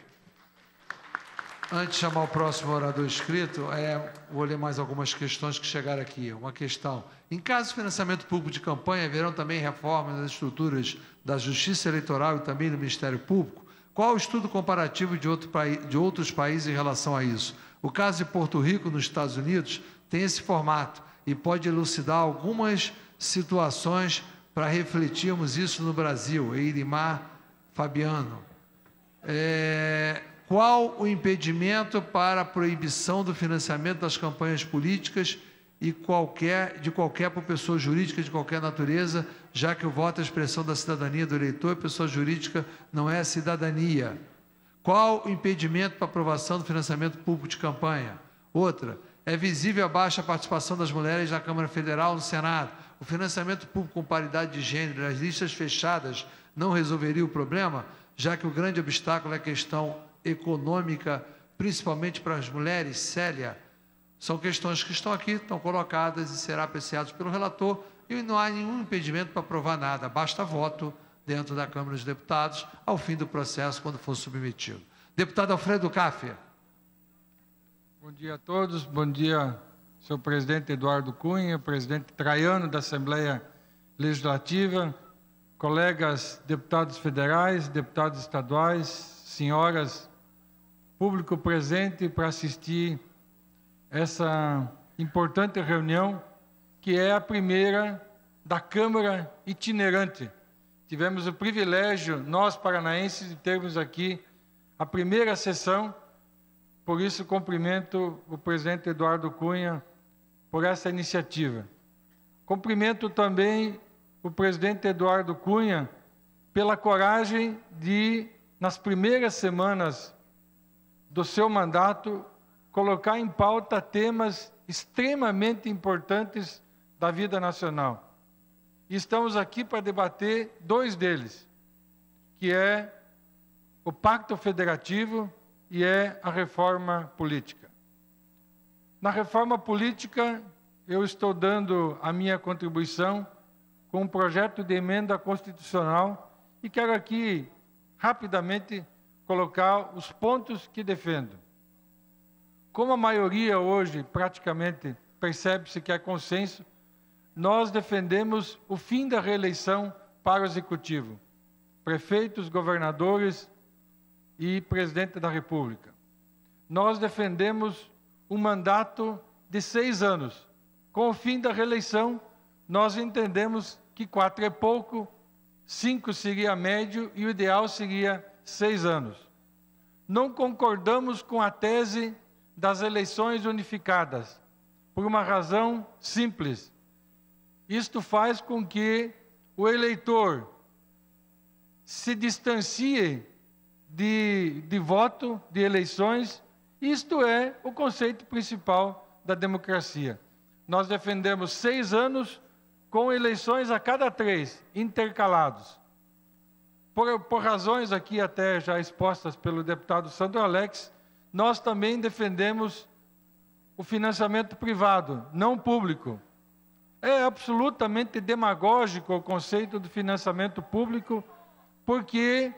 Antes de chamar o próximo orador inscrito, é, vou ler mais algumas questões que chegaram aqui. Uma questão. Em caso de financiamento público de campanha, haverão também reformas nas estruturas da Justiça Eleitoral e também do Ministério Público? Qual o estudo comparativo de, outro de outros países em relação a isso? O caso de Porto Rico, nos Estados Unidos, tem esse formato e pode elucidar algumas situações para refletirmos isso no Brasil. Eirimar Fabiano. É, qual o impedimento para a proibição do financiamento das campanhas políticas e qualquer, de qualquer pessoa jurídica de qualquer natureza, já que o voto é a expressão da cidadania do eleitor, pessoa jurídica não é cidadania? Qual o impedimento para aprovação do financiamento público de campanha? Outra, é visível a baixa participação das mulheres na Câmara Federal no Senado. O financiamento público com paridade de gênero as listas fechadas não resolveria o problema, já que o grande obstáculo é a questão econômica, principalmente para as mulheres, Célia? São questões que estão aqui, estão colocadas e serão apreciadas pelo relator e não há nenhum impedimento para aprovar nada, basta voto dentro da Câmara dos Deputados ao fim do processo, quando for submetido. Deputado Alfredo Café. Bom dia a todos, bom dia senhor presidente Eduardo Cunha, presidente Traiano da Assembleia Legislativa, colegas deputados federais, deputados estaduais, senhoras, público presente para assistir essa importante reunião, que é a primeira da Câmara itinerante. Tivemos o privilégio, nós paranaenses, de termos aqui a primeira sessão, por isso cumprimento o presidente Eduardo Cunha, por essa iniciativa. Cumprimento também o presidente Eduardo Cunha pela coragem de, nas primeiras semanas do seu mandato, colocar em pauta temas extremamente importantes da vida nacional. E estamos aqui para debater dois deles, que é o Pacto Federativo e é a reforma política. Na reforma política, eu estou dando a minha contribuição com um projeto de emenda constitucional e quero aqui rapidamente colocar os pontos que defendo. Como a maioria hoje praticamente percebe-se que é consenso, nós defendemos o fim da reeleição para o executivo, prefeitos, governadores e presidente da República. Nós defendemos um mandato de seis anos. Com o fim da reeleição, nós entendemos que quatro é pouco, cinco seria médio e o ideal seria seis anos. Não concordamos com a tese das eleições unificadas, por uma razão simples. Isto faz com que o eleitor se distancie de, de voto, de eleições, isto é o conceito principal da democracia. Nós defendemos seis anos com eleições a cada três, intercalados. Por, por razões aqui até já expostas pelo deputado Sandro Alex, nós também defendemos o financiamento privado, não público. É absolutamente demagógico o conceito do financiamento público, porque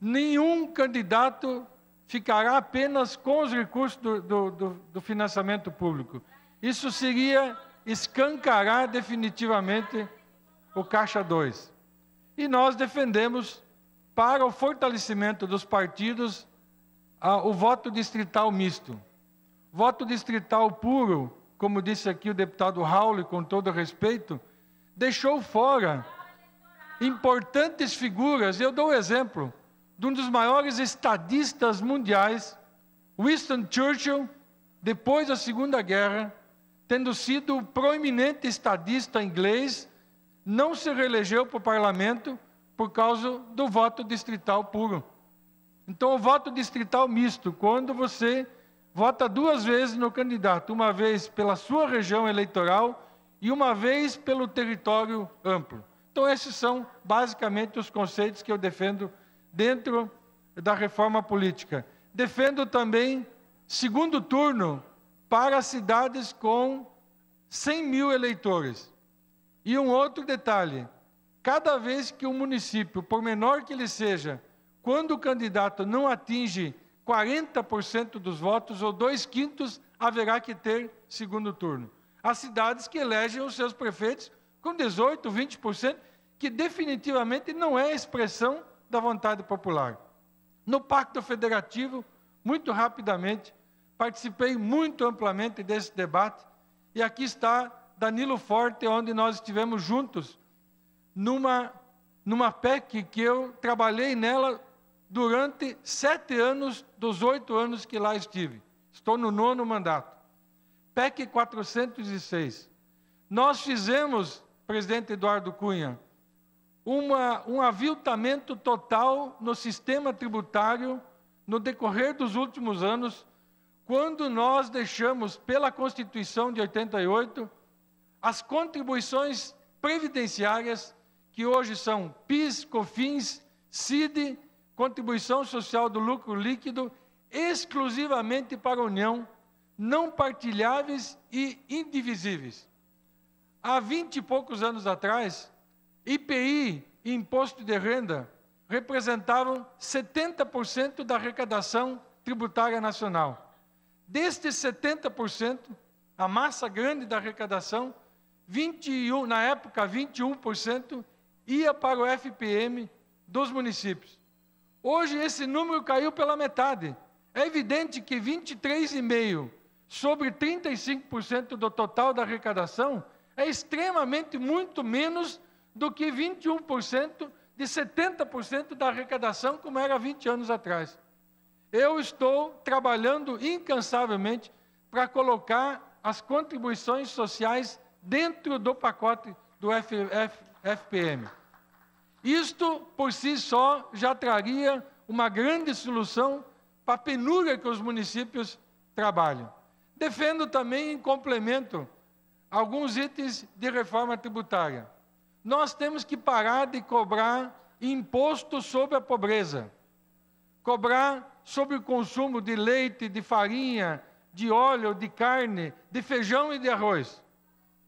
nenhum candidato ficará apenas com os recursos do, do, do, do financiamento público. Isso seria escancarar definitivamente o Caixa 2. E nós defendemos, para o fortalecimento dos partidos, a, o voto distrital misto. Voto distrital puro, como disse aqui o deputado Raul, com todo respeito, deixou fora importantes figuras. Eu dou um exemplo de um dos maiores estadistas mundiais, Winston Churchill, depois da Segunda Guerra, tendo sido o proeminente estadista inglês, não se reelegeu para o parlamento por causa do voto distrital puro. Então, o voto distrital misto, quando você vota duas vezes no candidato, uma vez pela sua região eleitoral e uma vez pelo território amplo. Então, esses são basicamente os conceitos que eu defendo dentro da reforma política. Defendo também segundo turno para cidades com 100 mil eleitores. E um outro detalhe: cada vez que um município, por menor que ele seja, quando o candidato não atinge 40% dos votos ou dois quintos, haverá que ter segundo turno. Há cidades que elegem os seus prefeitos com 18%, 20%, que definitivamente não é a expressão da vontade popular. No Pacto Federativo, muito rapidamente, participei muito amplamente desse debate e aqui está Danilo Forte, onde nós estivemos juntos numa, numa PEC que eu trabalhei nela durante sete anos dos oito anos que lá estive. Estou no nono mandato. PEC 406. Nós fizemos, presidente Eduardo Cunha, uma, um aviltamento total no sistema tributário no decorrer dos últimos anos, quando nós deixamos, pela Constituição de 88, as contribuições previdenciárias, que hoje são PIS, COFINS, CID, contribuição social do lucro líquido, exclusivamente para a União, não partilháveis e indivisíveis. Há vinte e poucos anos atrás, IPI e imposto de renda representavam 70% da arrecadação tributária nacional. Destes 70%, a massa grande da arrecadação, 21, na época 21%, ia para o FPM dos municípios. Hoje esse número caiu pela metade. É evidente que 23,5% sobre 35% do total da arrecadação é extremamente muito menos do que 21% de 70% da arrecadação, como era 20 anos atrás. Eu estou trabalhando incansavelmente para colocar as contribuições sociais dentro do pacote do FPM. Isto, por si só, já traria uma grande solução para a penúria que os municípios trabalham. Defendo também, em complemento, alguns itens de reforma tributária. Nós temos que parar de cobrar imposto sobre a pobreza, cobrar sobre o consumo de leite, de farinha, de óleo, de carne, de feijão e de arroz,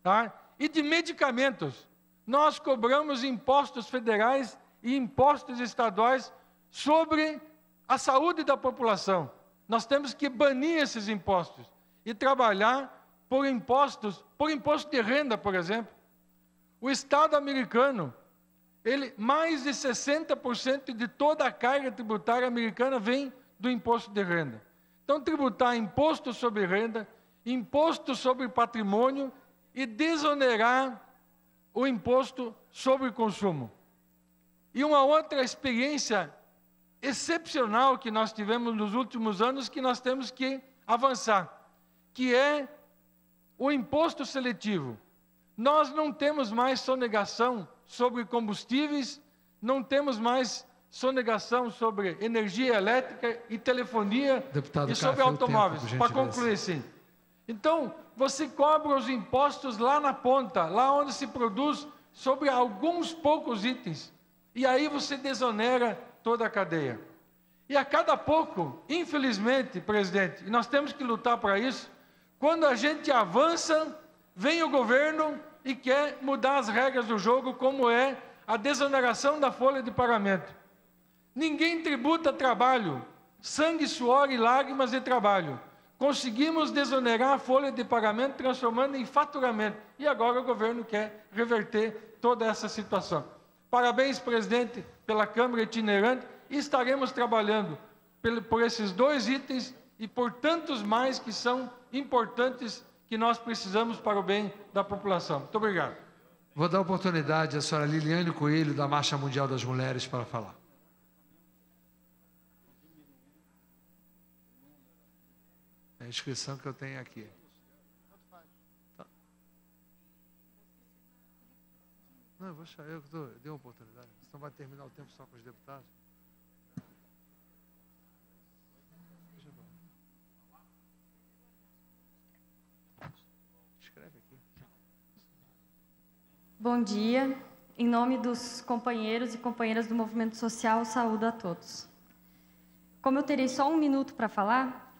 tá? e de medicamentos. Nós cobramos impostos federais e impostos estaduais sobre a saúde da população. Nós temos que banir esses impostos e trabalhar por impostos, por imposto de renda, por exemplo. O Estado americano, ele, mais de 60% de toda a carga tributária americana vem do imposto de renda. Então, tributar imposto sobre renda, imposto sobre patrimônio e desonerar o imposto sobre consumo. E uma outra experiência excepcional que nós tivemos nos últimos anos que nós temos que avançar, que é o imposto seletivo. Nós não temos mais sonegação sobre combustíveis, não temos mais sonegação sobre energia elétrica e telefonia Deputado e sobre automóveis. Para concluir, sim. Então, você cobra os impostos lá na ponta, lá onde se produz, sobre alguns poucos itens. E aí você desonera toda a cadeia. E a cada pouco, infelizmente, presidente, e nós temos que lutar para isso, quando a gente avança, vem o governo e quer mudar as regras do jogo, como é a desoneração da folha de pagamento. Ninguém tributa trabalho, sangue, suor e lágrimas de trabalho. Conseguimos desonerar a folha de pagamento, transformando em faturamento. E agora o governo quer reverter toda essa situação. Parabéns, presidente, pela Câmara itinerante. Estaremos trabalhando por esses dois itens e por tantos mais que são importantes que nós precisamos para o bem da população. Muito obrigado. Vou dar oportunidade à senhora Liliane Coelho, da Marcha Mundial das Mulheres, para falar. É a inscrição que eu tenho aqui. Não, eu vou achar, eu dou, dei uma oportunidade. Então vai terminar o tempo só com os deputados. Bom dia. Em nome dos companheiros e companheiras do movimento social, saúdo a todos. Como eu terei só um minuto para falar,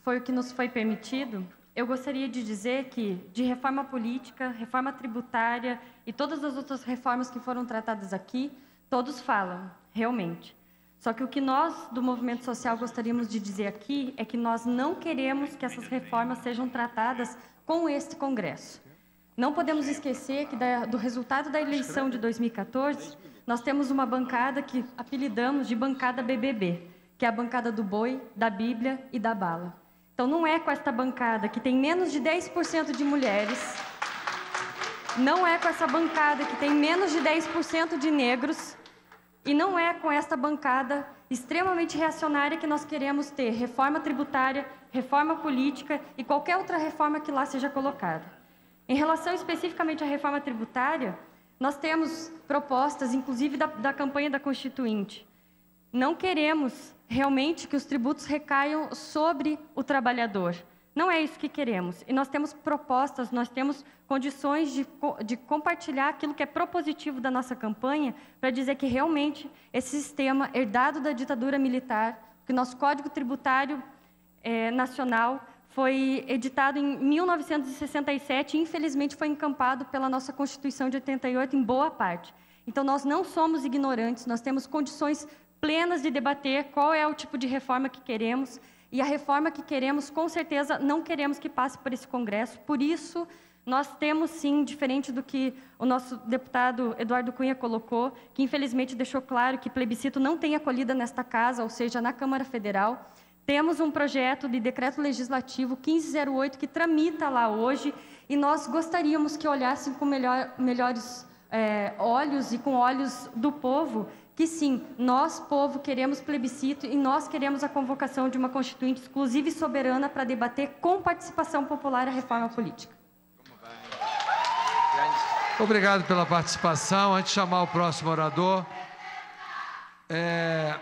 foi o que nos foi permitido, eu gostaria de dizer que, de reforma política, reforma tributária e todas as outras reformas que foram tratadas aqui, todos falam, realmente. Só que o que nós, do movimento social, gostaríamos de dizer aqui é que nós não queremos que essas reformas sejam tratadas com este Congresso. Não podemos esquecer que da, do resultado da eleição de 2014, nós temos uma bancada que apelidamos de bancada BBB, que é a bancada do boi, da Bíblia e da bala. Então, não é com esta bancada que tem menos de 10% de mulheres, não é com essa bancada que tem menos de 10% de negros, e não é com esta bancada extremamente reacionária que nós queremos ter reforma tributária, reforma política e qualquer outra reforma que lá seja colocada. Em relação especificamente à reforma tributária, nós temos propostas, inclusive da, da campanha da Constituinte. Não queremos realmente que os tributos recaiam sobre o trabalhador. Não é isso que queremos. E nós temos propostas, nós temos condições de, de compartilhar aquilo que é propositivo da nossa campanha para dizer que realmente esse sistema herdado da ditadura militar, que nosso Código Tributário eh, Nacional foi editado em 1967 e, infelizmente, foi encampado pela nossa Constituição de 88 em boa parte. Então, nós não somos ignorantes, nós temos condições plenas de debater qual é o tipo de reforma que queremos, e a reforma que queremos, com certeza, não queremos que passe por esse Congresso. Por isso, nós temos sim, diferente do que o nosso deputado Eduardo Cunha colocou, que infelizmente deixou claro que plebiscito não tem acolhida nesta casa, ou seja, na Câmara Federal. Temos um projeto de decreto legislativo 1508 que tramita lá hoje e nós gostaríamos que olhassem com melhor, melhores é, olhos e com olhos do povo que sim, nós, povo, queremos plebiscito e nós queremos a convocação de uma constituinte exclusiva e soberana para debater com participação popular a reforma política. Obrigado pela participação. Antes de chamar o próximo orador, é,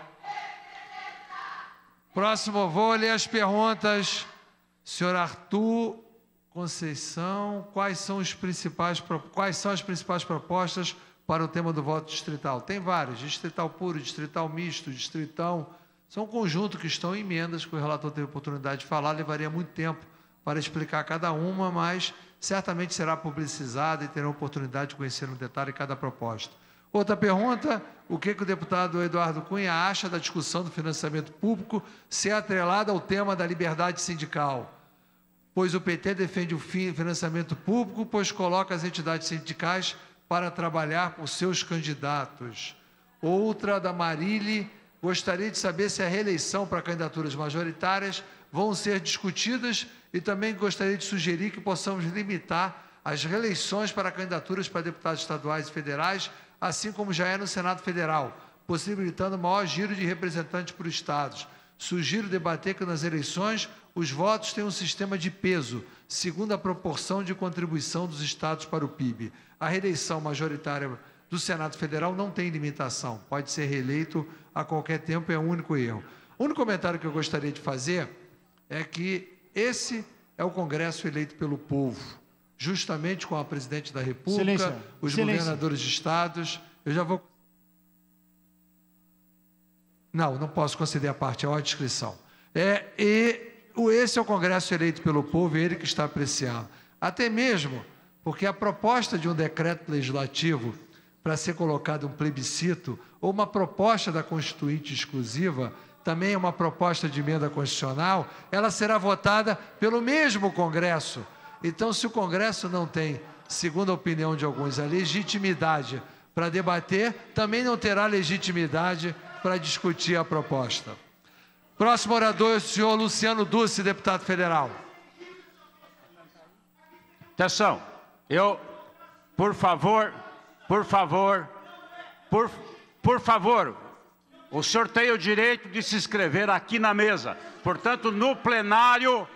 Próximo vou ler as perguntas. Senhor Arthur Conceição, quais são, os principais, quais são as principais propostas para o tema do voto distrital? Tem várias: distrital puro, distrital misto, distritão. São um conjunto que estão em emendas, que o relator teve oportunidade de falar, levaria muito tempo para explicar cada uma, mas certamente será publicizada e terá oportunidade de conhecer no detalhe cada proposta. Outra pergunta: o que, que o deputado Eduardo Cunha acha da discussão do financiamento público ser atrelada ao tema da liberdade sindical? Pois o PT defende o financiamento público, pois coloca as entidades sindicais para trabalhar por seus candidatos. Outra da Marile, gostaria de saber se a reeleição para candidaturas majoritárias vão ser discutidas e também gostaria de sugerir que possamos limitar as reeleições para candidaturas para deputados estaduais e federais assim como já é no Senado Federal, possibilitando maior giro de representantes para os estados. Sugiro debater que nas eleições os votos têm um sistema de peso, segundo a proporção de contribuição dos estados para o PIB. A reeleição majoritária do Senado Federal não tem limitação, pode ser reeleito a qualquer tempo, é o um único erro. O único comentário que eu gostaria de fazer é que esse é o Congresso eleito pelo povo justamente com a presidente da República, os governadores de estados. Eu já vou. Não, não posso conceder a parte, é uma descrição. É, e esse é o Congresso eleito pelo povo, e é ele que está apreciando. Até mesmo porque a proposta de um decreto legislativo para ser colocado um plebiscito ou uma proposta da Constituinte exclusiva também é uma proposta de emenda constitucional, ela será votada pelo mesmo Congresso. Então, se o Congresso não tem, segundo a opinião de alguns, a legitimidade para debater, também não terá legitimidade para discutir a proposta. Próximo orador é o senhor Luciano Dulce, deputado federal. Atenção, eu, por favor, por favor, por, por favor, o senhor tem o direito de se inscrever aqui na mesa. Portanto, no plenário,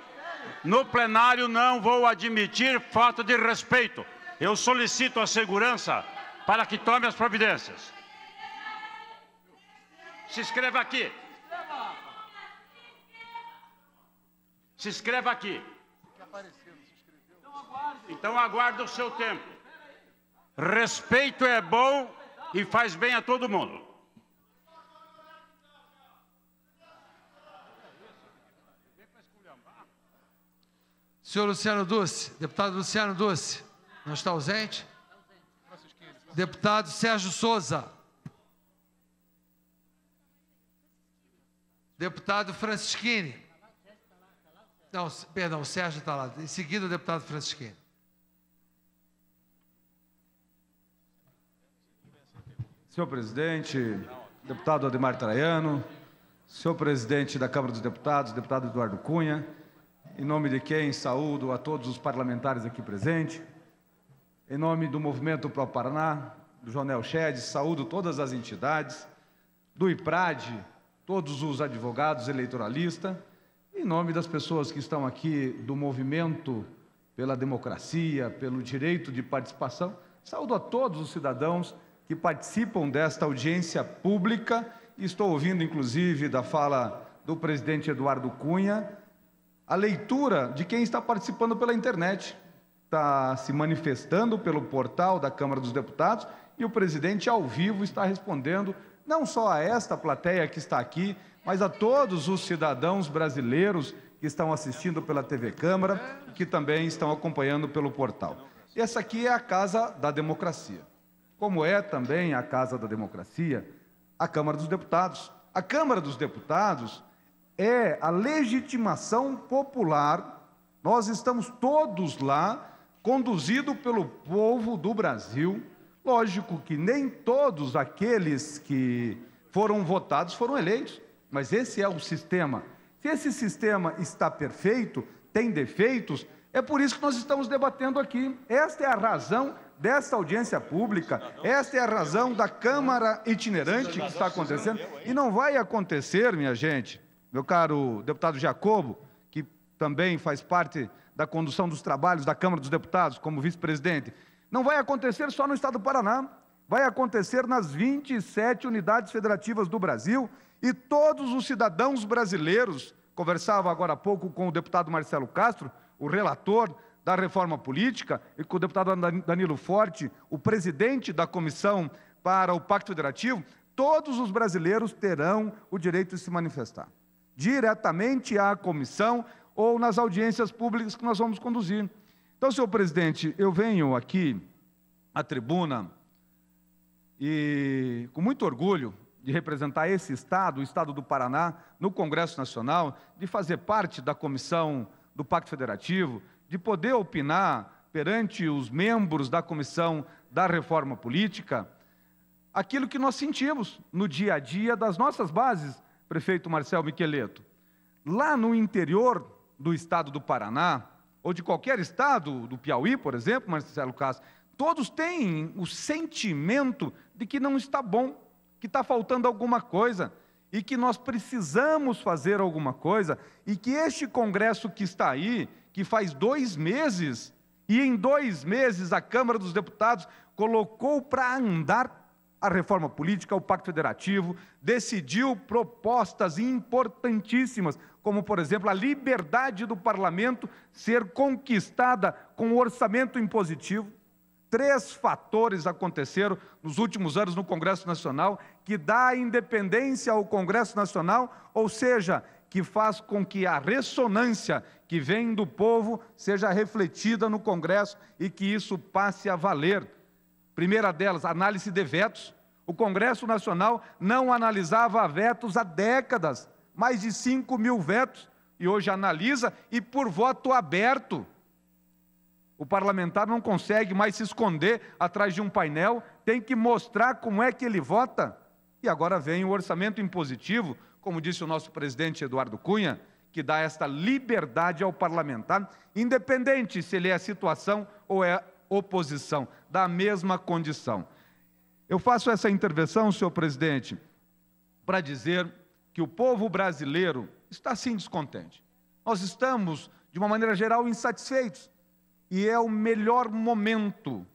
no plenário não vou admitir falta de respeito. Eu solicito a segurança para que tome as providências. Se inscreva aqui. Se inscreva aqui. Então aguarde o seu tempo. Respeito é bom e faz bem a todo mundo. Senhor Luciano Dulce, deputado Luciano Dulce, não está ausente? Deputado Sérgio Souza. Deputado Francisquini. Não, perdão, o Sérgio está lá. Em seguida, o deputado Francisquini. Senhor presidente, deputado Ademar Traiano, senhor presidente da Câmara dos Deputados, deputado Eduardo Cunha, em nome de quem saúdo a todos os parlamentares aqui presentes, em nome do Movimento Pro Paraná, do Jonel Chedes, saúdo todas as entidades, do IPRAD, todos os advogados eleitoralistas, em nome das pessoas que estão aqui do movimento pela democracia, pelo direito de participação, saúdo a todos os cidadãos que participam desta audiência pública. Estou ouvindo, inclusive, da fala do presidente Eduardo Cunha, a leitura de quem está participando pela internet. Está se manifestando pelo portal da Câmara dos Deputados e o presidente, ao vivo, está respondendo não só a esta plateia que está aqui, mas a todos os cidadãos brasileiros que estão assistindo pela TV Câmara e que também estão acompanhando pelo portal. Essa aqui é a Casa da Democracia. Como é também a Casa da Democracia, a Câmara dos Deputados. A Câmara dos Deputados é a legitimação popular. Nós estamos todos lá, conduzido pelo povo do Brasil. Lógico que nem todos aqueles que foram votados foram eleitos, mas esse é o sistema. Se esse sistema está perfeito, tem defeitos, é por isso que nós estamos debatendo aqui. Esta é a razão desta audiência pública, esta é a razão da Câmara itinerante que está acontecendo. E não vai acontecer, minha gente, meu caro deputado Jacobo, que também faz parte da condução dos trabalhos da Câmara dos Deputados como vice-presidente, não vai acontecer só no estado do Paraná, vai acontecer nas 27 unidades federativas do Brasil e todos os cidadãos brasileiros. Conversava agora há pouco com o deputado Marcelo Castro, o relator da reforma política, e com o deputado Danilo Forte, o presidente da comissão para o Pacto Federativo. Todos os brasileiros terão o direito de se manifestar diretamente à comissão ou nas audiências públicas que nós vamos conduzir. Então, senhor presidente, eu venho aqui à tribuna e com muito orgulho de representar esse estado, o estado do Paraná, no Congresso Nacional, de fazer parte da comissão do Pacto Federativo, de poder opinar perante os membros da comissão da reforma política aquilo que nós sentimos no dia a dia das nossas bases prefeito Marcel Micheleto, lá no interior do estado do Paraná, ou de qualquer estado do Piauí, por exemplo, Marcelo Castro, todos têm o sentimento de que não está bom, que está faltando alguma coisa e que nós precisamos fazer alguma coisa e que este Congresso que está aí, que faz dois meses, e em dois meses a Câmara dos Deputados colocou para andar a reforma política, o Pacto Federativo, decidiu propostas importantíssimas, como, por exemplo, a liberdade do parlamento ser conquistada com o orçamento impositivo. Três fatores aconteceram nos últimos anos no Congresso Nacional que dá independência ao Congresso Nacional, ou seja, que faz com que a ressonância que vem do povo seja refletida no Congresso e que isso passe a valer Primeira delas, análise de vetos. O Congresso Nacional não analisava vetos há décadas, mais de 5 mil vetos, e hoje analisa e por voto aberto. O parlamentar não consegue mais se esconder atrás de um painel, tem que mostrar como é que ele vota. E agora vem o orçamento impositivo, como disse o nosso presidente Eduardo Cunha, que dá esta liberdade ao parlamentar, independente se ele é situação ou é oposição, da mesma condição. Eu faço essa intervenção, senhor presidente, para dizer que o povo brasileiro está sim descontente. Nós estamos, de uma maneira geral, insatisfeitos. E é o melhor momento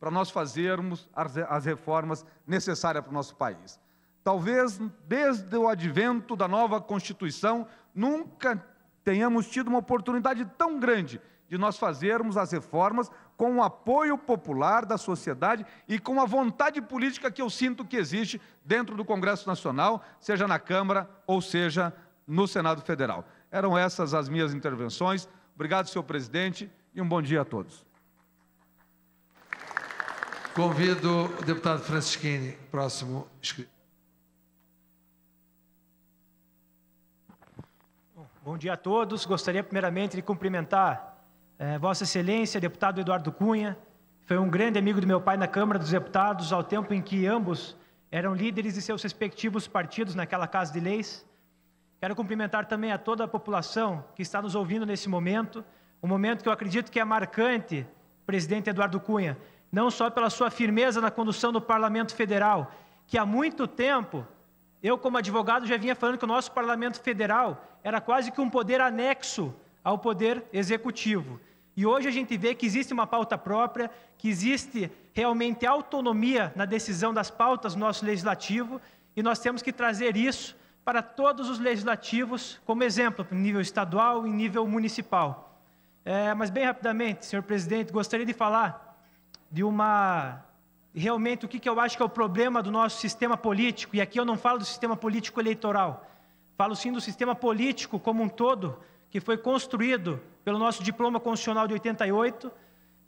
para nós fazermos as reformas necessárias para o nosso país. Talvez desde o advento da nova Constituição, nunca tenhamos tido uma oportunidade tão grande de nós fazermos as reformas com o apoio popular da sociedade e com a vontade política que eu sinto que existe dentro do Congresso Nacional, seja na Câmara ou seja no Senado Federal. Eram essas as minhas intervenções. Obrigado, senhor presidente, e um bom dia a todos. Convido o deputado Francisquini, próximo inscrito. Bom dia a todos. Gostaria primeiramente de cumprimentar é, Vossa Excelência, deputado Eduardo Cunha, foi um grande amigo do meu pai na Câmara dos Deputados, ao tempo em que ambos eram líderes de seus respectivos partidos naquela Casa de Leis. Quero cumprimentar também a toda a população que está nos ouvindo nesse momento, um momento que eu acredito que é marcante, presidente Eduardo Cunha, não só pela sua firmeza na condução do Parlamento Federal, que há muito tempo eu, como advogado, já vinha falando que o nosso parlamento federal era quase que um poder anexo ao poder executivo. E hoje a gente vê que existe uma pauta própria, que existe realmente autonomia na decisão das pautas do nosso legislativo, e nós temos que trazer isso para todos os legislativos, como exemplo, em nível estadual e nível municipal. É, mas, bem rapidamente, senhor presidente, gostaria de falar de uma. Realmente, o que, que eu acho que é o problema do nosso sistema político, e aqui eu não falo do sistema político eleitoral, falo sim do sistema político como um todo, que foi construído pelo nosso diploma constitucional de 88,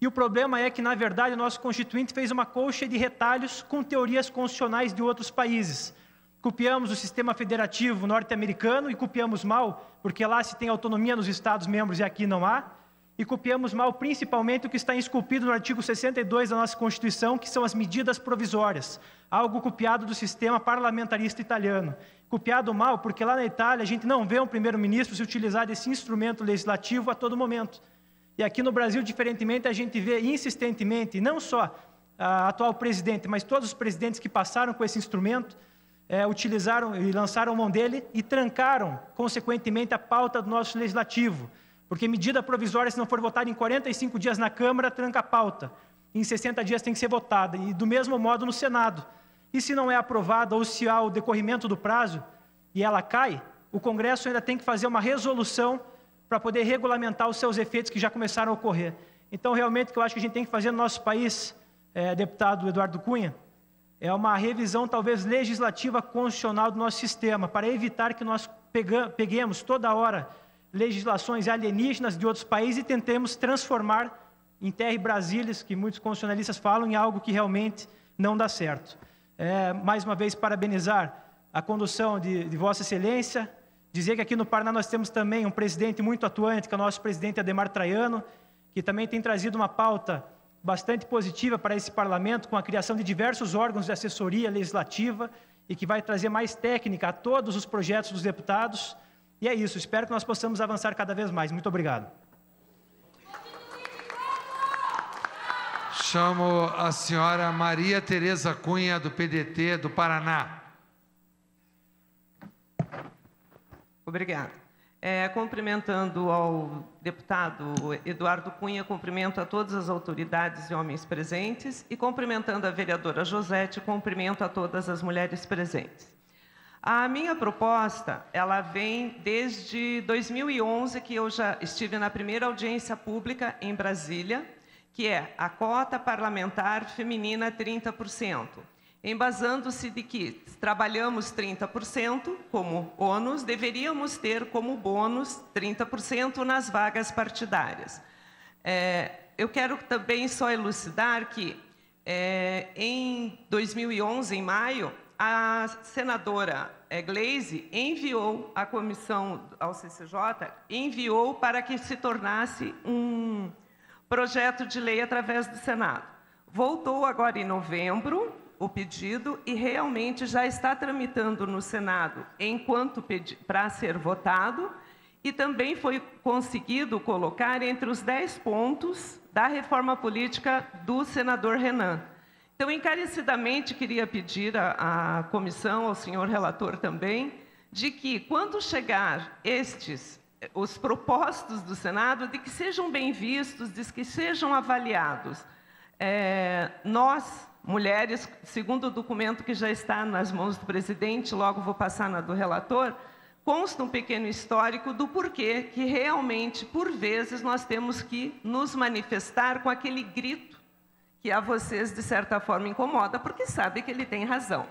e o problema é que, na verdade, o nosso constituinte fez uma colcha de retalhos com teorias constitucionais de outros países. Copiamos o sistema federativo norte-americano e copiamos mal, porque lá se tem autonomia nos Estados-membros e aqui não há. E copiamos mal principalmente o que está esculpido no artigo 62 da nossa Constituição, que são as medidas provisórias, algo copiado do sistema parlamentarista italiano copiar mal, porque lá na Itália a gente não vê um primeiro-ministro se utilizar desse instrumento legislativo a todo momento. E aqui no Brasil, diferentemente, a gente vê insistentemente, não só a atual presidente, mas todos os presidentes que passaram com esse instrumento, é, utilizaram e lançaram mão dele e trancaram, consequentemente, a pauta do nosso legislativo. Porque medida provisória, se não for votada em 45 dias na Câmara, tranca a pauta. Em 60 dias tem que ser votada. E do mesmo modo no Senado. E se não é aprovada ou se há o decorrimento do prazo e ela cai, o Congresso ainda tem que fazer uma resolução para poder regulamentar os seus efeitos que já começaram a ocorrer. Então, realmente, o que eu acho que a gente tem que fazer no nosso país, é, deputado Eduardo Cunha, é uma revisão, talvez, legislativa constitucional do nosso sistema, para evitar que nós peguemos toda hora legislações alienígenas de outros países e tentemos transformar em terra e Brasília, que muitos constitucionalistas falam, em algo que realmente não dá certo é, mais uma vez parabenizar a condução de, de, Vossa Excelência, dizer que aqui no Paraná nós temos também um presidente muito atuante, que é o nosso presidente Ademar Traiano, que também tem trazido uma pauta bastante positiva para esse parlamento, com a criação de diversos órgãos de assessoria legislativa e que vai trazer mais técnica a todos os projetos dos deputados. E é isso, espero que nós possamos avançar cada vez mais. Muito obrigado. Chamo a senhora Maria Tereza Cunha, do PDT do Paraná. Obrigada. É, cumprimentando ao deputado Eduardo Cunha, cumprimento a todas as autoridades e homens presentes e cumprimentando a vereadora Josete, cumprimento a todas as mulheres presentes. A minha proposta, ela vem desde 2011, que eu já estive na primeira audiência pública em Brasília, que é a cota parlamentar feminina 30%, embasando-se de que trabalhamos 30% como ônus, deveríamos ter como bônus 30% nas vagas partidárias. É, eu quero também só elucidar que é, em 2011, em maio, a senadora é, Glaze enviou a comissão ao CCJ, enviou para que se tornasse um projeto de lei através do Senado. Voltou agora em novembro o pedido e realmente já está tramitando no Senado enquanto para ser votado e também foi conseguido colocar entre os 10 pontos da reforma política do senador Renan. Então, encarecidamente, queria pedir à comissão, ao senhor relator também, de que, quando chegar estes os propósitos do Senado de que sejam bem vistos, de que sejam avaliados. É, nós, mulheres, segundo o documento que já está nas mãos do presidente, logo vou passar na do relator, consta um pequeno histórico do porquê que realmente, por vezes, nós temos que nos manifestar com aquele grito que a vocês, de certa forma, incomoda, porque sabe que ele tem razão.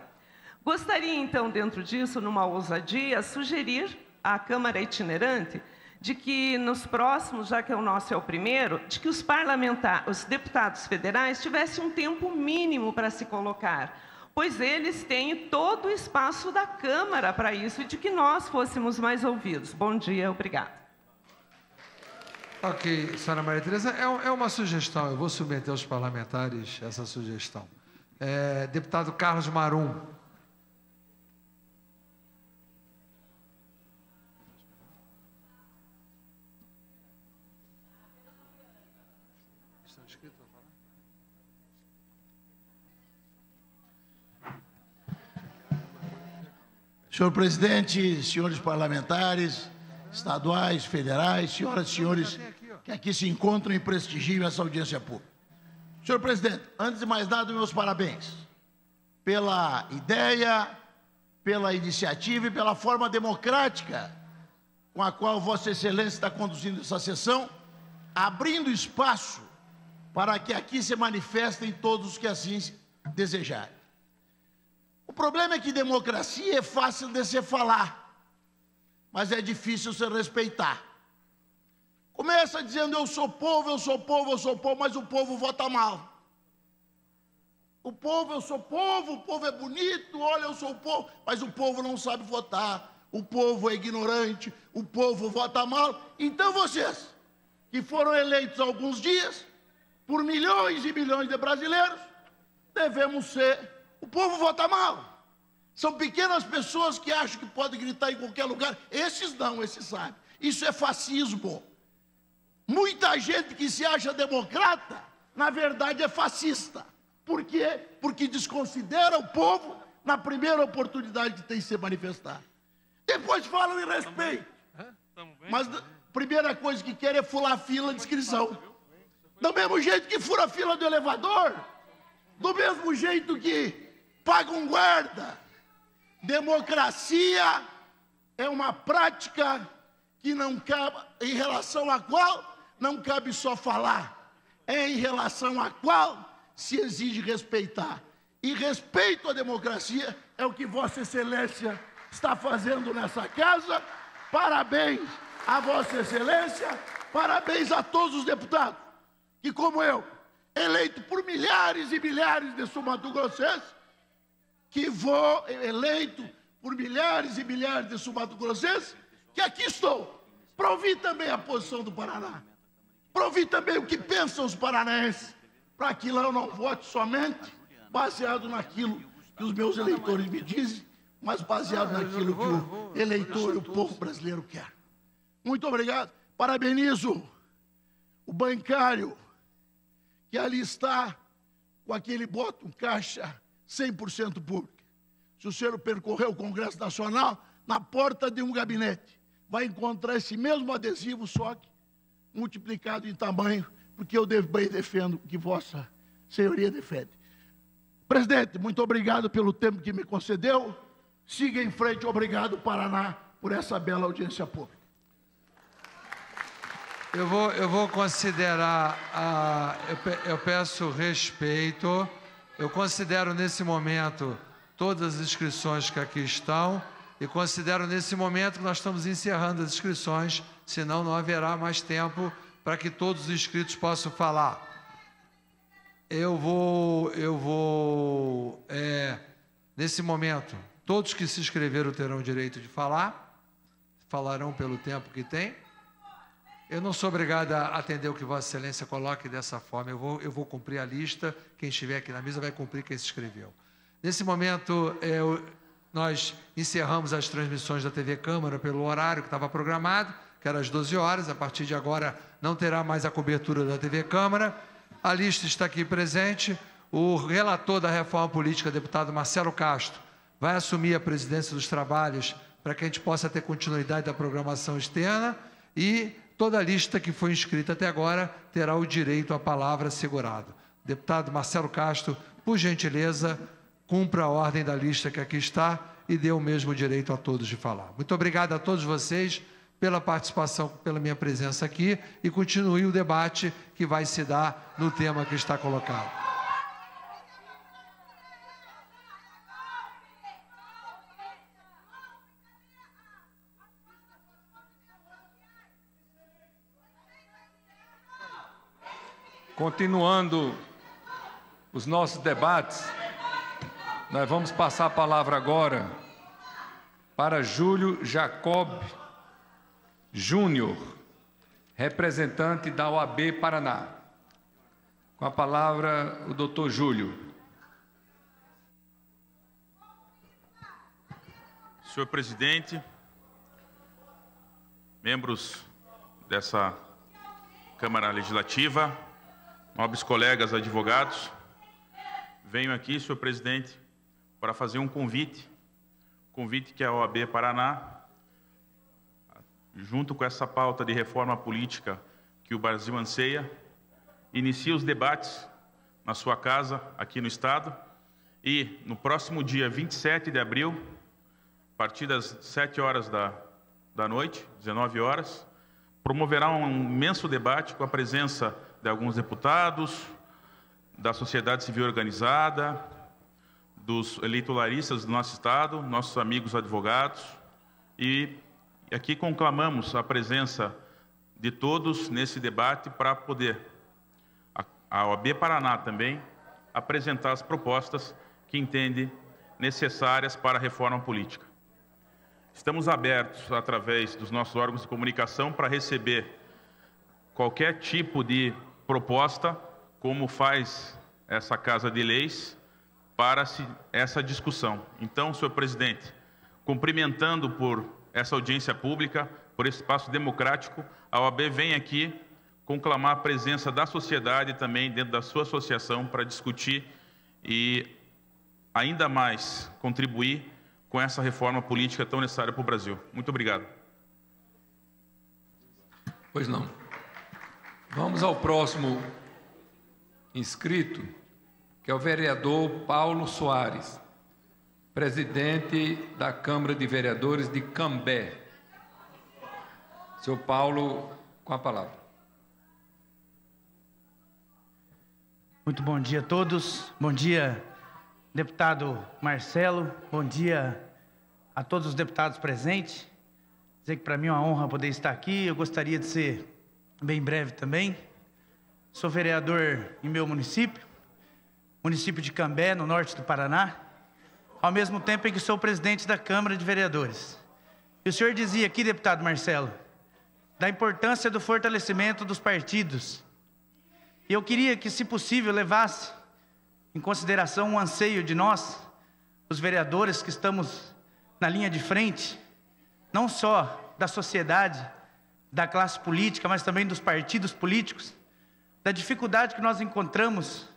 Gostaria, então, dentro disso, numa ousadia, sugerir à Câmara itinerante de que nos próximos, já que o nosso é o primeiro, de que os parlamentares, os deputados federais tivessem um tempo mínimo para se colocar, pois eles têm todo o espaço da Câmara para isso e de que nós fôssemos mais ouvidos. Bom dia, obrigado. Ok, senhora Maria Tereza, é, é, uma sugestão, eu vou submeter aos parlamentares essa sugestão. É, deputado Carlos Marum. Senhor presidente, senhores parlamentares, estaduais, federais, senhoras e senhores que aqui se encontram e prestigiam essa audiência pública. Senhor presidente, antes de mais nada, meus parabéns pela ideia, pela iniciativa e pela forma democrática com a qual Vossa Excelência está conduzindo essa sessão, abrindo espaço para que aqui se manifestem todos os que assim desejarem. O problema é que democracia é fácil de se falar, mas é difícil se respeitar. Começa dizendo eu sou povo, eu sou povo, eu sou povo, mas o povo vota mal. O povo, eu sou povo, o povo é bonito, olha, eu sou povo, mas o povo não sabe votar, o povo é ignorante, o povo vota mal. Então vocês, que foram eleitos há alguns dias, por milhões e milhões de brasileiros, devemos ser povo vota mal. São pequenas pessoas que acham que podem gritar em qualquer lugar. Esses não, esses sabem. Isso é fascismo. Muita gente que se acha democrata, na verdade é fascista. Por quê? Porque desconsidera o povo na primeira oportunidade que tem de se manifestar. Depois falam em respeito. Mas a primeira coisa que quer é furar a fila de inscrição. Do mesmo jeito que fura a fila do elevador, do mesmo jeito que paga um guarda. Democracia é uma prática que não cabe, em relação à qual não cabe só falar, é em relação à qual se exige respeitar. E respeito à democracia é o que Vossa Excelência está fazendo nessa casa. Parabéns a Vossa Excelência, parabéns a todos os deputados que, como eu, eleito por milhares e milhares de sumatogrossenses, que vou eleito por milhares e milhares de sumatogrossenses, que aqui estou, para ouvir também a posição do Paraná, para ouvir também o que pensam os paranaenses, para que lá eu não vote somente baseado naquilo que os meus eleitores me dizem, mas baseado ah, naquilo que o eleitor e o povo brasileiro quer. Muito obrigado. Parabenizo o bancário que ali está com aquele boto caixa 100% pública. Se o senhor percorrer o Congresso Nacional, na porta de um gabinete, vai encontrar esse mesmo adesivo, só que multiplicado em tamanho, porque eu bem defendo o que Vossa Senhoria defende. Presidente, muito obrigado pelo tempo que me concedeu. Siga em frente, obrigado, Paraná, por essa bela audiência pública. Eu vou, eu vou considerar, ah, eu, pe, eu peço respeito. Eu considero nesse momento todas as inscrições que aqui estão e considero nesse momento que nós estamos encerrando as inscrições, senão não haverá mais tempo para que todos os inscritos possam falar. Eu vou, eu vou, é, nesse momento, todos que se inscreveram terão direito de falar, falarão pelo tempo que tem. Eu não sou obrigado a atender o que Vossa Excelência coloque dessa forma. Eu vou, eu vou cumprir a lista. Quem estiver aqui na mesa vai cumprir quem se inscreveu. Nesse momento, eu, nós encerramos as transmissões da TV Câmara pelo horário que estava programado, que era às 12 horas. A partir de agora, não terá mais a cobertura da TV Câmara. A lista está aqui presente. O relator da reforma política, deputado Marcelo Castro, vai assumir a presidência dos trabalhos para que a gente possa ter continuidade da programação externa e toda a lista que foi inscrita até agora terá o direito à palavra assegurado. Deputado Marcelo Castro, por gentileza, cumpra a ordem da lista que aqui está e dê o mesmo direito a todos de falar. Muito obrigado a todos vocês pela participação, pela minha presença aqui e continue o debate que vai se dar no tema que está colocado. Continuando os nossos debates, nós vamos passar a palavra agora para Júlio Jacob Júnior, representante da OAB Paraná. Com a palavra, o doutor Júlio. Senhor presidente, membros dessa Câmara Legislativa, nobres colegas advogados, venho aqui, senhor presidente, para fazer um convite, convite que a OAB Paraná, junto com essa pauta de reforma política que o Brasil anseia, inicia os debates na sua casa, aqui no Estado, e no próximo dia 27 de abril, a partir das 7 horas da, da noite, 19 horas, promoverá um imenso debate com a presença de alguns deputados, da sociedade civil organizada, dos eleitoralistas do nosso Estado, nossos amigos advogados, e aqui conclamamos a presença de todos nesse debate para poder a OAB Paraná também apresentar as propostas que entende necessárias para a reforma política. Estamos abertos, através dos nossos órgãos de comunicação, para receber qualquer tipo de proposta, como faz essa Casa de Leis, para essa discussão. Então, senhor presidente, cumprimentando por essa audiência pública, por esse espaço democrático, a OAB vem aqui conclamar a presença da sociedade também dentro da sua associação para discutir e ainda mais contribuir com essa reforma política tão necessária para o Brasil. Muito obrigado. Pois não. Vamos ao próximo inscrito, que é o vereador Paulo Soares, presidente da Câmara de Vereadores de Cambé. Seu Paulo, com a palavra. Muito bom dia a todos. Bom dia, deputado Marcelo. Bom dia a todos os deputados presentes. Dizer que para mim é uma honra poder estar aqui. Eu gostaria de ser bem breve também. Sou vereador em meu município, município de Cambé, no norte do Paraná, ao mesmo tempo em que sou presidente da Câmara de Vereadores. E o senhor dizia aqui, deputado Marcelo, da importância do fortalecimento dos partidos. E eu queria que, se possível, levasse em consideração um anseio de nós, os vereadores que estamos na linha de frente, não só da sociedade, da classe política, mas também dos partidos políticos, da dificuldade que nós encontramos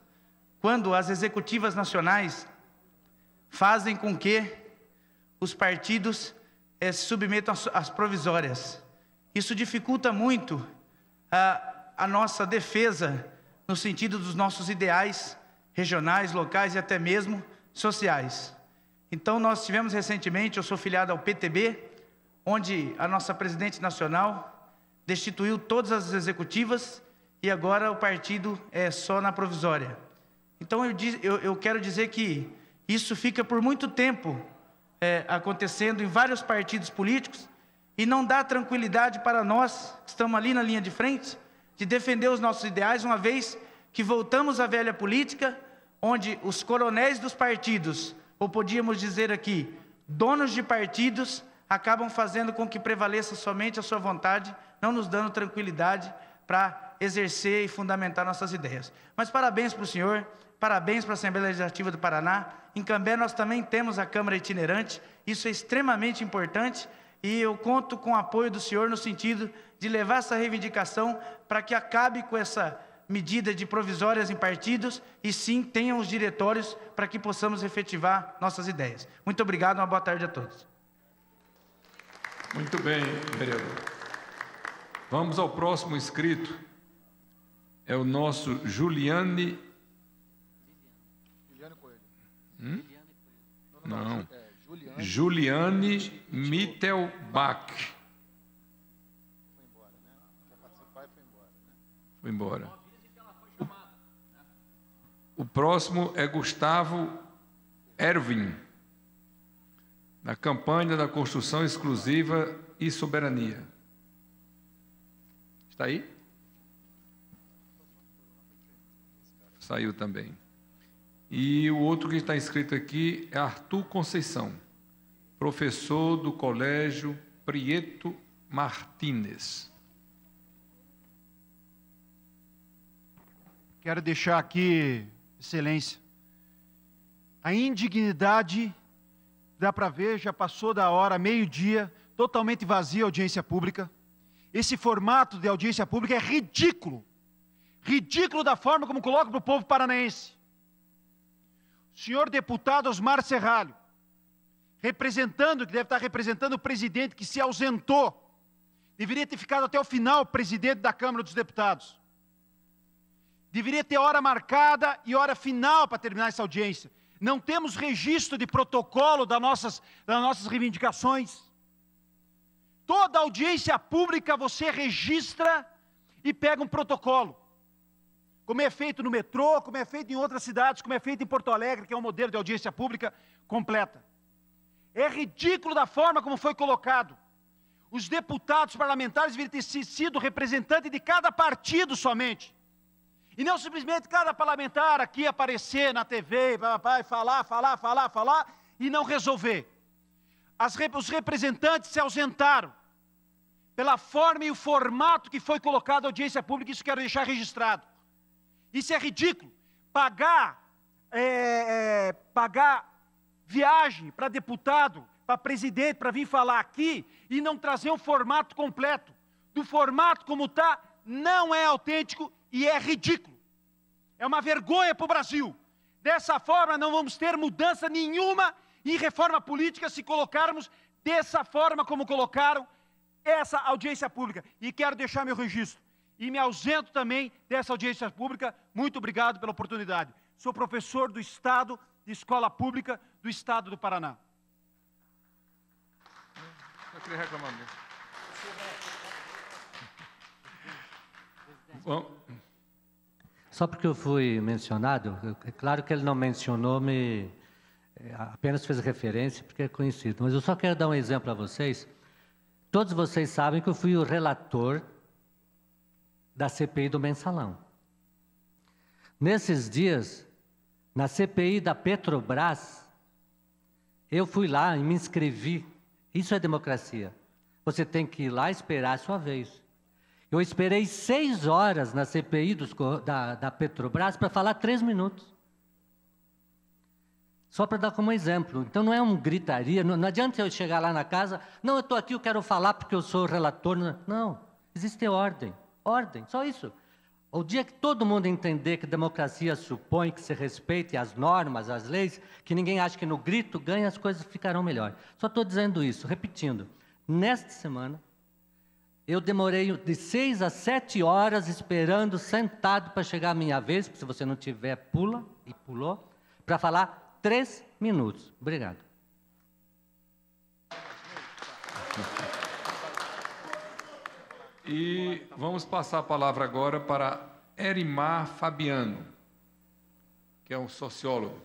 quando as executivas nacionais fazem com que os partidos eh, se submetam às provisórias. Isso dificulta muito a, a nossa defesa no sentido dos nossos ideais regionais, locais e até mesmo sociais. Então, nós tivemos recentemente, eu sou filiado ao PTB, onde a nossa presidente nacional, destituiu todas as executivas e agora o partido é só na provisória. Então eu, eu, eu quero dizer que isso fica por muito tempo é, acontecendo em vários partidos políticos e não dá tranquilidade para nós que estamos ali na linha de frente de defender os nossos ideais, uma vez que voltamos à velha política, onde os coronéis dos partidos, ou podíamos dizer aqui, donos de partidos, acabam fazendo com que prevaleça somente a sua vontade não nos dando tranquilidade para exercer e fundamentar nossas ideias. Mas parabéns para o senhor, parabéns para a Assembleia Legislativa do Paraná. Em Cambé nós também temos a Câmara Itinerante, isso é extremamente importante e eu conto com o apoio do senhor no sentido de levar essa reivindicação para que acabe com essa medida de provisórias em partidos e sim tenham os diretórios para que possamos efetivar nossas ideias. Muito obrigado, uma boa tarde a todos. Muito bem, vereador. Vamos ao próximo inscrito. É o nosso Juliane. Juliane Coelho. Hum? Não. não, não. É, Juliane, Juliane Mittelbach. Foi embora, né? Quer participar e foi embora, né? Foi embora. O próximo é Gustavo Ervin, na campanha da construção exclusiva e soberania. Está aí? Saiu também. E o outro que está escrito aqui é Arthur Conceição, professor do Colégio Prieto Martínez. Quero deixar aqui, Excelência, a indignidade, dá para ver, já passou da hora, meio-dia, totalmente vazia a audiência pública. Esse formato de audiência pública é ridículo. Ridículo da forma como coloca para o povo paranaense. O senhor deputado Osmar Serralho, representando, que deve estar representando o presidente que se ausentou, deveria ter ficado até o final presidente da Câmara dos Deputados. Deveria ter hora marcada e hora final para terminar essa audiência. Não temos registro de protocolo das nossas, das nossas reivindicações. Toda audiência pública você registra e pega um protocolo. Como é feito no metrô, como é feito em outras cidades, como é feito em Porto Alegre, que é um modelo de audiência pública completa. É ridículo da forma como foi colocado. Os deputados parlamentares deveriam ter sido representante de cada partido somente. E não simplesmente cada parlamentar aqui aparecer na TV blá, e falar, falar, falar, falar e não resolver os representantes se ausentaram pela forma e o formato que foi colocado a audiência pública, isso quero deixar registrado. Isso é ridículo. Pagar, é, é, pagar viagem para deputado, para presidente, para vir falar aqui e não trazer um formato completo. Do formato como está, não é autêntico e é ridículo. É uma vergonha para o Brasil. Dessa forma, não vamos ter mudança nenhuma e reforma política se colocarmos dessa forma como colocaram essa audiência pública. E quero deixar meu registro. E me ausento também dessa audiência pública. Muito obrigado pela oportunidade. Sou professor do Estado de Escola Pública do Estado do Paraná. Eu queria reclamar mesmo. Bom. Só porque eu fui mencionado, é claro que ele não mencionou me é, apenas fez referência porque é conhecido, mas eu só quero dar um exemplo a vocês. Todos vocês sabem que eu fui o relator da CPI do mensalão. Nesses dias, na CPI da Petrobras, eu fui lá e me inscrevi. Isso é democracia. Você tem que ir lá esperar a sua vez. Eu esperei seis horas na CPI dos, da, da Petrobras para falar três minutos. Só para dar como exemplo. Então não é um gritaria, não, não adianta eu chegar lá na casa, não, eu estou aqui, eu quero falar porque eu sou relator. Não, existe ordem. Ordem, só isso. O dia que todo mundo entender que democracia supõe que se respeite as normas, as leis, que ninguém acha que no grito ganha, as coisas ficarão melhor. Só estou dizendo isso, repetindo. Nesta semana, eu demorei de seis a sete horas esperando, sentado, para chegar a minha vez, porque se você não tiver, pula, e pulou, para falar três minutos. Obrigado. E vamos passar a palavra agora para Erimar Fabiano, que é um sociólogo.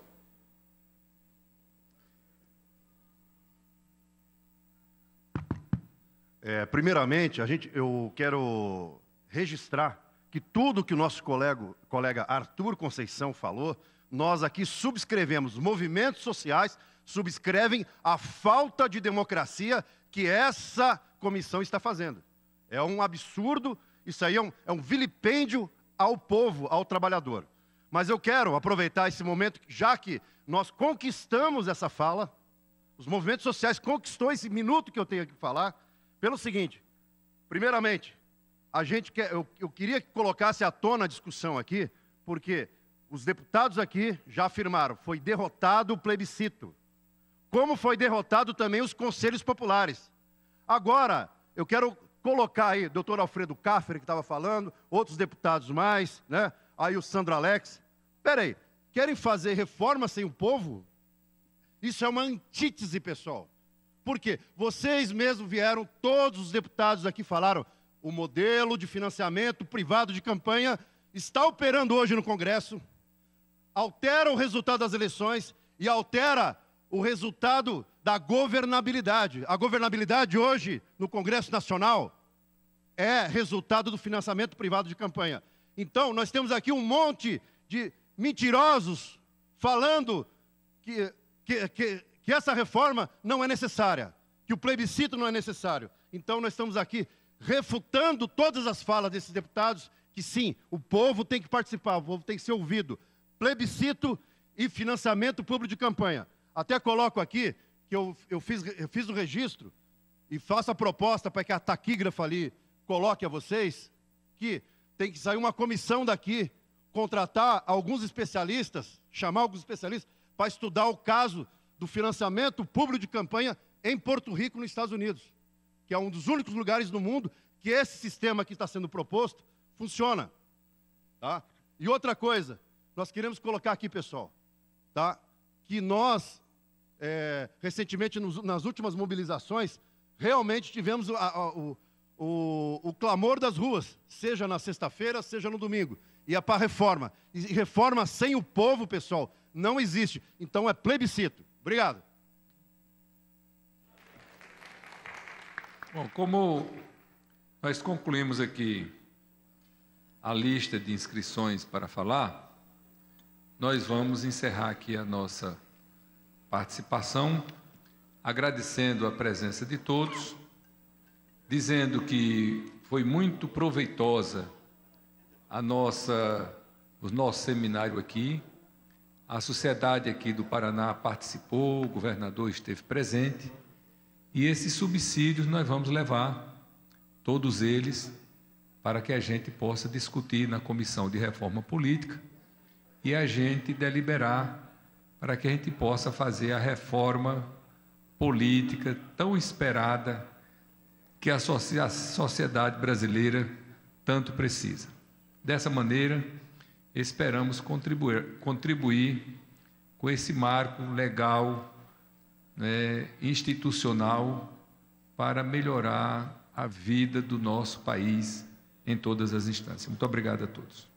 É, primeiramente, a gente, eu quero registrar que tudo que o nosso colega, colega Arthur Conceição falou nós aqui subscrevemos, movimentos sociais subscrevem a falta de democracia que essa comissão está fazendo. É um absurdo, isso aí é um, é um vilipêndio ao povo, ao trabalhador. Mas eu quero aproveitar esse momento, já que nós conquistamos essa fala, os movimentos sociais conquistou esse minuto que eu tenho que falar, pelo seguinte: primeiramente, a gente quer, eu, eu queria que colocasse à tona a discussão aqui, porque os deputados aqui já afirmaram, foi derrotado o plebiscito. Como foi derrotado também os conselhos populares. Agora, eu quero colocar aí, doutor Alfredo Kaffer, que estava falando, outros deputados mais, né? aí o Sandro Alex. Peraí, querem fazer reforma sem o povo? Isso é uma antítese, pessoal. Por quê? Vocês mesmos vieram, todos os deputados aqui falaram, o modelo de financiamento privado de campanha está operando hoje no Congresso, altera o resultado das eleições e altera o resultado da governabilidade. A governabilidade hoje no Congresso Nacional é resultado do financiamento privado de campanha. Então, nós temos aqui um monte de mentirosos falando que, que, que, que essa reforma não é necessária, que o plebiscito não é necessário. Então, nós estamos aqui refutando todas as falas desses deputados que sim, o povo tem que participar, o povo tem que ser ouvido plebiscito e financiamento público de campanha. Até coloco aqui que eu, eu, fiz, eu fiz o registro e faço a proposta para que a taquígrafa ali coloque a vocês que tem que sair uma comissão daqui, contratar alguns especialistas, chamar alguns especialistas para estudar o caso do financiamento público de campanha em Porto Rico, nos Estados Unidos, que é um dos únicos lugares no mundo que esse sistema que está sendo proposto funciona. Tá? E outra coisa, nós queremos colocar aqui, pessoal, tá? que nós, é, recentemente, nos, nas últimas mobilizações, realmente tivemos a, a, o, o, o, clamor das ruas, seja na sexta-feira, seja no domingo. E é para reforma. E reforma sem o povo, pessoal, não existe. Então é plebiscito. Obrigado. Bom, como nós concluímos aqui a lista de inscrições para falar, nós vamos encerrar aqui a nossa participação, agradecendo a presença de todos, dizendo que foi muito proveitosa a nossa, o nosso seminário aqui. A sociedade aqui do Paraná participou, o governador esteve presente. E esses subsídios nós vamos levar, todos eles, para que a gente possa discutir na Comissão de Reforma Política e a gente deliberar para que a gente possa fazer a reforma política tão esperada que a sociedade brasileira tanto precisa. Dessa maneira, esperamos contribuir, contribuir com esse marco legal, né, institucional, para melhorar a vida do nosso país em todas as instâncias. Muito obrigado a todos.